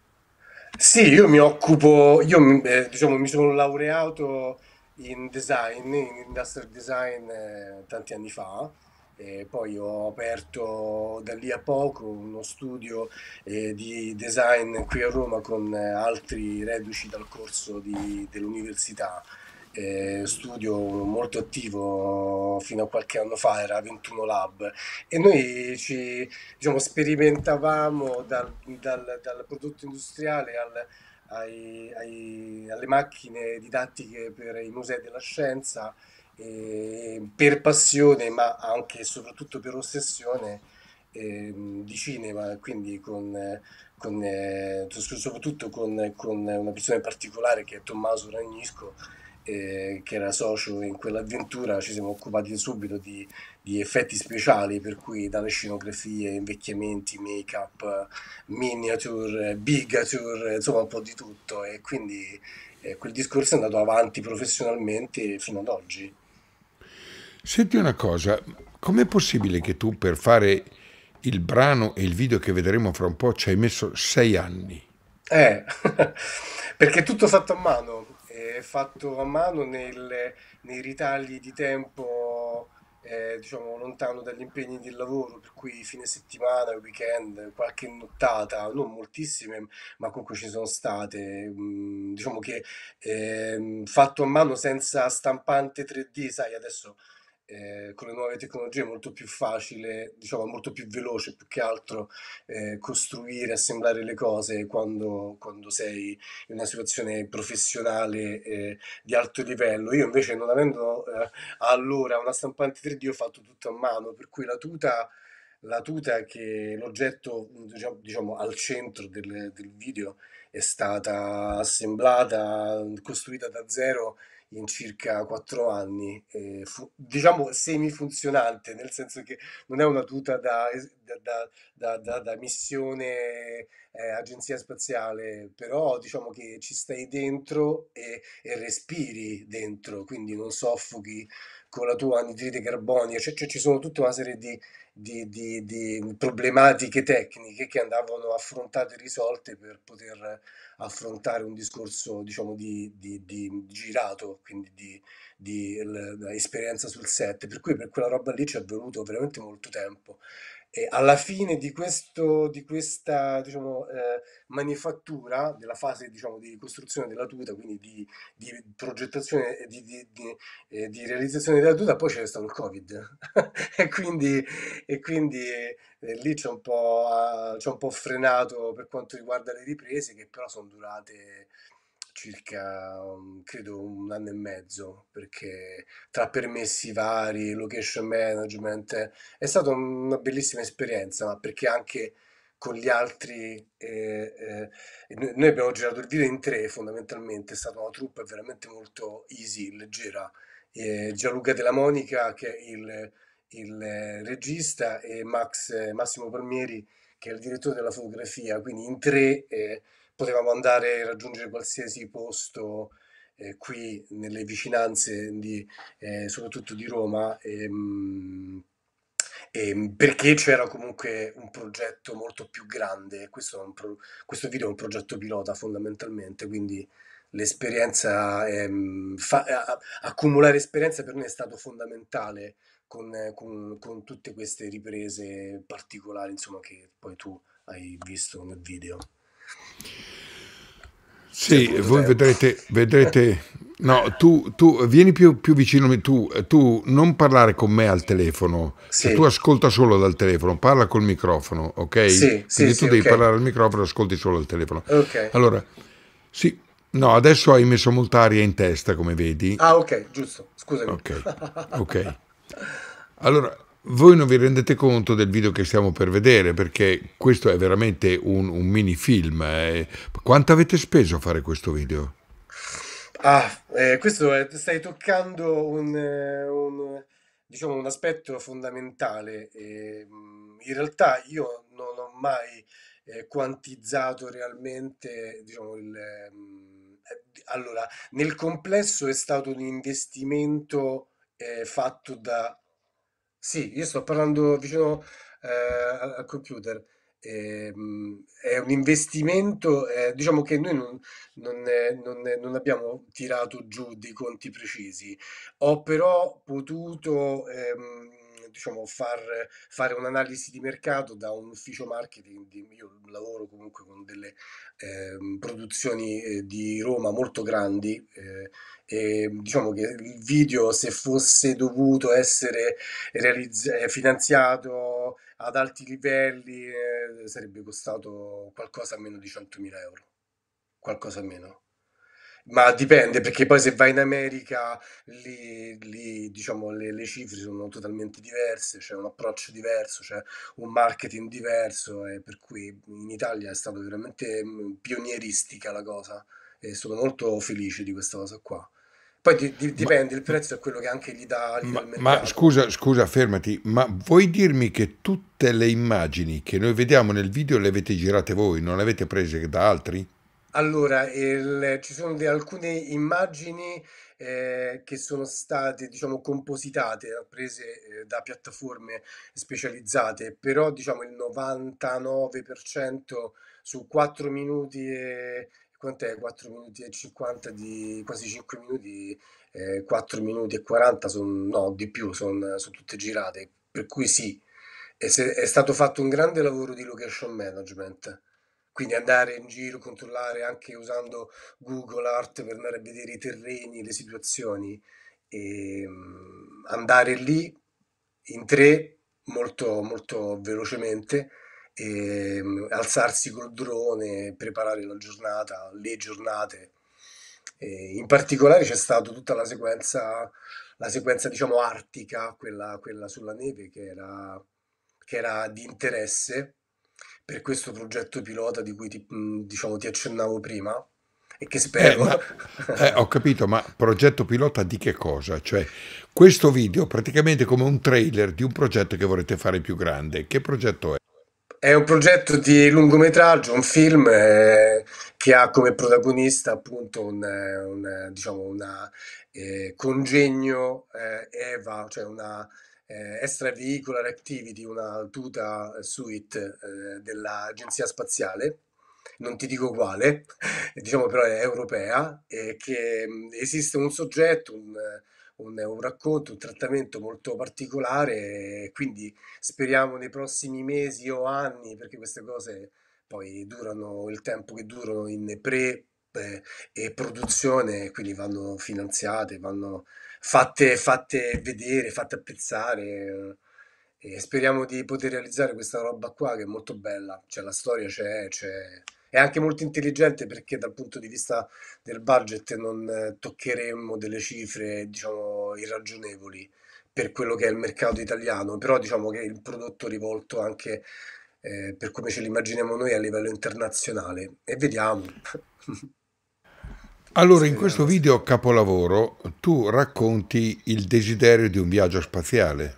Sì, io mi occupo, io mm, eh, diciamo, mi sono laureato in design, in industrial design eh, tanti anni fa. E poi ho aperto da lì a poco uno studio eh, di design qui a Roma con eh, altri reduci dal corso di, dell'università eh, studio molto attivo fino a qualche anno fa, era 21 Lab, e noi ci diciamo, sperimentavamo dal, dal, dal prodotto industriale al, ai, ai, alle macchine didattiche per i musei della scienza eh, per passione ma anche e soprattutto per ossessione eh, di cinema quindi con, con eh, soprattutto con, con, una persona particolare che è Tommaso Ragnisco eh, che era socio in quell'avventura, ci siamo occupati subito di, di effetti speciali, per cui dalle scenografie, invecchiamenti, make-up, miniature, bigature, insomma un po' di tutto. E quindi eh, quel discorso è andato avanti professionalmente fino ad oggi. Senti una cosa, com'è possibile che tu per fare il brano e il video che vedremo fra un po' ci hai messo sei anni? Eh, perché è tutto fatto a mano, è fatto a mano nel, nei ritagli di tempo eh, diciamo lontano dagli impegni del lavoro, per cui fine settimana, weekend, qualche nottata, non moltissime, ma comunque ci sono state. Mm, diciamo che eh, fatto a mano senza stampante 3D, sai, adesso eh, con le nuove tecnologie è molto più facile, diciamo molto più veloce più che altro eh, costruire, assemblare le cose quando, quando, sei in una situazione professionale eh, di alto livello. Io invece non avendo eh, allora una stampante 3D ho fatto tutto a mano, per cui la tuta la tuta che l'oggetto diciamo, diciamo, al centro del, del video è stata assemblata, costruita da zero in circa quattro anni, eh, fu, diciamo semifunzionante, nel senso che non è una tuta da, da, da, da, da missione eh, agenzia spaziale, però diciamo che ci stai dentro e, e respiri dentro, quindi non soffochi con la tua anidride carbonica, cioè, cioè ci sono tutta una serie di, di, di, di problematiche tecniche che andavano affrontate e risolte per poter affrontare un discorso diciamo di, di, di girato, quindi di, di esperienza sul set, per cui per quella roba lì ci è voluto veramente molto tempo e alla fine di, questo, di questa diciamo, eh, manifattura, della fase diciamo, di costruzione della tuta, quindi di, di progettazione di, di, eh, di, realizzazione della tuta, poi c'è stato il Covid. e quindi, e quindi eh, lì c'è un, po', c'è un po' frenato per quanto riguarda le riprese, che però sono durate circa mm, credo un anno e mezzo perché tra permessi vari, location management è stata una bellissima esperienza ma perché anche con gli altri eh, eh, noi abbiamo girato il video in tre fondamentalmente è stata una truppa veramente molto easy, leggera eh, Gianluca Della Monica che è il, il eh, regista e Max, eh, Massimo Palmieri che è il direttore della fotografia quindi in tre eh, potevamo andare e raggiungere qualsiasi posto eh, qui nelle vicinanze di, eh, soprattutto di Roma ehm, ehm, perché c'era comunque un progetto molto più grande questo, pro- questo, video è un progetto pilota fondamentalmente quindi l'esperienza ehm, fa- a- accumulare esperienza per noi è stato fondamentale con, con, con tutte queste riprese particolari insomma che poi tu hai visto nel video sì, voi eh. vedrete, vedrete, no, tu, tu vieni più, più vicino a me, tu, tu, non parlare con me al telefono, sì. tu ascolta solo dal telefono, parla col microfono, ok? Sì, Quindi tu devi okay. parlare al microfono e ascolti solo al telefono. Ok. Allora, sì, no, adesso hai messo molta aria in testa, come vedi. Ah, ok, giusto, scusami. Ok, ok. Allora, voi non vi rendete conto del video che stiamo per vedere perché questo è veramente un, un mini film. Eh. Quanto avete speso a fare questo video? Ah, eh, questo è, stai toccando un, eh, un, diciamo un aspetto fondamentale. Eh, in realtà io non ho mai eh, quantizzato realmente diciamo, il... Ehm, eh, allora, nel complesso è stato un investimento fatto da sì, io sto parlando vicino eh, al computer. Ehm, è un investimento, eh, diciamo che noi non, non, eh, non, eh, non abbiamo tirato giù dei conti precisi, ho però potuto ehm, diciamo, far, fare un'analisi di mercato da un ufficio marketing. io lavoro comunque con delle ehm, eh, produzioni di Roma molto grandi eh, e diciamo che il video se fosse dovuto essere realizz- eh, finanziato ad alti livelli eh, sarebbe costato qualcosa meno di 100.000 euro, qualcosa meno. Ma dipende, perché poi se vai in America lì, lì, diciamo, le, le cifre sono totalmente diverse, c'è un approccio diverso, c'è un marketing diverso, e per cui in Italia è stata veramente mm, pionieristica la cosa e sono molto felice di questa cosa qua. Poi di- di- dipende, il prezzo è quello che anche gli dà lì Ma, al ma mercato. scusa, scusa, fermati, ma vuoi dirmi che tutte le immagini che noi vediamo nel video le avete girate voi, non le avete prese da altri? Allora, il- ci sono alcune immagini, ehm, che sono state, diciamo, compositate, prese, ehm, da piattaforme specializzate, però diciamo il 99% su 4 minuti e quant'è? 4 minuti e 50 di quasi 5 minuti, ehm, 4 minuti e 40 sono, no, di più, sono son tutte girate. Per cui sì, e è stato fatto un grande lavoro di location management quindi andare in giro, controllare anche usando Google Art per andare a vedere i terreni, le situazioni, e ehm, andare lì in tre molto, molto velocemente, e ehm, alzarsi col drone, preparare la giornata, le giornate. E eh, in particolare c'è stata tutta la sequenza, la sequenza diciamo artica, quella, quella sulla neve che era, che era di interesse per questo progetto pilota di cui ti, diciamo, ti accennavo prima e che eh, spero... Eh, ma, eh, ho capito, ma progetto pilota di che cosa? Cioè, questo video praticamente come un trailer di un progetto che vorrete fare più grande. Che progetto è? È un progetto di lungometraggio, un film eh, che ha come protagonista appunto un, eh, un eh, diciamo una, congegno Eva, cioè una eh, Extravehicular Activity, una tuta eh, suite eh, dell'Agenzia Spaziale, non ti dico quale, diciamo però è europea, eh, che esiste un soggetto, un, un, un, racconto, un trattamento molto particolare, quindi speriamo nei prossimi mesi o anni, perché queste cose poi durano il tempo che durano in pre eh, e produzione, quindi vanno finanziate, vanno fatte, fatte vedere, fatte apprezzare. Eh, e speriamo di poter realizzare questa roba qua che è molto bella. Cioè, la storia c'è, c'è. È anche molto intelligente perché dal punto di vista del budget non eh, toccheremmo delle cifre, diciamo, irragionevoli per quello che è il mercato italiano, però diciamo che è il prodotto rivolto anche eh, per come ce l'immaginiamo noi a livello internazionale. E vediamo. Allora, in questo video capolavoro tu racconti il desiderio di un viaggio spaziale.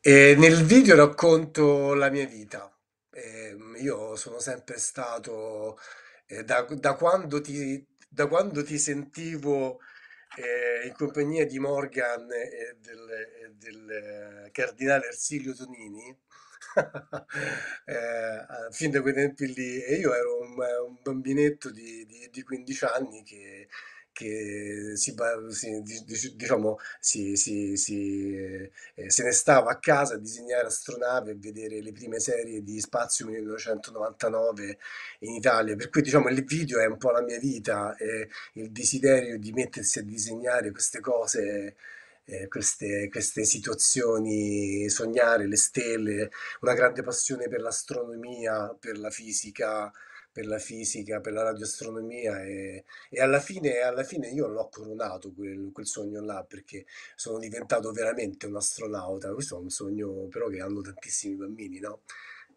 E nel video racconto la mia vita. Eh, io sono sempre stato, eh, da, da, quando ti, da, quando ti, sentivo eh, in compagnia di Morgan e del, del eh, cardinale Ersilio Tonini, Eh, fin da quei tempi lì, e io ero un, un bambinetto di, di, di 15 anni che, che si, si- diciamo, si, si- si, eh, se ne stava a casa a disegnare astronave e vedere le prime serie di Spazio 1999 in Italia. Per cui, diciamo, il video è un po' la mia vita e il desiderio di mettersi a disegnare queste cose eh, queste, queste, situazioni, sognare le stelle, una grande passione per l'astronomia, per la fisica, per la fisica, per la radioastronomia e, e alla, fine, alla fine io l'ho coronato quel, quel sogno là perché sono diventato veramente un astronauta. Questo è un sogno però che hanno tantissimi bambini, no?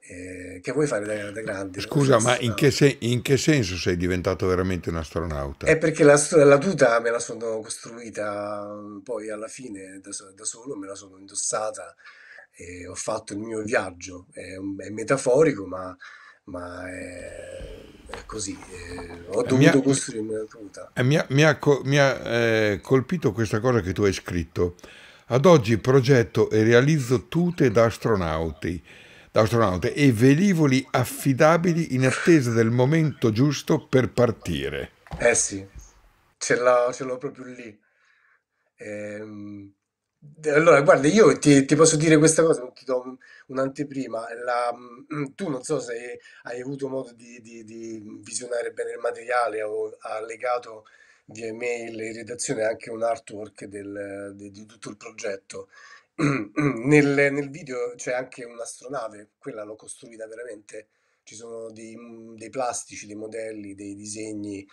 Eh, che vuoi fare da, da grande? Scusa, ma in che, se, in che, senso sei diventato veramente un astronauta? È perché la, la tuta me la sono costruita mm, poi alla fine da, da solo, me la sono indossata e ho fatto il mio viaggio. È, è metaforico, ma, ma è, è, così. Eh, ho eh, dovuto mi ha, costruirmi la tuta. Mi ha, mi ha, mi ha eh, colpito questa cosa che tu hai scritto. Ad oggi progetto e realizzo tute da astronauti da e velivoli affidabili in attesa del momento giusto per partire. Eh sì, ce l'ho, ce l'ho proprio lì. Ehm, allora, guarda, io ti, ti, posso dire questa cosa, non ti do un'anteprima. La, mm, tu non so se hai avuto modo di, di, di visionare bene il materiale o ha legato via email in redazione anche un artwork del, di, di tutto il progetto. Nel nel video c'è anche un'astronave, quella l'ho costruita veramente. Ci sono dei mhmm, dei plastici, dei modelli, dei disegni,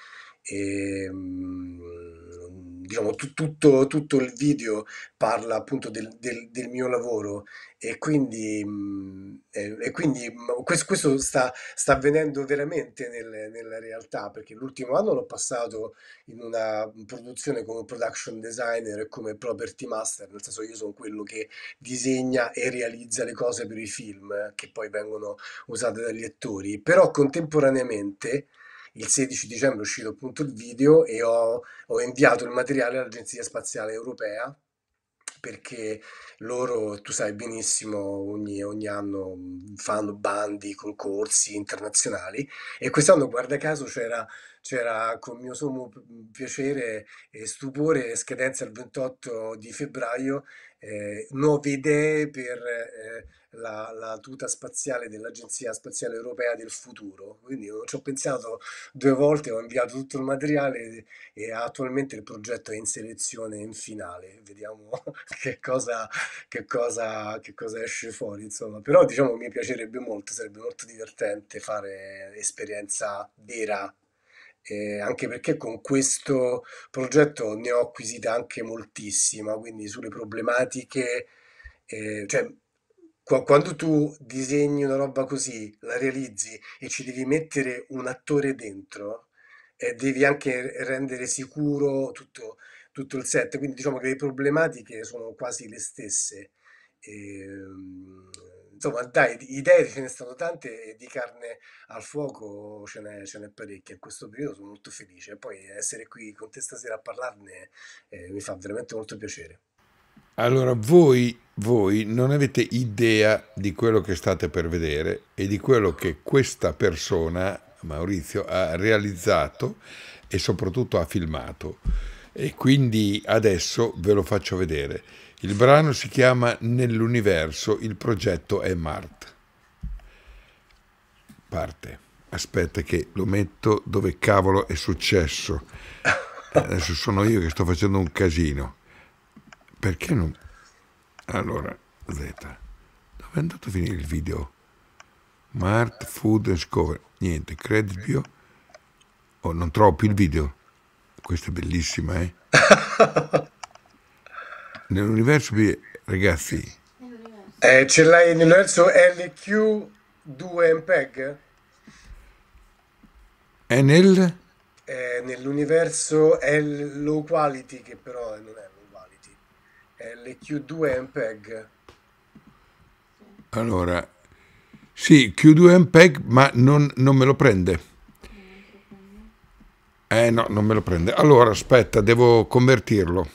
e, ehm diciamo, tu, tutto, tutto, il video parla appunto del, del, del mio lavoro e quindi, mh, mm, eh, e, e quindi mm, questo, questo sta, sta, avvenendo veramente nel, nella realtà perché l'ultimo anno l'ho passato in una produzione come production designer e come property master, nel senso io sono quello che disegna e realizza le cose per i film eh, che poi vengono usate dagli attori, però contemporaneamente il 16 dicembre è uscito appunto il video e ho, ho inviato il materiale all'Agenzia Spaziale Europea perché loro, tu sai benissimo, ogni, ogni, anno fanno bandi, concorsi internazionali e quest'anno, guarda caso, c'era, c'era con mio sommo piacere e stupore, scadenza il 28 di febbraio, eh, nuove idee per... Eh, la, la tuta spaziale dell'Agenzia Spaziale Europea del Futuro. Quindi ci ho pensato due volte, ho inviato tutto il materiale e attualmente il progetto è in selezione in finale. Vediamo che cosa, che cosa, che cosa esce fuori. Insomma. Però diciamo mi piacerebbe molto, sarebbe molto divertente fare esperienza vera eh, anche perché con questo progetto ne ho acquisita anche moltissima, quindi sulle problematiche, eh, cioè quando tu disegni una roba così, la realizzi e ci devi mettere un attore dentro, eh, devi anche rendere sicuro tutto, tutto, il set. Quindi diciamo che le problematiche sono quasi le stesse. E, ehm, insomma, dai, idee ce ne sono tante e di carne al fuoco ce n'è, ce parecchia. In questo periodo sono molto felice. Poi essere qui con te stasera a parlarne eh, mi fa veramente molto piacere. Allora, voi, voi non avete idea di quello che state per vedere e di quello che questa persona, Maurizio, ha realizzato e soprattutto ha filmato. E quindi adesso ve lo faccio vedere. Il brano si chiama Nell'universo, il progetto è Mart. Parte. Aspetta che lo metto dove cavolo è successo. Adesso sono io che sto facendo un casino perché non... Allora, Z, dove è andato a finire il video? Mart, Food and Scover, niente, Credit Bio, oh, non trovo più il video, questa è bellissima, eh? Nell'universo, ragazzi... Eh, ce l'hai nell'universo LQ2 MPEG? È nel? È nell'universo L Low Quality, che però non è eh, lq 2 MPEG. Allora, sì, Q2 MPEG, ma non, non me lo prende. Eh no, non me lo prende. Allora, aspetta, devo convertirlo.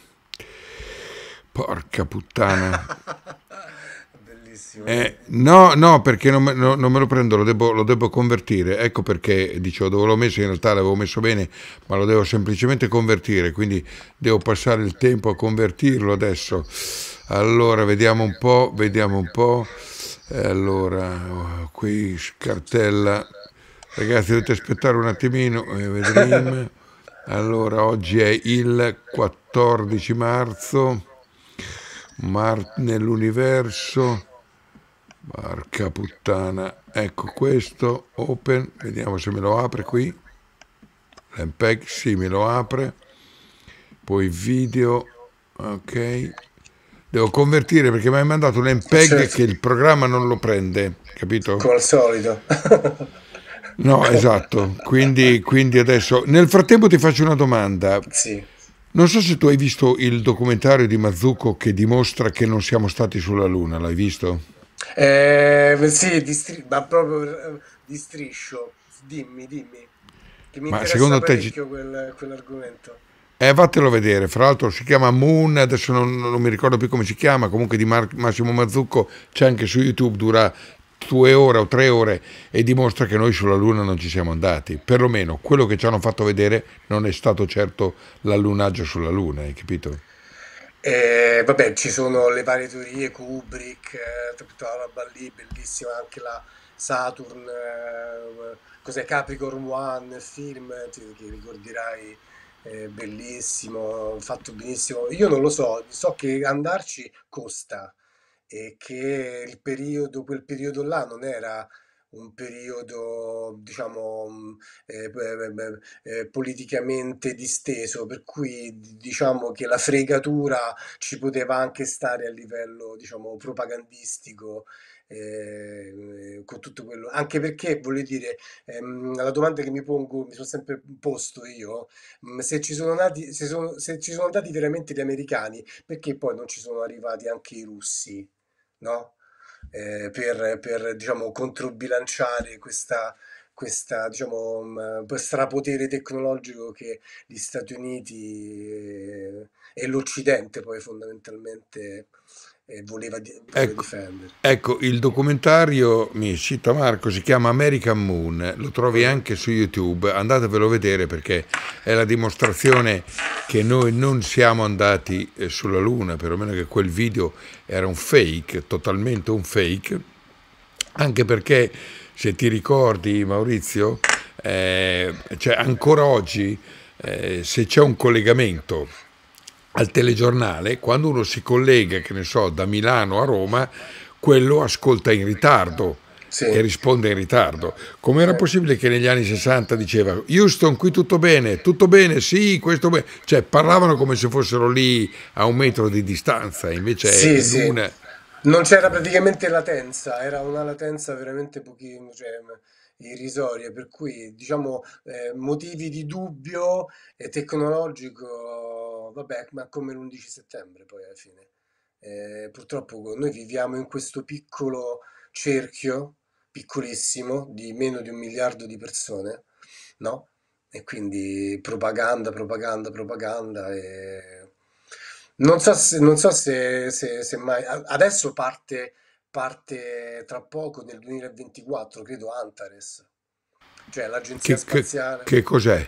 Porca puttana. Eh, no, no, perché non me, no, non me lo prendo, lo devo, lo devo, convertire. Ecco perché dicevo dove l'ho messo, in realtà l'avevo messo bene, ma lo devo semplicemente convertire, quindi devo passare il tempo a convertirlo adesso. Allora, vediamo un po', vediamo un po'. Eh, allora, oh, qui scartella. Ragazzi, dovete aspettare un attimino, eh, Allora, oggi è il 14 marzo, Marte nell'universo. Porca puttana. Ecco questo, open, vediamo se me lo apre qui. L'mpeg, sì, me lo apre. Poi video, ok. Devo convertire perché mi hai mandato un MPEG certo. che il programma non lo prende, capito? Come al solito. no, esatto. Quindi, quindi adesso... Nel frattempo ti faccio una domanda. Sì. Non so se tu hai visto il documentario di Mazzucco che dimostra che non siamo stati sulla Luna, l'hai visto? Eh, sì, di stri- ma proprio eh, di striscio. Dimmi, dimmi. Che mi ma secondo te ci... quel, quell'argomento. Eh, vattelo vedere, fra l'altro si chiama Moon, adesso non, non, mi ricordo più come si chiama, comunque di Mar- Massimo Mazzucco c'è anche su YouTube, dura due ore o tre ore e dimostra che noi sulla Luna non ci siamo andati, perlomeno quello che ci hanno fatto vedere non è stato certo l'allunaggio sulla Luna, hai capito? Eh, eh, vabbè, ci sono le varie teorie, Kubrick, eh, tutta la roba lì, bellissima anche la Saturn, eh, cos'è Capricorn One, film, eh, ti, ti ricorderai, bellissimo, fatto benissimo. Io non lo so, so che andarci costa e che il periodo, quel periodo là non era un periodo diciamo mm, eh, eh, politicamente disteso per cui diciamo che la fregatura ci poteva anche stare a livello diciamo propagandistico ehm, eh, con tutto quello anche perché voglio dire ehm, la domanda che mi pongo mi sono sempre posto io mm, se ci sono nati se, sono, se ci sono andati veramente gli americani perché poi non ci sono arrivati anche i russi no? Eh, per, per diciamo, controbilanciare questa, questa, diciamo, mm, strapotere tecnologico che gli Stati Uniti e, eh, e l'Occidente poi fondamentalmente e voleva, di, ecco, difendere. Ecco, il documentario, mi cita Marco, si chiama American Moon, lo trovi mm. anche su YouTube, andatevelo a vedere perché è la dimostrazione che noi non siamo andati eh, sulla Luna, perlomeno che quel video era un fake, totalmente un fake, anche perché se ti ricordi Maurizio, eh, cioè ancora oggi eh, se c'è un collegamento al telegiornale, quando uno si collega, che ne so, da Milano a Roma, quello ascolta in ritardo sì. e risponde in ritardo. Com'era possibile che negli anni 60 diceva Houston qui tutto bene, tutto bene, sì, questo bene, cioè parlavano come se fossero lì a un metro di distanza, invece sì, è sì. Una... Non c'era praticamente latenza, era una latenza veramente pochino, cioè, irrisoria, per cui diciamo eh, motivi di dubbio e eh, tecnologico vabbè, ma come l'11 settembre poi alla fine. Eh, purtroppo noi viviamo in questo piccolo cerchio, piccolissimo, di meno di un miliardo di persone, no? E quindi propaganda, propaganda, propaganda. E... Non so, se, non so se, se, se mai... Adesso parte, parte tra poco, nel 2024, credo, Antares, cioè l'agenzia che, spaziale. Che, che cos'è?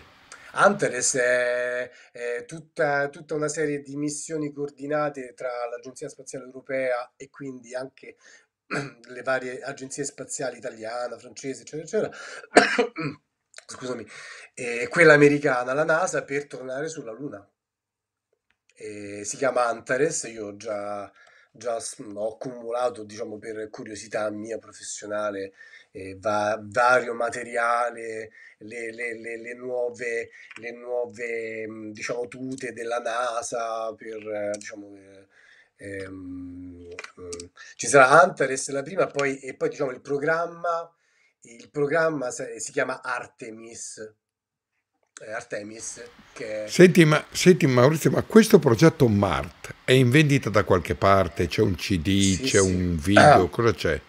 Antares è, è tutta, tutta, una serie di missioni coordinate tra l'Agenzia Spaziale Europea e quindi anche le varie agenzie spaziali italiana, francese, eccetera, eccetera. Scusami, e quella americana, la NASA, per tornare sulla Luna. E si chiama Antares, io già, già ho accumulato, diciamo, per curiosità mia professionale, eh, va, vario materiale, le, le, le, le nuove, nuove mm, diciamo, tute della NASA per, eh, diciamo, eh, ehm, mm, ci sarà Antares la prima poi, e poi diciamo, il programma, il programma si chiama Artemis. Eh, Artemis. Che... Senti, ma, senti Maurizio, ma questo progetto Mart è in vendita da qualche parte? C'è un CD, sì, c'è sì. un video, ah. cosa c'è?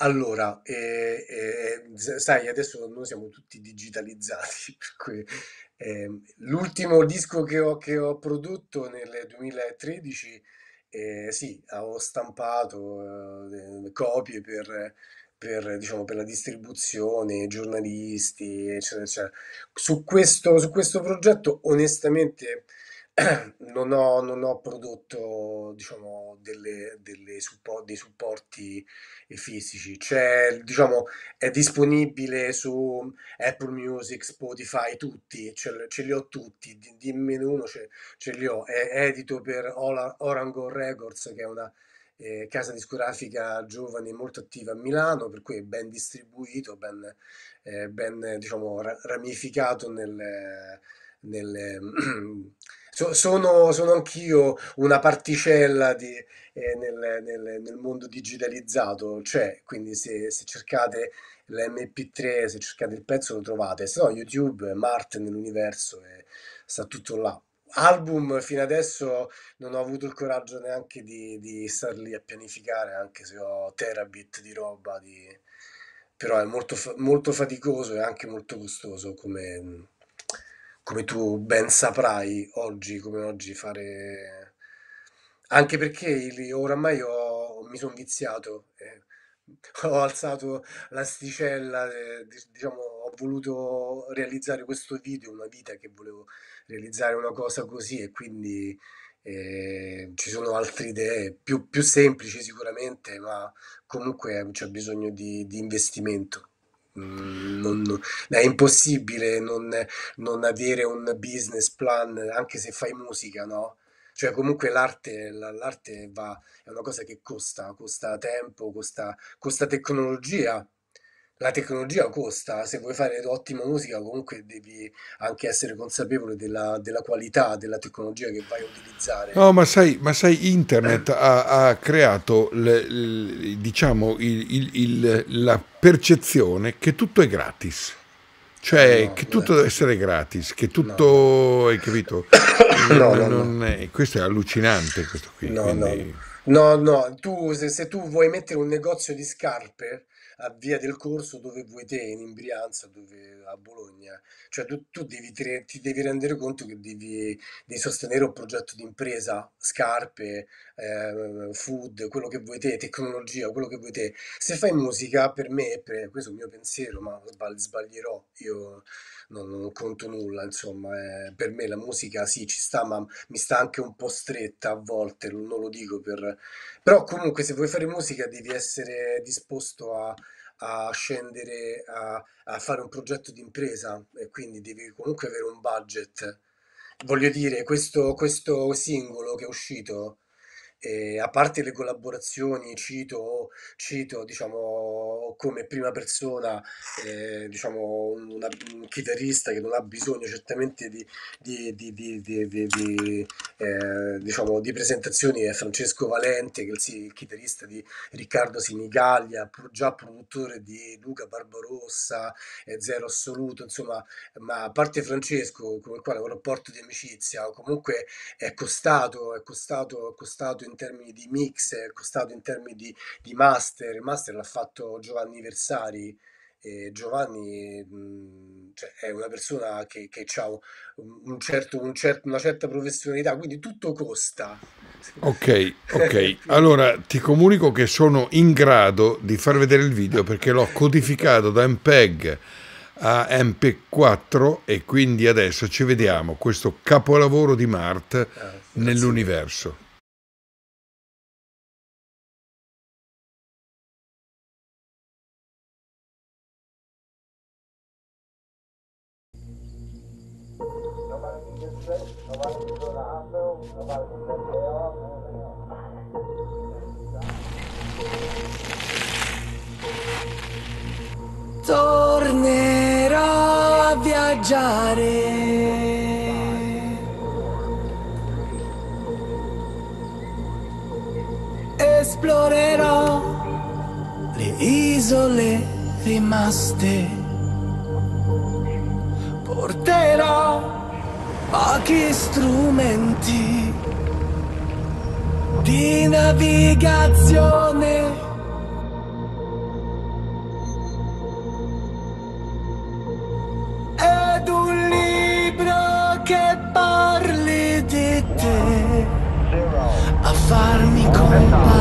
Allora, eh, eh, eh, sai, adesso noi siamo tutti digitalizzati, per cui ehm, l'ultimo disco che ho, che ho prodotto nel 2013, eh, sì, ho stampato eh, copie per, per, diciamo, per la distribuzione, giornalisti, eccetera, eccetera. Su questo, su questo progetto, onestamente... non ho, non ho prodotto diciamo, delle, delle suppo- dei supporti eh, fisici. C'è, diciamo, è disponibile su Apple Music, Spotify, tutti, ce, ce li ho tutti, di- uno, ce, ce li ho. È edito per Ola- Orangon Records, che è una eh, casa discografica giovane molto attiva a Milano, per cui è ben distribuito, ben, eh, ben, diciamo, ra- ramificato nel... nel So, sono, sono anch'io una particella di, eh, nel, nel- nel mondo digitalizzato, cioè, quindi se, se cercate l'MP3, se cercate il pezzo lo trovate, se no YouTube, Marte nell'universo, e eh, sta tutto là. Album fino adesso non ho avuto il coraggio neanche di, di star lì a pianificare, anche se ho terabit di roba, di- però è molto, molto faticoso e anche molto costoso come, come tu ben saprai, oggi come oggi fare... Anche perché oramai ho, mi sono viziato, eh, ho alzato l'asticella, eh, diciamo, ho voluto realizzare questo video, una vita che volevo realizzare una cosa così e quindi eh, ci sono altre idee più, più, semplici sicuramente, ma comunque c'è bisogno di, di investimento. Mm, non, è impossibile non, non, avere un business plan anche se fai musica, no? Cioè comunque l'arte, l'arte va, è una cosa che costa, costa tempo, costa, costa tecnologia, la tecnologia costa, se vuoi fare ottima musica comunque devi anche essere consapevole della, della qualità della tecnologia che vai a utilizzare. No, ma sai, ma sai internet eh. ha, ha creato le, le, diciamo il, il, il, la percezione che tutto è gratis. Cioè, che tutto deve essere gratis, che tutto, hai capito? È, questo è allucinante, questo qui. No, quindi... no. no, no, tu se, se tu vuoi mettere un negozio di scarpe, a Via del Corso dove vuoi te, in Brianza, dove, a Bologna. Cioè tu, tu devi ti devi rendere conto che devi, devi sostenere un progetto di impresa, scarpe, eh, food, quello che vuoi te, tecnologia, quello che vuoi te. Se fai musica, per me, per, questo è il mio pensiero, ma sbaglierò, io non, non conto nulla, insomma, eh, per me la musica sì ci sta, ma mi sta anche un po' stretta a volte, non non lo dico per... Però comunque se vuoi fare musica devi essere disposto a a scendere a, a fare un progetto di impresa e quindi devi comunque avere un budget. Voglio dire, questo, questo singolo che è uscito e a parte le collaborazioni, cito, cito diciamo, come prima persona eh, diciamo, un, una- un chitarrista che non ha bisogno certamente di, di, di, di- di- di- di, eh, diciamo, di presentazioni, è Francesco Valente, che è il, il chitarrista di Riccardo Sinigaglia, pro- già produttore di Luca Barbarossa, eh, Zero Assoluto, insomma, ma a parte Francesco, con il quale ho un rapporto di amicizia, comunque è costato, è costato, è costato in termini di mix, è costato in termini di, di master. Il master l'ha fatto Giovanni Versari. E Giovanni mh, mhmm, cioè, è una persona che, che ha un certo, un certo, una certa professionalità, quindi tutto costa. Ok, ok. allora ti comunico che sono in grado di far vedere il video perché l'ho codificato da MPEG a MP4 e quindi adesso ci vediamo questo capolavoro di Mart ah, nell'universo. Tornerò a viaggiare. Esplorerò le isole rimaste. Porterò pochi strumenti di navigazione. Ed un libro che parli di te a farmi compagnia.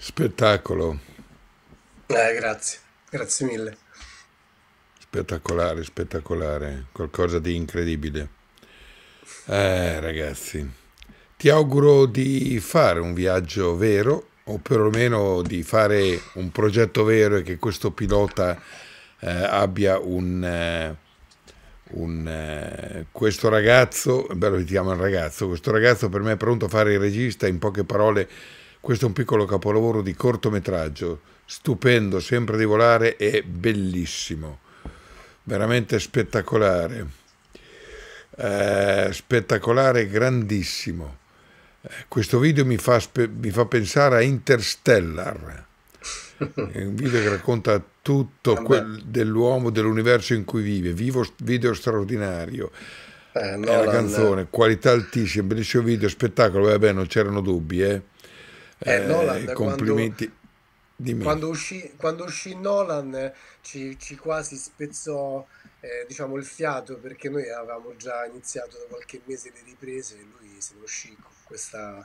Spettacolo. Eh, grazie, grazie mille. Spettacolare, spettacolare, qualcosa di incredibile. Eh, ragazzi, ti auguro di fare un viaggio vero o perlomeno di fare un progetto vero e che questo pilota eh, abbia un... Eh, un, eh, questo ragazzo, bello ti chiama un ragazzo, questo ragazzo per me è pronto a fare il regista, in poche parole questo è un piccolo capolavoro di cortometraggio, stupendo, sempre di volare e bellissimo, veramente spettacolare, eh, spettacolare grandissimo. Eh, questo video mi fa, mi fa, pensare a Interstellar, è un video che racconta tutto quel dell'uomo, dell'universo in cui vive, Vivo, video straordinario. Eh, no, la canzone, qualità altissima, bellissimo video, spettacolo, eh, vabbè non c'erano dubbi, eh. Eh, eh, Nolan, complimenti. Quando... Quando uscì, quando uscì, Nolan ci, ci quasi spezzò eh, diciamo il fiato perché noi avevamo già iniziato da qualche mese le riprese e lui se ne uscì con, questa,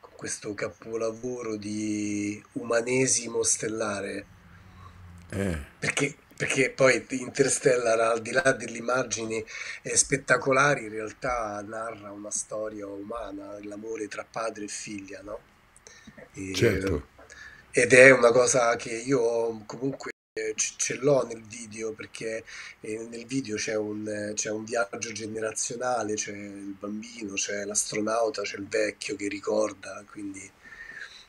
con questo capolavoro di umanesimo stellare. Eh. Perché, perché, poi Interstellar al di là delle immagini eh, spettacolari in realtà narra una storia umana, l'amore tra padre e figlia, no? certo. Ed è una cosa che io comunque ce l'ho nel video perché eh, nel video c'è un, c'è un, viaggio generazionale, c'è il bambino, c'è l'astronauta, c'è il vecchio che ricorda, quindi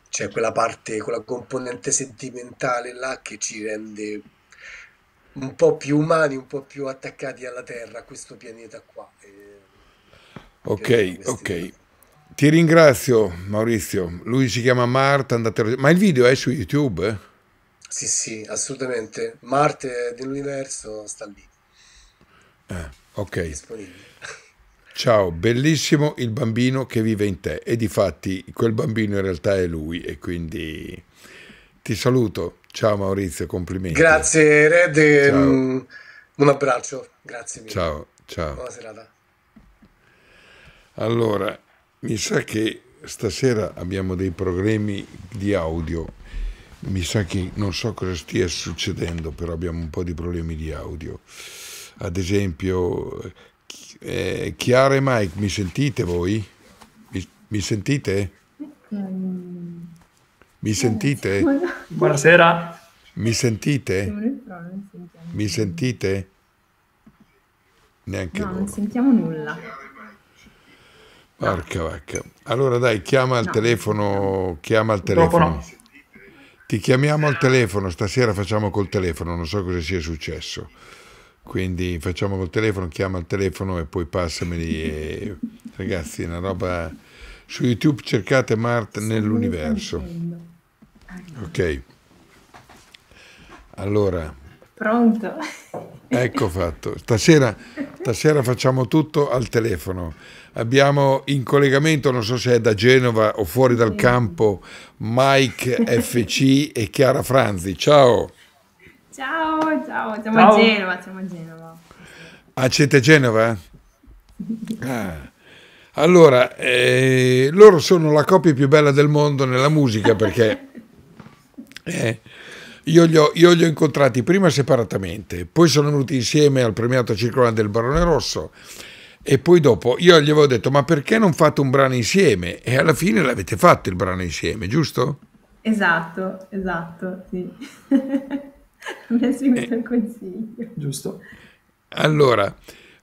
c'è quella parte, quella componente sentimentale là che ci rende un po' più umani, un po' più attaccati alla Terra, a questo pianeta qua. E ok, ok. Ti ringrazio Maurizio, lui si chiama Marta, andate... a... ma il video è su YouTube? Sì, sì, assolutamente. Marte dell'universo sta lì. Ah, ok. Disponibile. Ciao, bellissimo il bambino che vive in te e di fatti quel bambino in realtà è lui e quindi ti saluto. Ciao Maurizio, complimenti. Grazie Red, mm, un abbraccio, grazie mille. Ciao, ciao. Buona serata. Allora, mi sa che stasera abbiamo dei problemi di audio. Mi sa che non so cosa stia succedendo, però abbiamo un po' di problemi di audio. Ad esempio, eh, Chiara e Mike, mi sentite voi? Mi, mi sentite? Mi sentite? Buonasera. Mi sentite? Mi sentite? Neanche no, loro. non sentiamo nulla. Porca vacca. Allora dai, chiama al no. telefono, chiama al telefono. No. Ti chiamiamo al telefono, stasera facciamo col telefono, non so cosa sia successo. Quindi facciamo col telefono, chiama al telefono e poi passameli. E... Eh, ragazzi, una roba... Su YouTube cercate Mart nell'universo. Ok. Allora. Pronto. Ecco fatto. Stasera, stasera facciamo tutto al telefono. Abbiamo in collegamento, non so se è da Genova o fuori dal mm. campo, Mike FC e Chiara Franzi. Ciao. Ciao, ciao, siamo ciao. a Genova, siamo a Genova. Ah, Genova? Eh? Ah. Allora, eh, loro sono la coppia più bella del mondo nella musica perché eh, io, li ho, io, li ho, incontrati prima separatamente, poi sono venuti insieme al premiato circolante del Barone Rosso e poi dopo io gli avevo detto: Ma perché non fate un brano insieme? E alla fine l'avete fatto il brano insieme, giusto? Esatto, esatto, sì. Mi ha seguito eh, il consiglio. Giusto. Allora,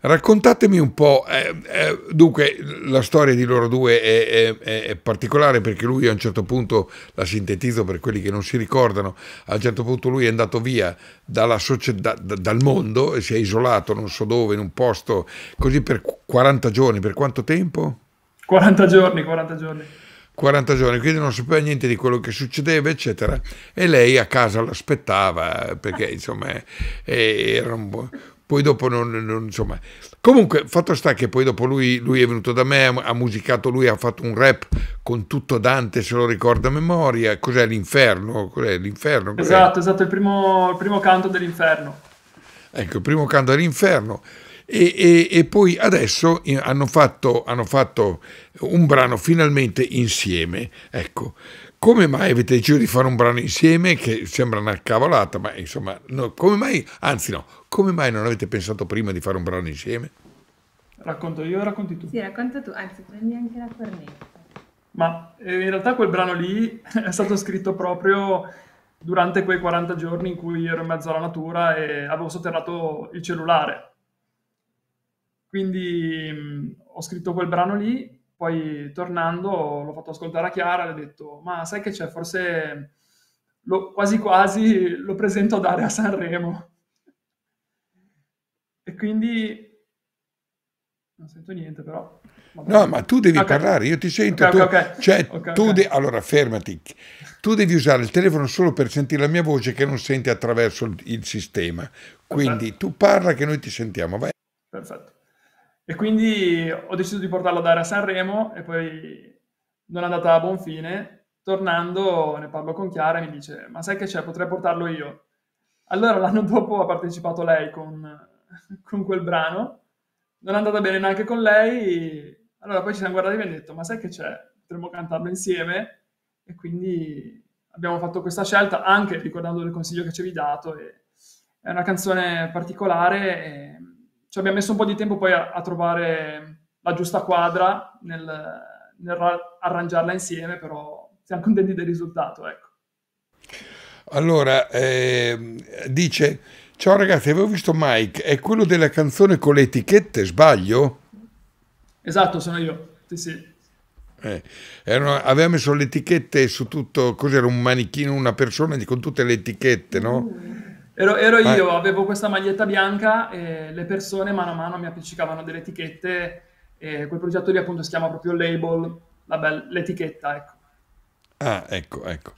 Raccontatemi un po', eh, eh, dunque la storia di loro due è, è, è, particolare perché lui a un certo punto, la sintetizzo per quelli che non si ricordano, a un certo punto lui è andato via dalla società, da, dal mondo e si è isolato non so dove, in un posto, così per 40 giorni, per quanto tempo? 40 giorni, 40 giorni. 40 giorni, quindi non sapeva niente di quello che succedeva, eccetera. E lei a casa l'aspettava perché insomma eh, era un, poi dopo non, non, insomma comunque fatto sta che poi dopo lui, lui è venuto da me ha, musicato lui ha fatto un rap con tutto Dante se lo ricorda a memoria cos'è l'inferno cos'è l'inferno cos'è? esatto esatto il primo, il primo canto dell'inferno ecco il primo canto dell'inferno e, e, e, poi adesso hanno fatto, hanno fatto un brano finalmente insieme ecco come mai avete deciso di fare un brano insieme che sembra una cavolata ma insomma no, come mai anzi no come mai non avete pensato prima di fare un brano insieme? Racconto io o racconti tu? Sì, racconta tu, anzi prendi anche la cornetta. Ma eh, in realtà quel brano lì è stato scritto proprio durante quei 40 giorni in cui ero in mezzo alla natura e avevo sotterrato il cellulare. Quindi mh, mm, ho scritto quel brano lì, poi tornando l'ho fatto ascoltare a Chiara e ho detto ma sai che c'è, forse lo, quasi quasi lo presento a dare a Sanremo. E quindi non sento niente, però. Vabbè. No, ma tu devi okay. parlare, io ti sento. Okay, tu, okay, cioè, tu de... allora, fermati. Tu devi usare il telefono solo per sentire la mia voce che non senti attraverso il, il sistema. Quindi Perfetto. tu parla che noi ti sentiamo. Vai. Perfetto. E quindi ho deciso di portarlo a dare a Sanremo e poi non è andata a buon fine. Tornando ne parlo con Chiara e mi dice, ma sai che c'è, potrei portarlo io. Allora l'anno dopo ha partecipato lei con con quel brano, non è andata bene neanche con lei. Allora poi ci siamo guardati e abbiamo detto, ma sai che c'è? Potremmo cantarlo insieme e quindi abbiamo fatto questa scelta anche ricordando il consiglio che ci avevi dato. è una canzone particolare e ci abbiamo messo un po' di tempo poi a, a trovare la giusta quadra nel, nel arrangiarla insieme, però siamo contenti del risultato. Ecco. Allora, eh, dice Ciao ragazzi, avevo visto Mike, è quello della canzone con le etichette, sbaglio? Esatto, sono io. Sì, sì. Eh, erano, aveva messo le etichette su tutto, cos'era un manichino, una persona con tutte le etichette, no? Uh, ero, ero ah. io, avevo questa maglietta bianca e le persone mano a mano mi appiccicavano delle etichette e quel progetto lì appunto si chiama proprio label, l'etichetta, ecco. Ah, ecco, ecco.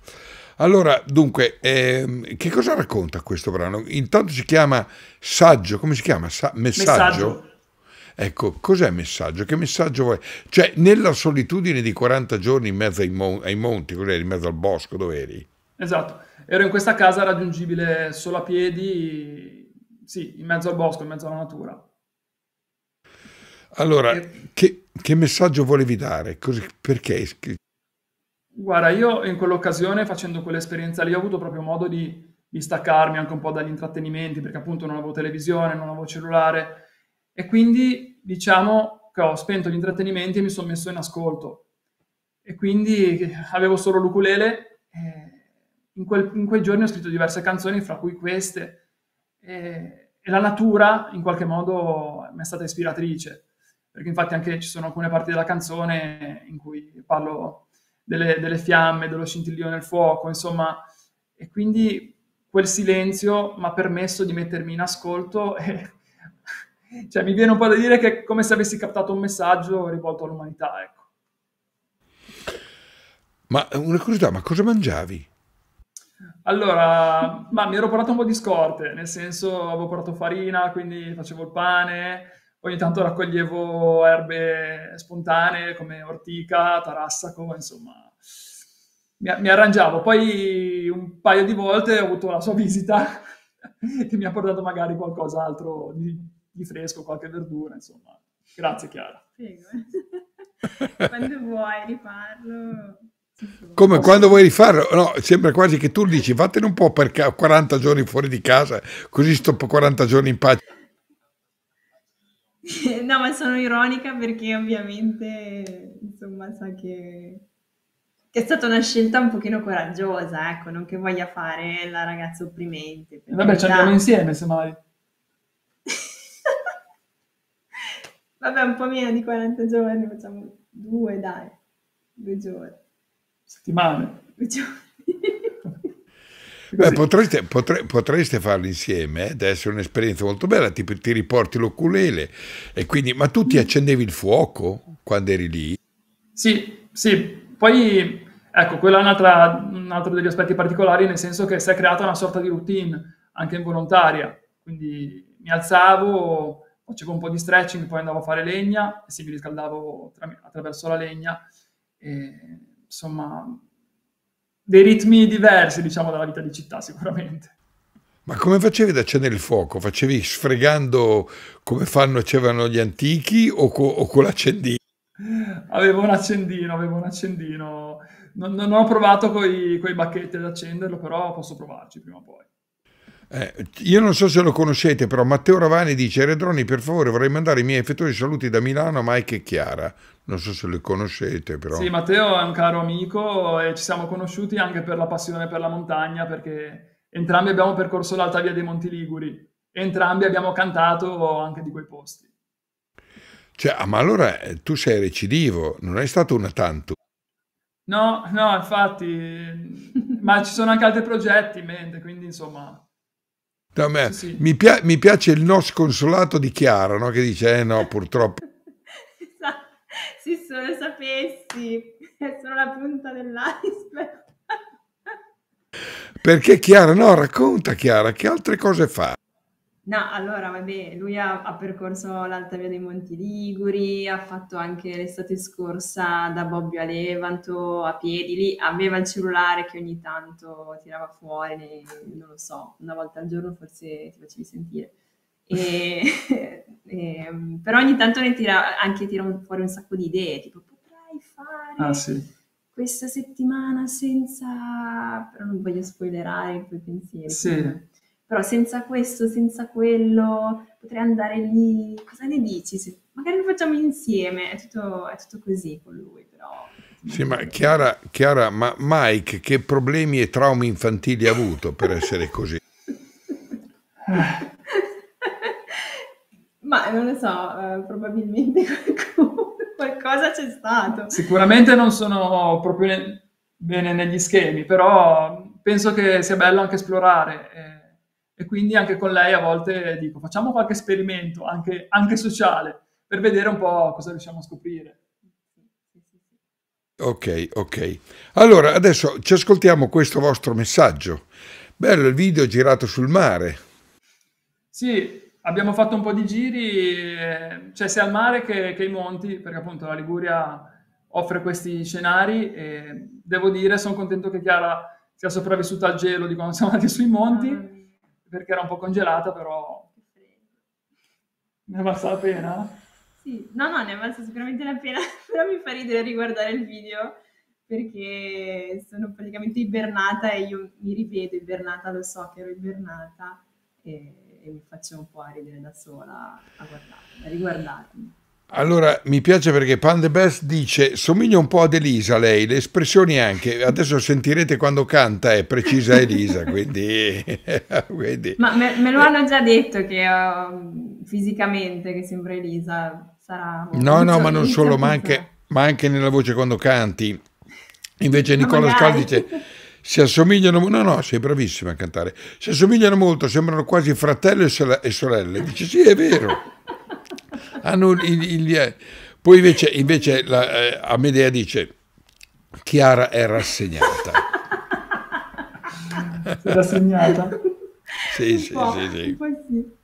Allora, dunque, ehm, che cosa racconta questo brano? Intanto si chiama Saggio, come si chiama? Sa- messaggio? messaggio. Ecco, cos'è messaggio? Che messaggio vuoi? Cioè, nella solitudine di 40 giorni in mezzo ai, mon- ai monti, cos'eri? In mezzo al bosco, dove eri? Esatto, ero in questa casa raggiungibile solo a piedi, sì, in mezzo al bosco, in mezzo alla natura. Allora, e... che, che, messaggio volevi dare? Cos- perché? scritto? Guarda, io in quell'occasione, facendo quell'esperienza lì, ho avuto proprio modo di, di staccarmi anche un po' dagli intrattenimenti, perché appunto non avevo televisione, non avevo cellulare, e quindi diciamo che ho spento gli intrattenimenti e mi sono messo in ascolto. E quindi avevo solo l'ukulele, in, quel, in, quei giorni ho scritto diverse canzoni, fra cui queste, e, e la natura in qualche modo mi è stata ispiratrice, perché infatti anche ci sono alcune parti della canzone in cui parlo delle, delle fiamme, dello scintillio nel fuoco, insomma, e quindi quel silenzio mi ha permesso di mettermi in ascolto e cioè, mi viene un po' da dire che è come se avessi captato un messaggio rivolto all'umanità, ecco. Ma una curiosità, ma cosa mangiavi? Allora, ma mi ero portato un po' di scorte, nel senso avevo portato farina, quindi facevo il pane, ogni tanto raccoglievo erbe spontanee come ortica, tarassaco, insomma mi, mi arrangiavo. Poi un paio di volte ho avuto la sua visita che mi ha portato magari qualcos'altro di, di fresco, qualche verdura, insomma. Grazie Chiara. Quando vuoi riparlo. Come quando vuoi rifarlo? No, sembra quasi che tu dici fatene un po' per 40 giorni fuori di casa, così sto 40 giorni in pace. no, ma sono ironica perché ovviamente, insomma, sa che, che è stata una scelta un pochino coraggiosa, ecco, non che voglia fare la ragazza opprimente. Vabbè, ci andiamo insieme, mai. Vabbè, un po' meno di 40 giorni, facciamo due, dai, due giorni. Settimane. Due giorni. Beh, potreste, potre, potreste, farlo insieme eh, ed essere un'esperienza molto bella, ti, ti riporti l'oculele e quindi, ma tu ti accendevi il fuoco quando eri lì? Sì, sì, poi ecco, quello è un altro degli aspetti particolari nel senso che si è creata una sorta di routine anche involontaria, quindi mi alzavo, facevo un po' di stretching, poi andavo a fare legna, e sì, mi riscaldavo attraverso la legna, e, insomma dei ritmi diversi, diciamo, dalla vita di città sicuramente. Ma come facevi ad accendere il fuoco? Facevi sfregando come fanno c'erano gli antichi o, co- o con l'accendino? Avevo un accendino, avevo un accendino. Non, non ho provato con i bacchetti ad accenderlo, però posso provarci prima o poi. Eh, io non so se lo conoscete, però Matteo Ravani dice: Redroni, per favore, vorrei mandare i miei effettori saluti da Milano a Mike e Chiara. Non so se lo conoscete, però. Sì, Matteo è un caro amico e ci siamo conosciuti anche per la passione per la montagna, perché entrambi abbiamo percorso l'alta via dei Monti Liguri, entrambi abbiamo cantato anche di quei posti. Cioè, ah, ma allora eh, tu sei recidivo, non è stato una tanto. No, no, infatti, ma ci sono anche altri progetti in mente, quindi insomma No, me, sì, sì. Mi, pia mi, piace il no sconsolato di Chiara, no? che dice, eh no, purtroppo. Se solo sapessi, è solo la punta dell'iceberg. Perché Chiara, no, racconta Chiara, che altre cose fa? No, allora, vabbè, lui ha, ha percorso l'Alta Via dei Monti Liguri, ha fatto anche l'estate scorsa da Bobbio a Levanto a piedi, lì aveva il cellulare che ogni tanto tirava fuori, non lo so, una volta al giorno forse ti facevi sentire. E, e, però ogni tanto ne tira, anche tira fuori un sacco di idee, tipo potrai fare... Ah, sì questa settimana senza... però non voglio spoilerare i tuoi pensieri. Sì, però senza questo, senza quello, potrei andare lì, cosa ne dici? Se, magari lo facciamo insieme, è tutto, è tutto così con lui, però... Sì, ma Chiara, Chiara, ma Mike che problemi e traumi infantili ha avuto per essere così? ma non lo so, eh, probabilmente qualcuno, qualcosa c'è stato. Sicuramente non sono proprio ne- bene negli schemi, però penso che sia bello anche esplorare. Eh e quindi anche con lei a volte dico facciamo qualche esperimento, anche, anche sociale, per vedere un po' cosa riusciamo a scoprire. Ok, ok. Allora, adesso ci ascoltiamo questo vostro messaggio. Bello il video girato sul mare. Sì, abbiamo fatto un po' di giri, cioè sia al mare che, che ai monti, perché appunto la Liguria offre questi scenari e devo dire, sono contento che Chiara sia sopravvissuta al gelo di quando siamo andati sui monti mm perché era un po' congelata, però... Ne è valsa la pena? Sì, no, no, ne è valsa sicuramente la pena, però mi fa ridere riguardare il video perché sono praticamente ibernata e io mi rivedo ibernata, lo so che ero ibernata e, e mi faccio un po' ridere da sola a guardarmi, a riguardarmi. Allora, mi piace perché Pan the Best dice somiglia un po' ad Elisa lei, le espressioni anche, adesso sentirete quando canta è precisa Elisa, quindi... quindi... Ma me, me, lo hanno già detto che uh, fisicamente che sembra Elisa, sarà... No, no, ma non solo, ma anche, ma anche, nella voce quando canti. Invece Nicola Scaldi dice si assomigliano, no, no, sei bravissima a cantare, si assomigliano molto, sembrano quasi fratello e, sorelle. Dice sì, è vero. hanno il, il, eh, poi invece, invece la, eh, Amedea dice Chiara è rassegnata. rassegnata? sì, sì, sì, sì. sì.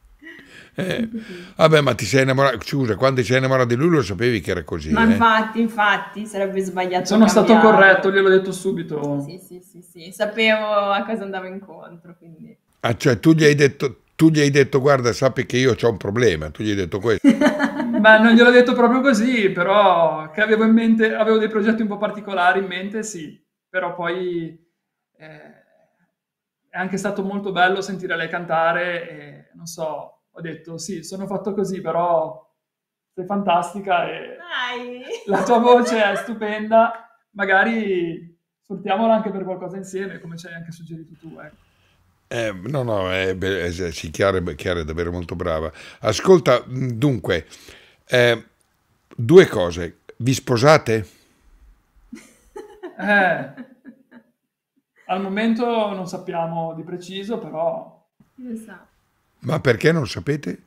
Eh, vabbè, ma ti sei innamorato, scusa, quando ti sei innamorato di lui lo sapevi che era così. Ma eh? infatti, infatti, sarebbe sbagliato. Sono stato corretto, gliel'ho detto subito. Sì, sì, sì, sì, sapevo a cosa andavo incontro. Quindi. Ah, cioè tu gli hai detto, tu gli hai detto guarda sappi che io ho un problema, tu gli hai detto questo. Ma non gliel'ho detto proprio così, però che avevo in mente, avevo dei progetti un po' particolari in mente, sì, però poi eh, è anche stato molto bello sentire lei cantare e non so, ho detto sì, sono fatto così, però sei fantastica e Dai. la tua voce è stupenda, magari sfruttiamola anche per qualcosa insieme, come ci hai anche suggerito tu, ecco. Eh, no, no, è, è, è sì, Chiara, Chiara, è davvero molto brava. Ascolta, mm, dunque, eh, due cose. Vi sposate? Eh, al momento non sappiamo di preciso, però... Ma perché non sapete?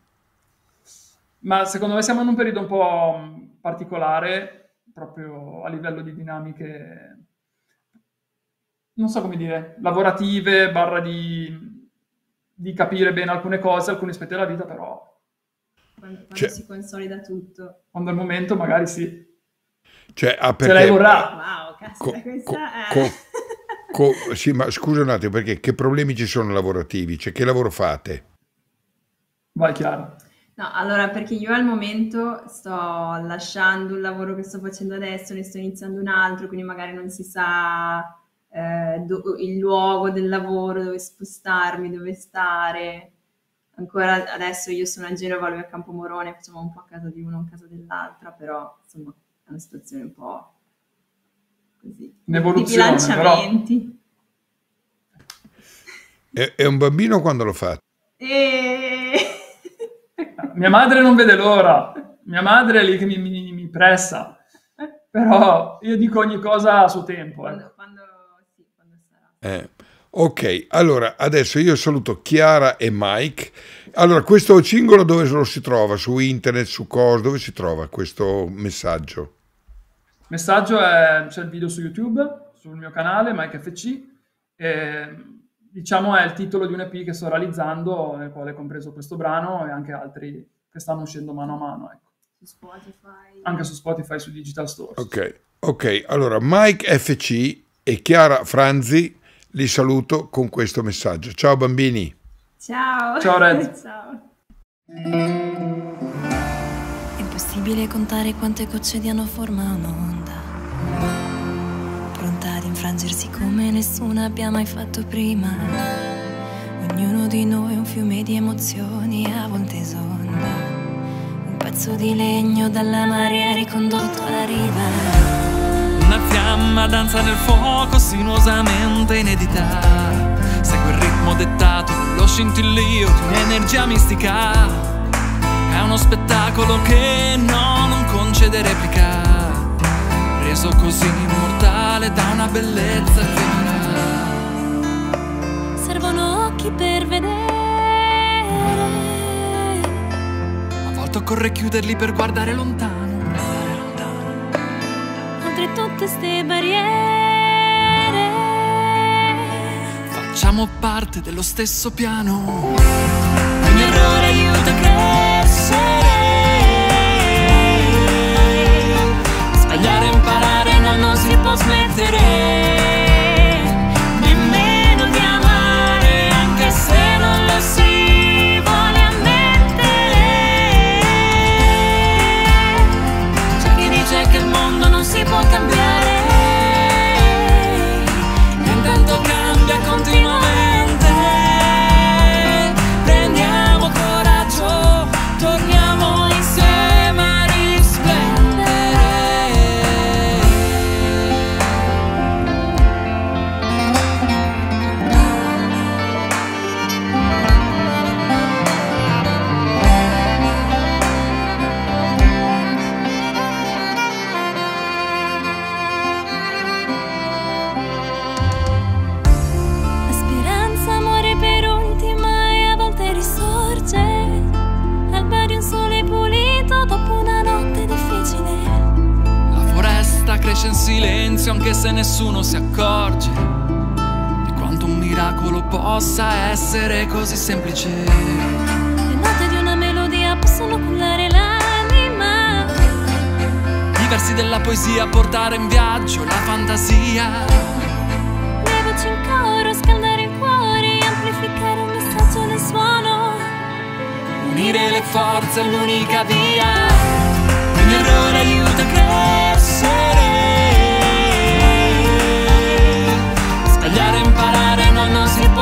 Ma secondo me siamo in un periodo un po' mm, particolare, proprio a livello di dinamiche non so come dire, lavorative, barra di, di capire bene alcune cose, alcuni aspetti della vita, però... Quando, quando cioè, si consolida tutto. Quando è il momento, magari sì. Cioè, ah, perché... Se lei vorrà. Wow, caspita, questa co, è... Co, sì, ma scusa un attimo, perché che problemi ci sono lavorativi? Cioè, che lavoro fate? Vai, chiaro. No, allora, perché io al momento sto lasciando un lavoro che sto facendo adesso, ne sto iniziando un altro, quindi magari non si sa eh, do- il luogo del lavoro, dove spostarmi, dove stare. Ancora adesso io sono a Genova, lui a Campo Morone, facciamo un po' a casa di uno, a casa dell'altra, però insomma è una situazione un po' così. Di bilanciamenti. Però... È, è, un bambino quando lo fa? E... Mia madre non vede l'ora, mia madre è lì che mi, mi, mi pressa, però io dico ogni cosa a suo tempo. Eh. Eh. Ok, allora adesso io saluto Chiara e Mike. Allora, questo cingolo dove lo si trova? Su internet, su cosa? Dove si trova questo messaggio? Messaggio è, c'è il video su YouTube, sul mio canale, Mike FC. E, diciamo è il titolo di un EP che sto realizzando, nel quale è compreso questo brano e anche altri che stanno uscendo mano a mano. Ecco. Su Spotify. Anche su Spotify, su Digital Store. Ok, ok. Allora, Mike FC e Chiara Franzi li saluto con questo messaggio. Ciao bambini. Ciao. Ciao Red. Ciao. È impossibile contare quante gocce diano forma a un'onda, pronta ad infrangersi come nessuna abbia mai fatto prima. Ognuno di noi è un fiume di emozioni, a volte esonda. Un pezzo di legno dalla marea ricondotto alla riva fiamma danza nel fuoco sinuosamente inedita. Segue il ritmo dettato dallo scintillio di un'energia mistica. È uno spettacolo che no, non concede replica. Reso così immortale da una bellezza femminile. Servono occhi per vedere. A volte occorre chiuderli per guardare lontano queste barriere. Facciamo parte dello stesso piano. Ogni errore aiuta a crescere. Sbagliare, e imparare, no, non si può smettere. forse nessuno si accorge di quanto un miracolo possa essere così semplice. Le note di una melodia possono cullare l'anima. I versi della poesia portare in viaggio la fantasia. Le voci in coro scaldare il cuore e amplificare un messaggio nel suono. Unire le forze è l'unica via. Un errore aiuta a crescere.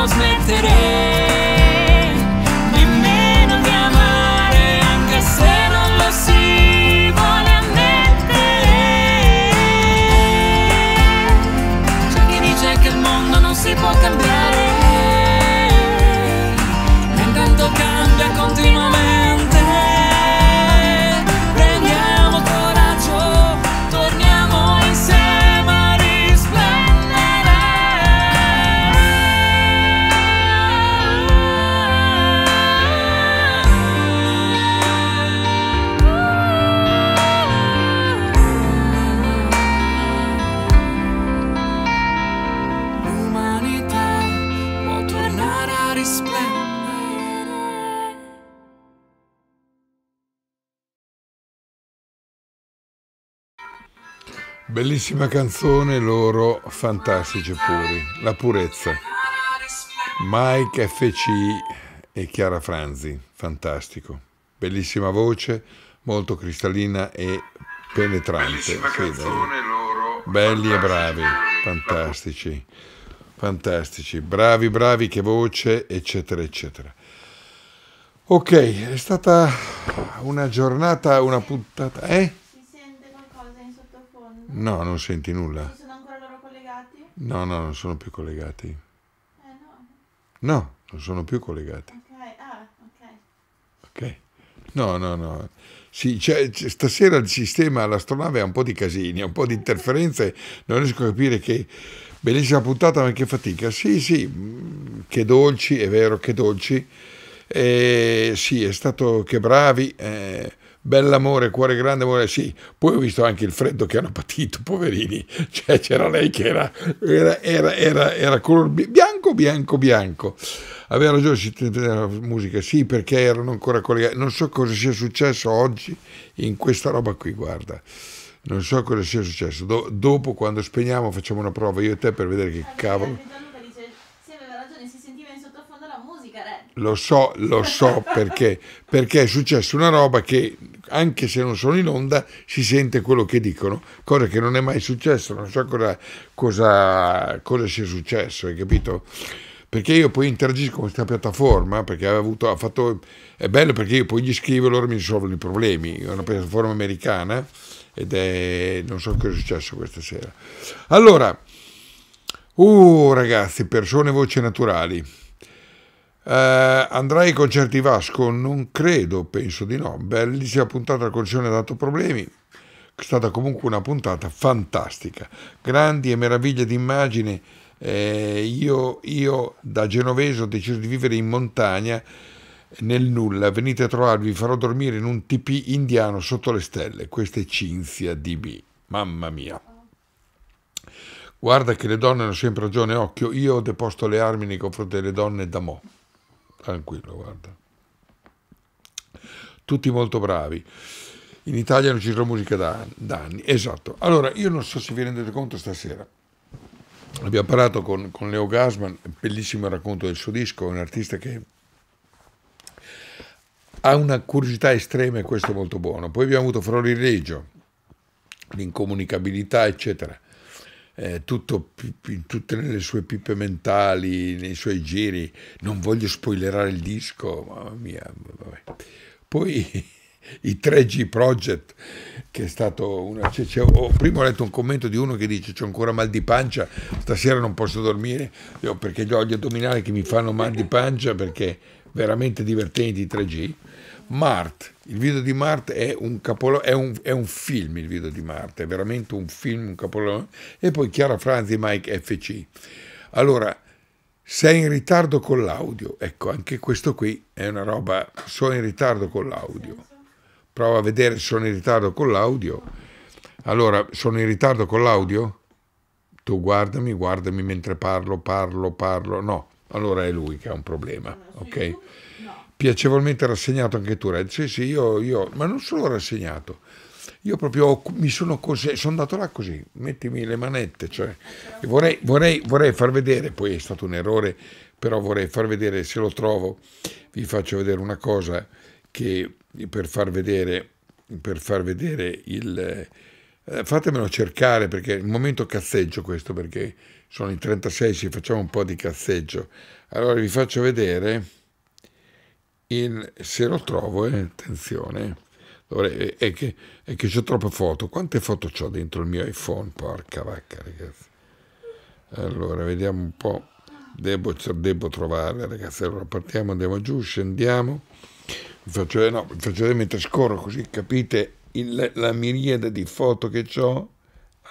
dobbiamo smettere nemmeno di amare anche se non lo si vuole ammettere c'è chi dice che il mondo non si può cambiare bellissima canzone loro, fantastici puri, La purezza. Mike FC e Chiara Franzi, fantastico. Bellissima voce, molto cristallina e penetrante. Canzone, loro, Belli e bravi, fantastici, fantastici, bravi, bravi, che voce, eccetera, eccetera. Ok, è stata una giornata, una puntata, eh? No, non senti nulla. No, no, non sono più collegati. Eh no. No, non sono più collegati. Ok, ah, ok. Ok. No, no, no. Sì, cioè, stasera il sistema, l'astronave ha un po' di casini, un po' di interferenze, non riesco a capire che... Bellissima puntata, ma che fatica. Sì, sì, mm, che dolci, è vero, che dolci. Eh, sì, è stato che bravi. Eh, Bell'amore, cuore grande, amore sì. Poi ho visto anche il freddo che hanno patito, poverini. Cioè, c'era lei che era, era, era, era, era color bianco, bianco, bianco. Aveva ragione la musica, sì, perché erano ancora collegati. Non so cosa sia successo oggi in questa roba qui, guarda. Non so cosa sia successo. Do, dopo, quando spegniamo, facciamo una prova io e te per vedere che cavolo. lo so, lo so perché, perché è successa una roba che anche se non sono in onda si sente quello che dicono, cosa che non è mai successa, non so cosa, cosa, cosa sia successo, hai capito? Perché io poi interagisco con questa piattaforma, perché avuto, fatto, è bello perché io poi gli scrivo e loro mi risolvono i problemi, è una piattaforma americana ed è, non so cosa è successo questa sera. Allora, uh ragazzi, persone voci naturali. Eh, andrai ai concerti Vasco? Non credo, penso di no. si è puntata, la connessione ha dato problemi. È stata comunque una puntata fantastica. Grandi e meraviglie di immagine. Eh, io, io da genovese ho deciso di vivere in montagna nel nulla, venite a trovarvi, vi farò dormire in un tipi indiano sotto le stelle. Questa è Cinzia DB, mamma mia. Guarda che le donne hanno sempre ragione, occhio, io ho deposto le armi nei confronti delle donne da mo' tranquillo, guarda. Tutti molto bravi. In Italia non ci sono musica da, da, anni. Esatto. Allora, io non so se vi rendete conto stasera. Abbiamo parlato con, con Leo Gasman, bellissimo racconto del suo disco, un artista che ha una curiosità estrema e questo è molto buono. Poi abbiamo avuto Frori Reggio, l'incomunicabilità, eccetera eh, tutto, in tutte le sue pippe mentali, nei suoi giri. Non voglio spoilerare il disco, mamma mia. Vabbè. Poi i 3G Project, che è stato una... Cioè, cioè, oh, prima ho letto un commento di uno che dice ho ancora mal di pancia, stasera non posso dormire io, perché gli ho gli addominali che mi fanno mal di pancia perché veramente divertenti i 3G. Mart, il video di Marte è un capolavoro, è, è un, film il video di Marte, è veramente un film, un capolavoro. E poi Chiara Franzi, Mike FC. Allora, sei in ritardo con l'audio. Ecco, anche questo qui è una roba, sono in ritardo con l'audio. Prova a vedere se sono in ritardo con l'audio. Allora, sono in ritardo con l'audio? Tu guardami, guardami mentre parlo, parlo, parlo. No, allora è lui che ha un problema, ok? piacevolmente rassegnato anche tu, Red. Sì, sì, io, io, ma non solo rassegnato, io proprio mi sono così, sono andato là così, mettimi le manette, cioè, vorrei, vorrei, vorrei, far vedere, poi è stato un errore, però vorrei far vedere, se lo trovo, vi faccio vedere una cosa che per far vedere, per far vedere il... Eh, fatemelo cercare perché il momento cazzeggio questo perché sono i 36 ci facciamo un po' di cazzeggio allora vi faccio vedere in, se lo trovo, eh, attenzione, dovrei, è, che, è che ho troppe foto. Quante foto ho dentro il mio iPhone? Porca vacca, ragazzi. Allora, vediamo un po'. Devo, devo trovarle, ragazzi. Allora, partiamo, andiamo giù, scendiamo. Vi faccio, no, vi faccio vedere mentre scorro, così capite il, la miriade di foto che ho.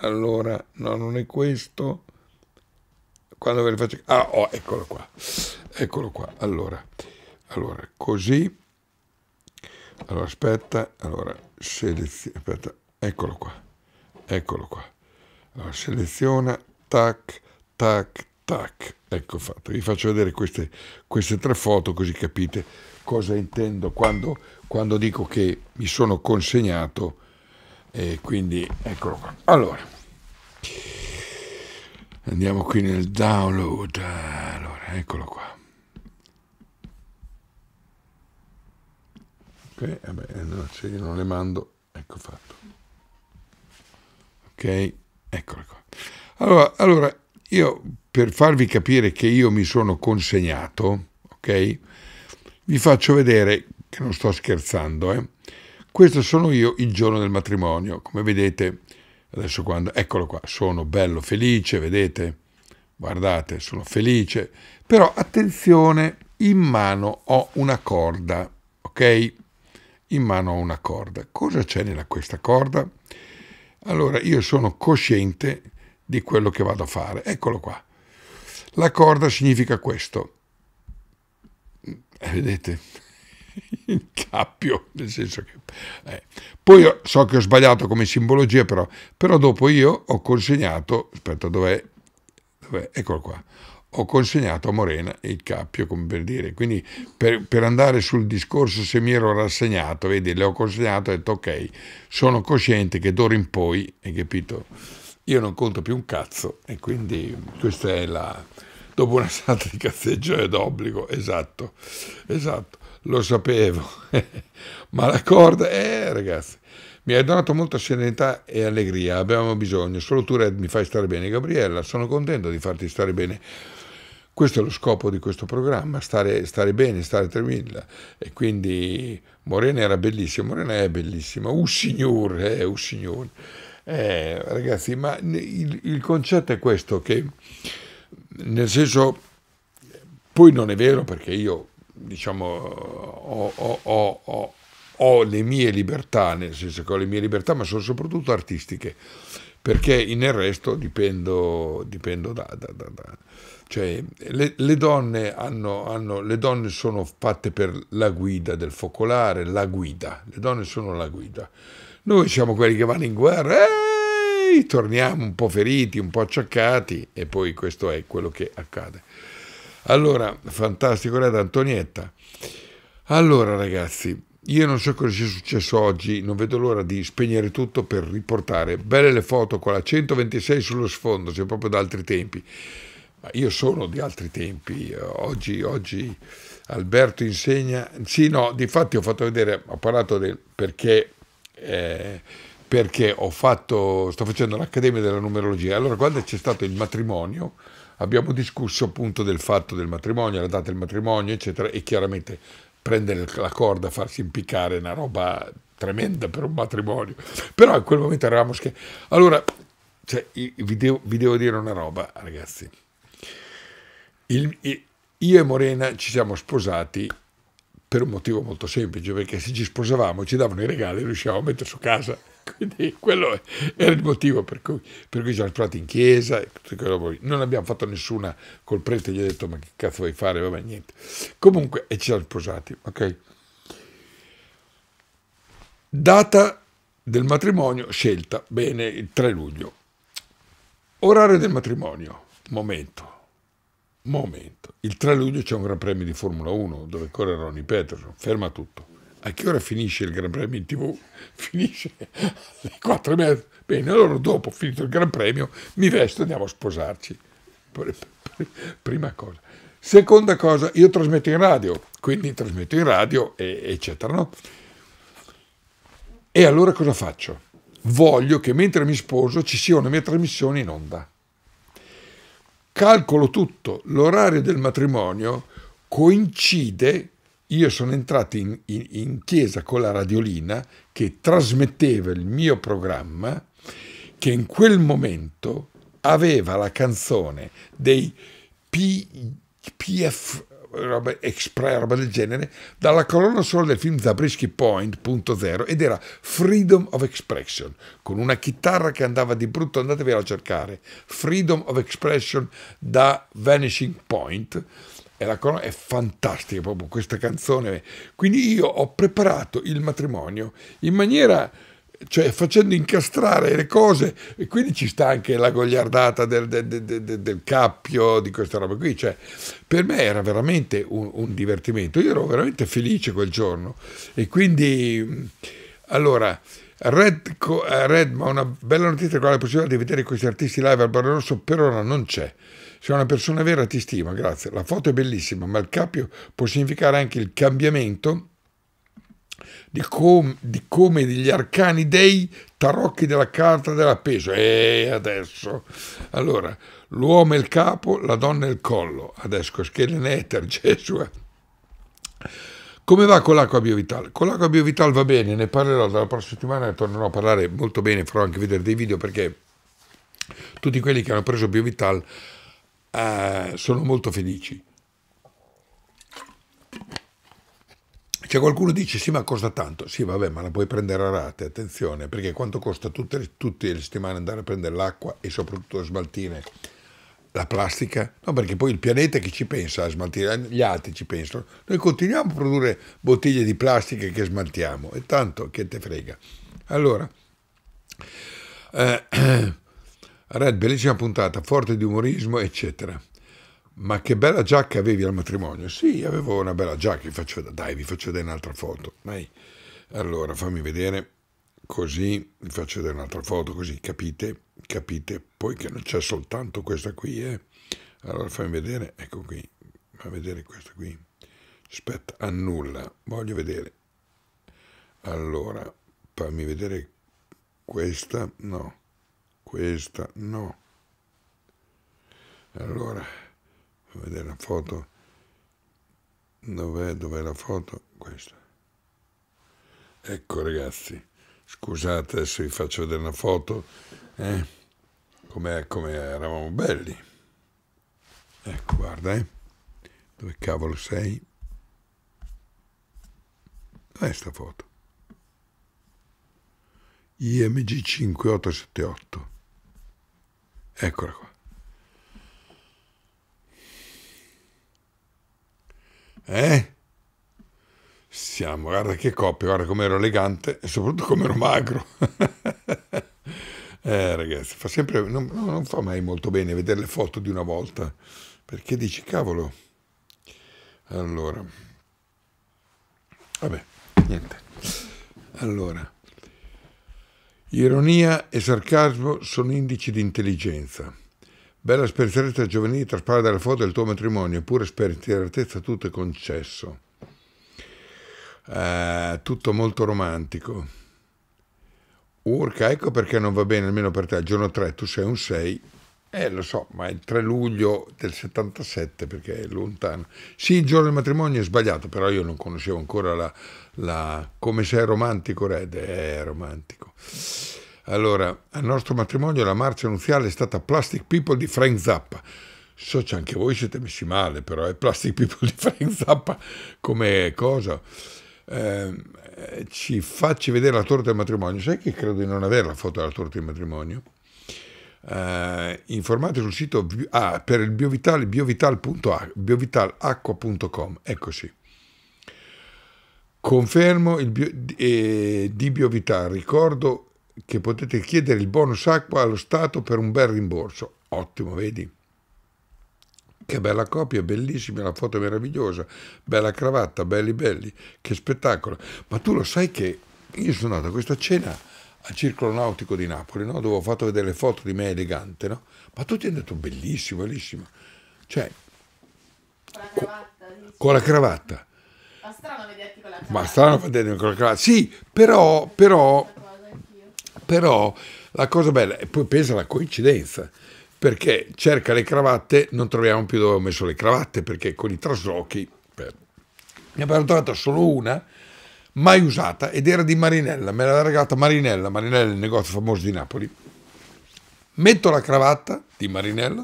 Allora, no, non è questo. Quando ve le faccio... Ah, oh, eccolo qua. Eccolo qua. Allora, allora, così. Allora, aspetta. Allora, seleziona. Aspetta, eccolo qua. Eccolo qua. Allora, seleziona. Tac, tac, tac. Ecco fatto. Vi faccio vedere queste, queste tre foto così capite cosa intendo quando, quando dico che mi sono consegnato. E quindi, eccolo qua. Allora. Andiamo qui nel download. Allora, eccolo qua. ok vabbè, eh eh, no, se cioè io non le mando ecco fatto ok eccole qua allora, allora io per farvi capire che io mi sono consegnato ok vi faccio vedere che non sto scherzando eh questo sono io il giorno del matrimonio come vedete adesso quando eccolo qua sono bello felice vedete guardate sono felice però attenzione in mano ho una corda ok in mano a una corda. Cosa c'è nella questa corda? Allora io sono cosciente di quello che vado a fare. Eccolo qua. La corda significa questo. Eh, vedete? Incappio, nel senso che... Eh. Poi so che ho sbagliato come simbologia, però, però dopo io ho consegnato... Aspetta, dov'è? dov'è? Eccolo qua ho consegnato a Morena il cappio, come per dire. Quindi per, per, andare sul discorso se mi ero rassegnato, vedi, le ho consegnato e ho detto ok, sono cosciente che d'ora in poi, hai capito, io non conto più un cazzo e quindi questa è la... Dopo una salta di cazzeggio è d'obbligo, esatto, esatto, lo sapevo. Ma la corda, eh ragazzi, mi hai donato molta serenità e allegria, abbiamo bisogno, solo tu Red mi fai stare bene, Gabriella, sono contento di farti stare bene questo è lo scopo di questo programma, stare, stare bene, stare tranquilla. E quindi Morena era bellissima, Morena è bellissima, un signore, eh, un signore. Eh, ragazzi, ma il, il concetto è questo, che nel senso, poi non è vero perché io, diciamo, ho, ho, ho, ho ho le mie libertà, nel senso che ho le mie libertà, ma sono soprattutto artistiche, perché nel resto dipendo, dipendo da, da, da, cioè, le, le, donne hanno, hanno, le, donne sono fatte per la guida del focolare, la guida, le donne sono la guida. Noi siamo quelli che vanno in guerra, ehi, torniamo un po' feriti, un po' acciaccati e poi questo è quello che accade. Allora, fantastico Red Antonietta. Allora ragazzi, io non so cosa sia successo oggi, non vedo l'ora di spegnere tutto per riportare belle le foto con la 126 sullo sfondo, c'è proprio da altri tempi. Ma io sono di altri tempi, eh, oggi, oggi Alberto insegna, sì no, di fatti ho fatto vedere, ho parlato del perché, eh, perché ho fatto, sto facendo l'Accademia della Numerologia, allora quando c'è stato il matrimonio abbiamo discusso appunto del fatto del matrimonio, la data del matrimonio eccetera e chiaramente prendere la corda, farsi impiccare è una roba tremenda per un matrimonio, però in quel momento eravamo scherzi. Allora, cioè, vi, devo, vi devo dire una roba ragazzi. Il, io e Morena ci siamo sposati per un motivo molto semplice, perché se ci sposavamo ci davano i regali e riuscivamo a mettere su casa. Quindi quello era il motivo per cui, per cui ci siamo sposati in chiesa. Non abbiamo fatto nessuna col prete, gli ho detto ma che cazzo vuoi fare? Vabbè, niente. Comunque, e ci siamo sposati, ok? Data del matrimonio scelta, bene, il 3 luglio. Orario del matrimonio, momento. Momento. Il 3 luglio c'è un Gran Premio di Formula 1 dove corre Ronnie Peterson. Ferma tutto. A che ora finisce il Gran Premio in TV? Finisce alle 4 e mezza. Bene, allora dopo, finito il Gran Premio, mi vesto e andiamo a sposarci. Prima cosa. Seconda cosa, io trasmetto in radio, quindi trasmetto in radio, e, eccetera, no? E allora cosa faccio? Voglio che mentre mi sposo ci sia una mia trasmissione in onda calcolo tutto, l'orario del matrimonio coincide, io sono entrato in, in, in chiesa con la radiolina che trasmetteva il mio programma, che in quel momento aveva la canzone dei P, PF, roba Express, roba del genere, dalla colonna sonora del film Zabriskie Point.0 ed era Freedom of Expression, con una chitarra che andava di brutto, andatevela a cercare, Freedom of Expression da Vanishing Point, e la colonna è fantastica proprio questa canzone. Quindi io ho preparato il matrimonio in maniera cioè facendo incastrare le cose e quindi ci sta anche la gogliardata del, del, del, del cappio di questa roba qui cioè, per me era veramente un, un, divertimento io ero veramente felice quel giorno e quindi mm, allora Red, eh, Red ma una bella notizia con la possibilità di vedere questi artisti live al Barro Rosso per ora non c'è sei una persona vera ti stima grazie la foto è bellissima ma il cappio può significare anche il cambiamento di, com, di come degli arcani dei tarocchi della carta della peso. E adesso, allora, l'uomo è il capo, la donna è il collo. Adesso, scheleneter, Gesù. Eh. Come va con l'acqua biovital? Con l'acqua biovital va bene, ne parlerò dalla prossima settimana, tornerò a parlare molto bene, farò anche vedere dei video perché tutti quelli che hanno preso biovital eh, sono molto felici Cioè qualcuno dice sì ma costa tanto, sì vabbè ma la puoi prendere a rate, attenzione, perché quanto costa tutte le, tutte le settimane andare a prendere l'acqua e soprattutto smaltire la plastica? No perché poi il pianeta che ci pensa a smaltire, gli altri ci pensano, noi continuiamo a produrre bottiglie di plastica che smaltiamo e tanto che te frega. Allora, eh, Red, bellissima puntata, forte di umorismo eccetera ma che bella giacca avevi al matrimonio? Sì, avevo una bella giacca, vi faccio, dai, vi faccio vedere un'altra foto. Dai. Allora, fammi vedere, così, vi faccio vedere un'altra foto, così capite, capite, poi che non c'è soltanto questa qui, eh. Allora, fammi vedere, ecco qui, fa vedere questa qui. Aspetta, annulla, voglio vedere. Allora, fammi vedere questa, no, questa, no. Allora vedere la foto. Dov'è, dov'è la foto? Questa. Ecco ragazzi, scusate adesso vi faccio vedere una foto. Eh? Come, come eravamo belli. Ecco, guarda, eh. Dove cavolo sei? Dov'è sta foto? IMG5878. Eccola qua. Eh? Siamo, guarda che coppia, guarda com'ero elegante e soprattutto com'ero magro. eh ragazzi, fa sempre, non, non, fa mai molto bene vedere le foto di una volta, perché dici cavolo. Allora, vabbè, niente. Allora, ironia e sarcasmo sono indici di intelligenza. Bella spensieratezza giovanile traspare dalle foto del tuo matrimonio, eppure spensieratezza tutto è concesso. Uh, tutto molto romantico. Urca, ecco perché non va bene, almeno per te. Il giorno 3 tu sei un 6. Eh, lo so, ma è il 3 luglio del 77 perché è lontano. Sì, il giorno del matrimonio è sbagliato, però io non conoscevo ancora la, la come sei romantico, Red. È romantico. Allora, al nostro matrimonio la marcia nuziale è stata Plastic People di Frank Zappa. So che anche voi siete messi male, però è eh, Plastic People di Frank Zappa come cosa. Ehm, eh, ci facci vedere la torta del matrimonio. Sai che credo di non avere la foto della torta del matrimonio? Eh, informate sul sito ah, per il biovitale biovital.acqua.com biovital ecco sì confermo il bio, eh, di biovital ricordo che potete chiedere il bonus acqua allo Stato per un bel rimborso. Ottimo, vedi? Che bella copia, bellissima, la foto è meravigliosa, bella cravatta, belli belli, che spettacolo. Ma tu lo sai che io sono andato a questa cena al Circolo Nautico di Napoli, no? dove ho fatto vedere le foto di me elegante, no? ma tutti hanno detto bellissimo, bellissimo. Cioè, con la cravatta. Con la cravatta. Ma strano vederti con la cravatta. Ma strano vedermi con la cravatta. Sì, però, però però la cosa bella, e poi pensa alla coincidenza, perché cerca le cravatte, non troviamo più dove ho messo le cravatte, perché con i traslochi per... ne abbiamo trovata solo una, mai usata, ed era di Marinella, me l'aveva regalata Marinella, Marinella è il negozio famoso di Napoli. Metto la cravatta di Marinella,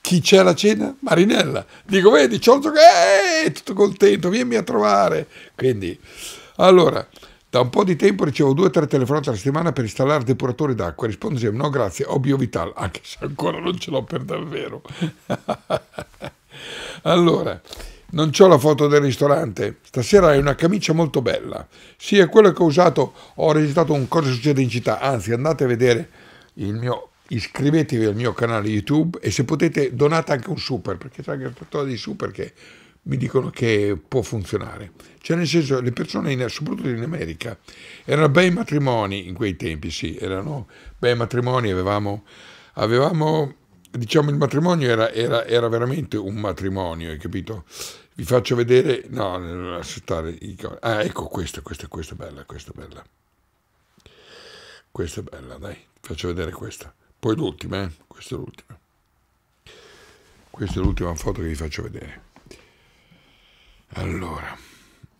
chi c'è alla cena? Marinella. Dico, vedi, c'ho il gioco, eh, tutto contento, vieni a trovare. Quindi, allora... Da un po' di tempo ricevo due o tre telefonate alla settimana per installare depuratori d'acqua. Rispondo sempre no grazie, ho Biovital, anche se ancora non ce l'ho per davvero. allora, non ho la foto del ristorante. Stasera hai una camicia molto bella. Sì, è quello che ho usato. Ho registrato un Cosa succede in città. Anzi, andate a vedere il mio. Iscrivetevi al mio canale YouTube e se potete donate anche un super perché c'è anche il fattore di super che mi dicono che può funzionare. Cioè nel senso le persone, in, soprattutto in America, erano bei matrimoni in quei tempi, sì, erano bei matrimoni, avevamo, avevamo diciamo il matrimonio era, era, era, veramente un matrimonio, hai capito? Vi faccio vedere, no, aspettare, Ah, ecco questa, questa, questa è bella, questa è bella. Questa è bella, dai, faccio vedere questa. Poi l'ultima, eh? Questa è l'ultima. Questa è l'ultima foto che vi faccio vedere. Allora,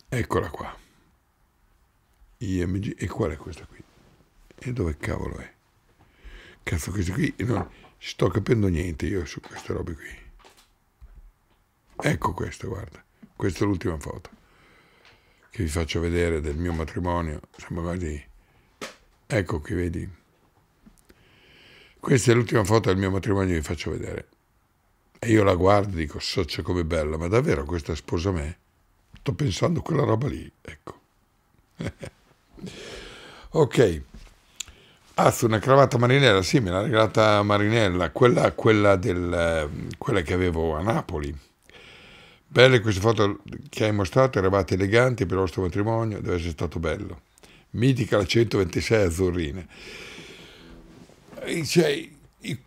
eccola qua. IMG, e qual è questa qui? E dove cavolo è? Cazzo, questi qui, non sto capendo niente io su queste robe qui. Ecco questa, guarda. Questa è l'ultima foto che vi faccio vedere del mio matrimonio. Siamo quasi... Ecco che vedi? Questa è l'ultima foto del mio matrimonio che vi faccio vedere. E io la guardo e dico, so c'è come bella, ma davvero questa sposa me? sto pensando a quella roba lì, ecco. ok. Azzo, una cravatta marinella, sì, me l'ha regalata Marinella, quella, quella, del, eh, quella che avevo a Napoli. Belle queste foto che hai mostrato, eravate eleganti per il vostro matrimonio, deve essere stato bello. Mitica la 126 azzurrina. Eh, cioè,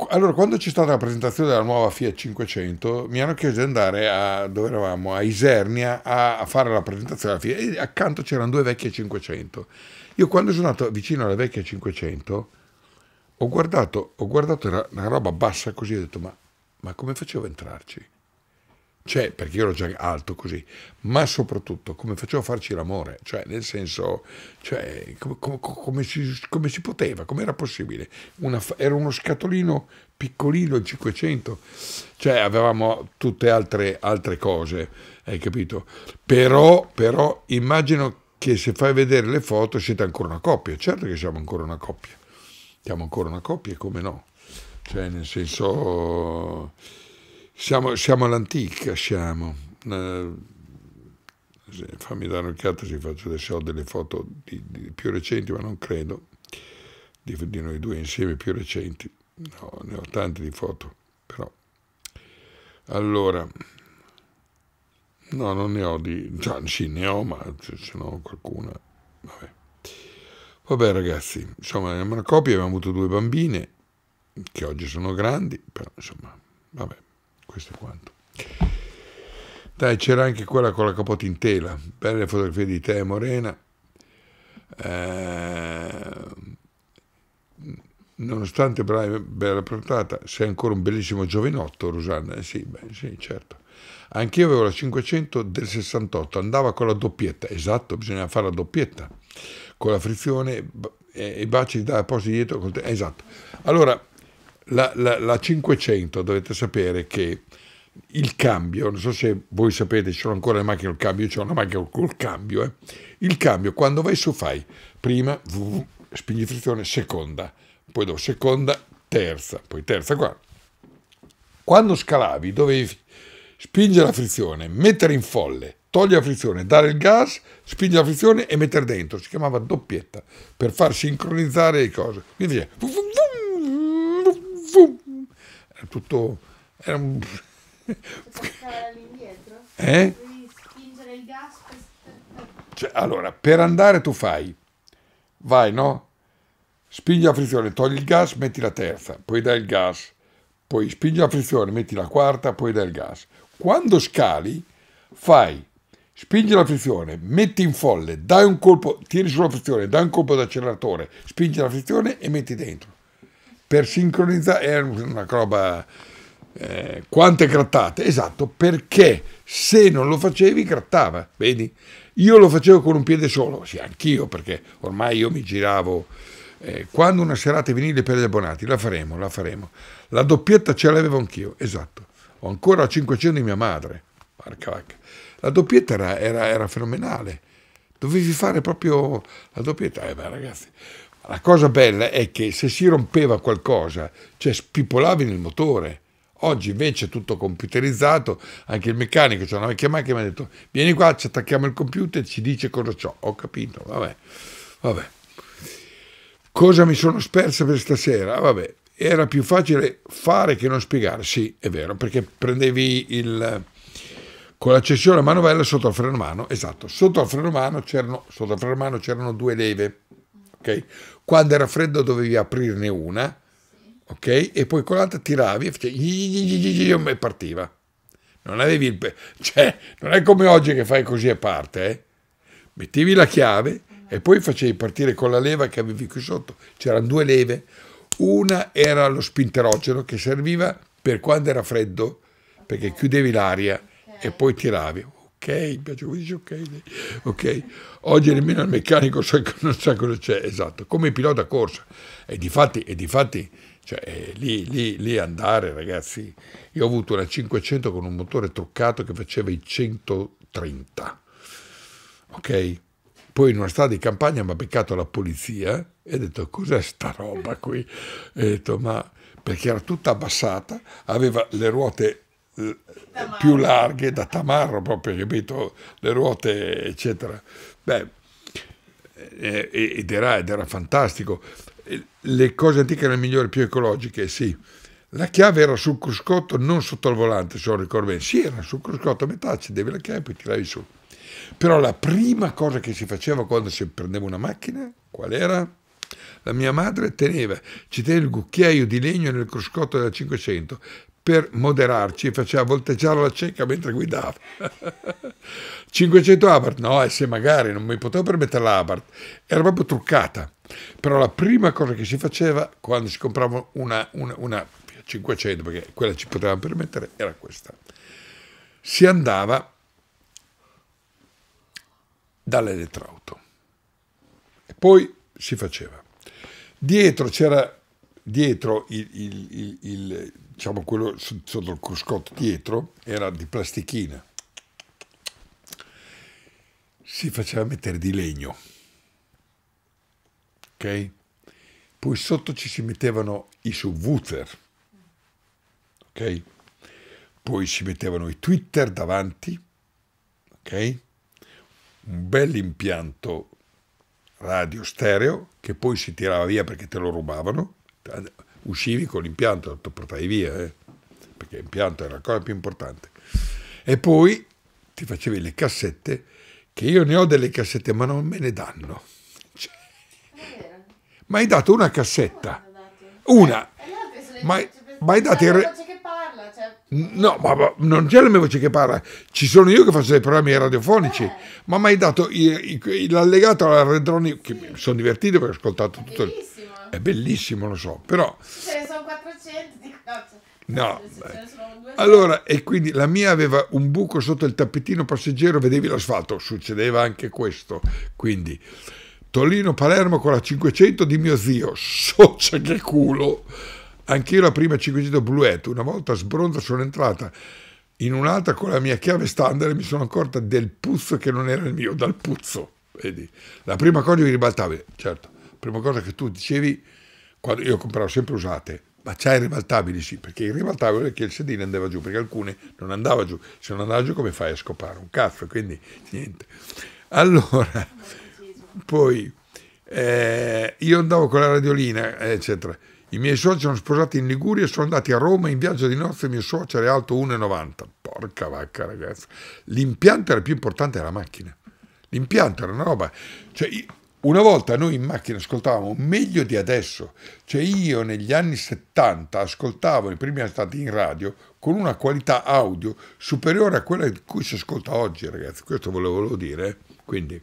allora, quando c'è stata la presentazione della nuova Fiat 500, mi hanno chiesto di andare a dove eravamo, a Isernia, a, a fare la presentazione della Fiat. E accanto c'erano due vecchie 500. Io quando sono andato vicino alle vecchie 500, ho guardato, ho guardato una roba bassa così e ho detto, ma, ma come facevo a entrarci? cioè perché io ero già alto così, ma soprattutto come facevo a farci l'amore, cioè nel senso, cioè, com, com, come, si, come, si, poteva, come era possibile, Una, era uno scatolino piccolino, il 500, cioè avevamo tutte altre, altre cose, hai capito? Però, però immagino che se fai vedere le foto siete ancora una coppia, certo che siamo ancora una coppia, siamo ancora una coppia, come no? Cioè nel senso siamo, siamo all'antica, siamo. Eh, fammi dare un'occhiata se faccio adesso ho delle foto di, di più recenti, ma non credo, di, di, noi due insieme più recenti. No, ne ho tante di foto, però. Allora, no, non ne ho di... Cioè, sì, ne ho, ma se no qualcuna... Vabbè. Vabbè ragazzi, insomma, abbiamo una coppia, abbiamo avuto due bambine, che oggi sono grandi, però insomma, vabbè. Questo è quanto. Dai, c'era anche quella con la capote in tela, belle fotografie di te Morena. Eh, nonostante brava, bella portata, sei ancora un bellissimo giovinotto, Rosanna. Eh sì, beh, sì, certo. Anch'io avevo la 500 del 68, andava con la doppietta, esatto, bisognava fare la doppietta, con la frizione e i baci da posti dietro, te, esatto. Allora, la, la, la 500 dovete sapere che il cambio, non so se voi sapete, ci sono ancora le macchine col cambio, c'è una macchina col cambio, eh. il cambio quando vai su fai prima, spingi frizione, seconda, poi dopo seconda, terza, poi terza, quarta. Quando scalavi dovevi spingere la frizione, mettere in folle, togliere la frizione, dare il gas, spingere la frizione e mettere dentro, si chiamava doppietta, per far sincronizzare le cose. Quindi faceva vum. Era tutto... Era un... eh? Cioè, allora, per andare tu fai, vai, no? Spingi la frizione, togli il gas, metti la terza, poi dai il gas, poi spingi la frizione, metti la quarta, poi dai il gas. Quando scali, fai, spingi la frizione, metti in folle, dai un colpo, tiri sulla frizione, dai un colpo d'acceleratore, spingi la frizione e metti dentro per sincronizzare, è una roba, eh, quante grattate, esatto, perché se non lo facevi grattava, vedi? Io lo facevo con un piede solo, sì, anch'io, perché ormai io mi giravo, eh, quando una serata venire per gli abbonati, la faremo, la faremo. La doppietta ce l'avevo anch'io, esatto, ho ancora 500 di mia madre, marca vacca. La doppietta era, era, era fenomenale, dovevi fare proprio la doppietta, eh beh ragazzi, la cosa bella è che se si rompeva qualcosa, cioè spipolavi nel motore. Oggi invece è tutto computerizzato, anche il meccanico c'è cioè una vecchia macchina mi ha detto vieni qua, ci attacchiamo al computer e ci dice cosa c'ho. Ho capito, vabbè, vabbè. Cosa mi sono spersa per stasera? Vabbè, era più facile fare che non spiegare. Sì, è vero, perché prendevi il con l'accessione a manovella sotto al freno mano, esatto, sotto al freno mano sotto al freno mano c'erano due leve Okay? Quando era freddo dovevi aprirne una, okay? E poi con l'altra tiravi e partiva. Non avevi il... Cioè, non è come oggi che fai così a parte, eh? Mettevi la chiave e poi facevi partire con la leva che avevi qui sotto. C'erano due leve. Una era lo spinterogeno che serviva per quando era freddo, perché chiudevi l'aria e poi tiravi ok, mi piace Luigi, ok, ok. Oggi nemmeno il meccanico sa, non sa cosa c'è, esatto, come pilota corsa. E di fatti, e di cioè, eh, lì, lì, lì, andare, ragazzi, io ho avuto una 500 con un motore truccato che faceva i 130, ok? Poi in una strada di campagna mi ha beccato la polizia e ha detto cos'è sta roba qui? E ho detto ma perché era tutta abbassata, aveva le ruote eh, più larghe da tamarro proprio, capito? Le ruote, eccetera. Beh, eh, eh ed, era, ed era fantastico. Eh, le cose antiche erano migliori, più ecologiche, sì. La chiave era sul cruscotto, non sotto al volante, se non ricordo bene. Sì, era sul cruscotto a metà, ci accendevi la chiave e poi tiravi su. Però la prima cosa che si faceva quando si prendeva una macchina, qual era? La mia madre teneva, ci teneva il cucchiaio di legno nel cruscotto della 500, per moderarci faceva volteggiare la cieca mentre guidava. 500 Abarth? No, e eh, se magari non mi potevo permettere l'Abarth, era proprio truccata. Però la prima cosa che si faceva quando si comprava una, una, una 500, perché quella ci potevamo permettere, era questa. Si andava dall'elettrauto e poi si faceva. Dietro c'era dietro il, il, il, il diciamo quello sotto il cruscotto dietro era di plastichina si faceva mettere di legno ok poi sotto ci si mettevano i subwoofer ok poi si mettevano i twitter davanti ok un bel impianto radio stereo che poi si tirava via perché te lo rubavano uscivi con l'impianto, lo portavi via, eh? perché l'impianto era la cosa più importante. E poi ti facevi le cassette, che io ne ho delle cassette, ma non me ne danno. Cioè, ma hai dato una cassetta, una, ma, hai dato il... Re- cioè. No, ma, ma non c'è la mia voce che parla, ci sono io che faccio dei programmi radiofonici, eh. ma mi hai dato l'allegato alla Redroni, che mi sono divertito perché ho ascoltato tutto il... È bellissimo, lo so, però... Ce ne cioè, sono 400 di cazzo No, allora, e quindi la mia aveva un buco sotto il tappetino passeggero, vedevi l'asfalto, succedeva anche questo, quindi... Torino-Palermo con la 500 di mio zio, socia che culo! Anch'io la prima 500 Bluette, una volta sbronza sono entrata in un'altra con la mia chiave standard e mi sono accorta del puzzo che non era il mio, dal puzzo. Vedi? La prima cosa mi ribaltava, certo prima cosa che tu dicevi, quando io compravo sempre usate, ma c'hai ribaltabili? Sì, perché il ribaltabile è che il sedile andava giù, perché alcune non andava giù. Se non andava giù come fai a scopare? Un cazzo, quindi niente. Allora, poi eh, io andavo con la radiolina, eccetera. I miei soci sono sposati in Liguria e sono andati a Roma in viaggio di nozze. Mio suocero è alto 1,90. Porca vacca, ragazzi. L'impianto era più importante della macchina. L'impianto era una roba. Cioè, una volta noi in macchina ascoltavamo meglio di adesso, cioè io negli anni 70 ascoltavo i primi stati in radio con una qualità audio superiore a quella di cui si ascolta oggi, ragazzi, questo volevo dire, eh. quindi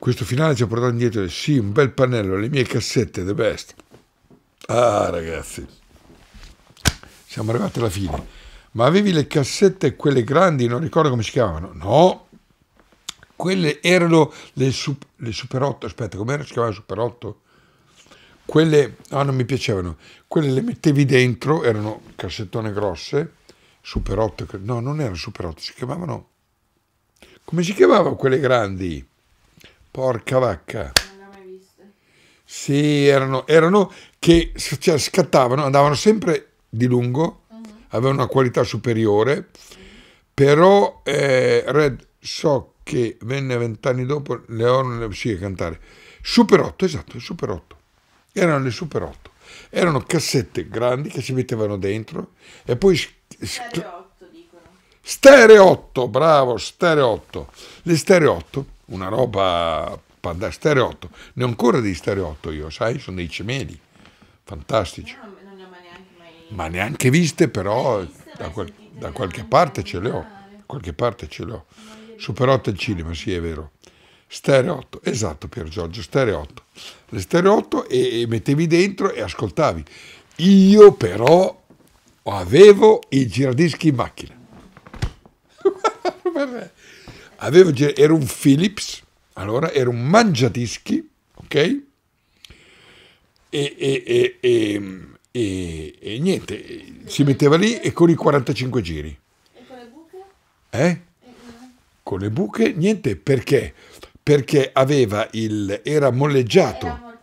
questo finale ci ha portato indietro, sì, un bel pannello, le mie cassette, the best. Ah, ragazzi, siamo arrivati alla fine. Ma avevi le cassette, quelle grandi, non ricordo come si chiamavano? No, quelle erano le, sup, le Super 8, aspetta, come si chiamava Super 8? Quelle, ah non mi piacevano, quelle le mettevi dentro, erano cassettone grosse, Super 8, no non erano Super 8, si chiamavano, come si chiamavano quelle grandi? Porca vacca. Sì, erano, erano che cioè, scattavano, andavano sempre di lungo, uh mhm. -huh. avevano una qualità superiore, però eh, Red Sock, che venne vent'anni dopo, Leone le uscì a cantare. Super 8, esatto, Super 8. Erano le Super 8. Erano cassette grandi che si mettevano dentro e poi... Stereo 8 dicono. Stereo 8, bravo, Stereo 8. Le Stereo 8, una roba... Panda, stereo 8. Ne ho ancora dei Stereo 8 io, sai? Sono dei cimeli. Fantastici. No, non, ne ho mai neanche mai... Ma neanche viste però, viste, da, qual da qualche parte ce le ho. Da qualche parte ce le ho. Super 8 è il cinema, sì è vero. Stereo 8, esatto Pier Giorgio, Stereo 8. Le Stereo 8 e, e mettevi dentro e ascoltavi. Io però avevo i giradischi in macchina. avevo, era un Philips, allora era un mangiadischi, ok? E, e, e, e, niente, si metteva lì e con i 45 giri. E con le buche? Eh? con le buche, niente perché? Perché aveva il, era molleggiato.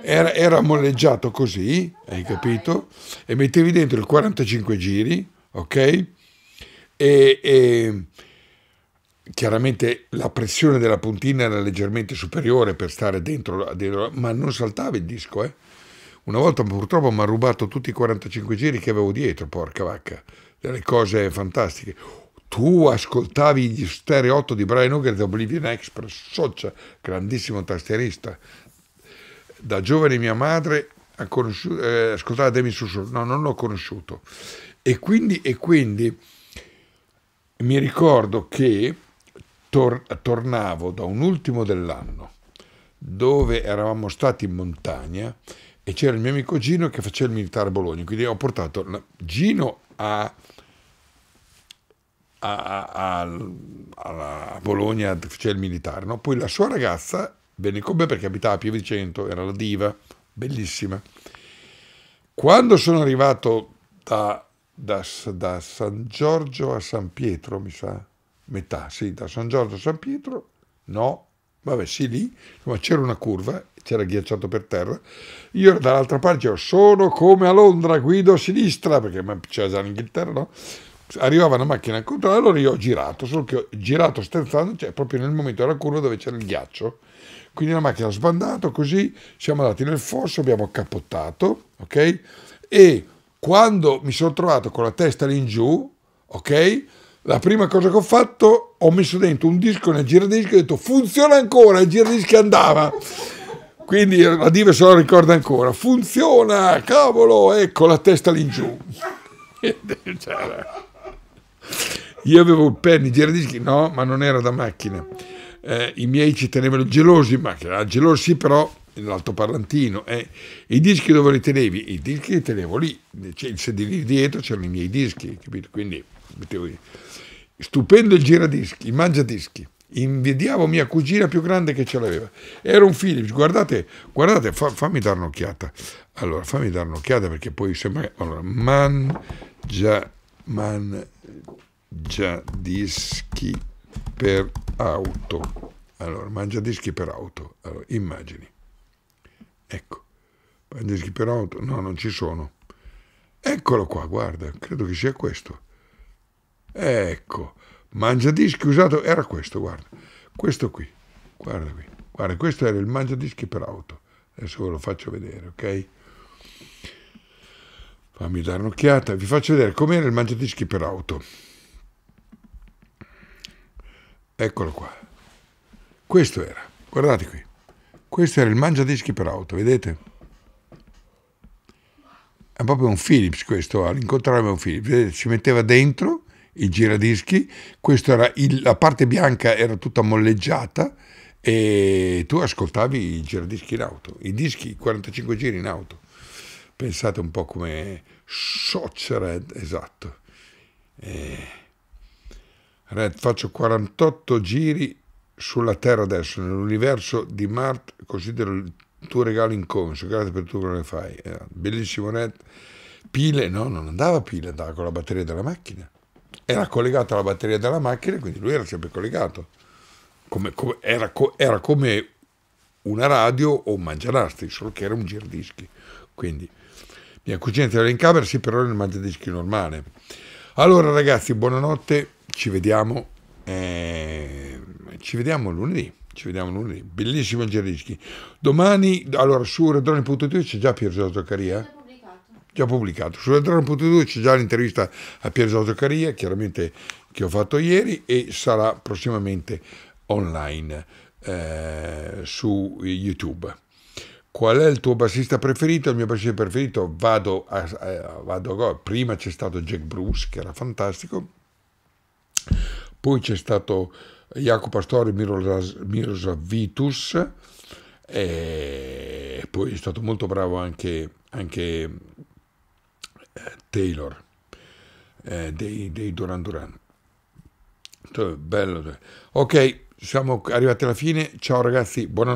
Era, era molleggiato così, hai capito? E mettevi dentro il 45 giri, ok? E, e chiaramente la pressione della puntina era leggermente superiore per stare dentro, dentro ma non saltava il disco, eh? Una volta purtroppo mi ha rubato tutti i 45 giri che avevo dietro, porca vacca, delle cose fantastiche tu ascoltavi gli stereo 8 di Brian Hooker di Oblivion Express, Soccia, grandissimo tastierista. Da giovane mia madre ha eh, ascoltava Demi Sussur, no, non l'ho conosciuto. E quindi, e quindi mi ricordo che tor tornavo da un ultimo dell'anno dove eravamo stati in montagna e c'era il mio amico Gino che faceva il militare a Bologna, quindi ho portato Gino a a, a, a, Bologna c'è il militare, no? poi la sua ragazza venne con me perché abitava a Piovicento, era la diva, bellissima. Quando sono arrivato da, da, da San Giorgio a San Pietro, mi sa, metà, sì, da San Giorgio a San Pietro, no, vabbè sì lì, insomma c'era una curva, c'era ghiacciato per terra, io dall'altra parte dicevo sono come a Londra, guido a sinistra, perché c'era già l'Inghilterra, no? arrivava una macchina a controllo, allora io ho girato, solo che ho girato sterzando, cioè proprio nel momento della curva dove c'era il ghiaccio, quindi la macchina ha sbandato così, siamo andati nel fosso, abbiamo capottato, ok? E quando mi sono trovato con la testa lì in giù, ok? La prima cosa che ho fatto, ho messo dentro un disco nel giradischi e ho detto funziona ancora, il giradischi andava. Quindi la Dive se lo ricorda ancora, funziona, cavolo, ecco la testa lì in giù. Cioè, io avevo il penny i giradischi, no, ma non era da macchina. Eh, I miei ci tenevano gelosi, ma gelosi però l'altoparlantino. Eh. I dischi dove li tenevi? I dischi li tenevo lì, c'è il sedile dietro, c'erano i miei dischi, capito? Quindi mettevo lì. Stupendo il giradischi, il mangiadischi invidiavo mia cugina più grande che ce l'aveva. Era un Philips, guardate, guardate, fa, fammi dare un'occhiata. Allora, fammi dare un'occhiata perché poi sembra... Allora, mangia, man, mangiadischi per auto. Allora, mangia dischi per auto. Allora, immagini. Ecco, mangia dischi per auto. No, non ci sono. Eccolo qua, guarda, credo che sia questo. Ecco, mangia dischi usato era questo, guarda. Questo qui, guarda qui. Guarda, questo era il mangia dischi per auto. Adesso ve lo faccio vedere, ok? Fammi dare un'occhiata, vi faccio vedere com'era il mangiadischi per auto. Eccolo qua. Questo era, guardate qui. Questo era il mangiadischi per auto, vedete? È proprio un Philips questo, all'incontrare ah, è un Philips. Vedete, ci metteva dentro i giradischi, questa il, la parte bianca era tutta molleggiata e tu ascoltavi i giradischi in auto, i dischi 45 giri in auto. Pensate un po' come Soccered, esatto. Eh, Red, faccio 48 giri sulla Terra adesso, nell'universo di Mart, considero il tuo regalo inconscio, grazie per tutto quello che fai. Eh, bellissimo Red. Pile, no, non andava pile, andava con la batteria della macchina. Era collegato alla batteria della macchina, quindi lui era sempre collegato. Come, come, era, era come una radio o un mangianasti, solo che era un giradischi. Quindi mia cugina ti in camera, sì, però nel mangiadischi normale. Allora ragazzi, buonanotte, ci vediamo, eh, ci vediamo lunedì. Ci vediamo lunedì, bellissimo Angelischi. Domani, allora su redrone.it c'è già Pier Giorgio Caria? già pubblicato. Su Eletron.2 c'è già l'intervista a Pier Giorgio Caria, chiaramente che ho fatto ieri, e sarà prossimamente online eh, su YouTube. Qual è il tuo bassista preferito? Il mio bassista preferito, vado a, a, eh, vado a Prima c'è stato Jack Bruce, che era fantastico, poi c'è stato Jacopo Astori, Miroslav Vitus, e poi è stato molto bravo anche, anche eh, Taylor eh, dei, dei Duran Duran. Cioè, bello. Cioè. Ok, siamo arrivati alla fine. Ciao ragazzi, buonanotte.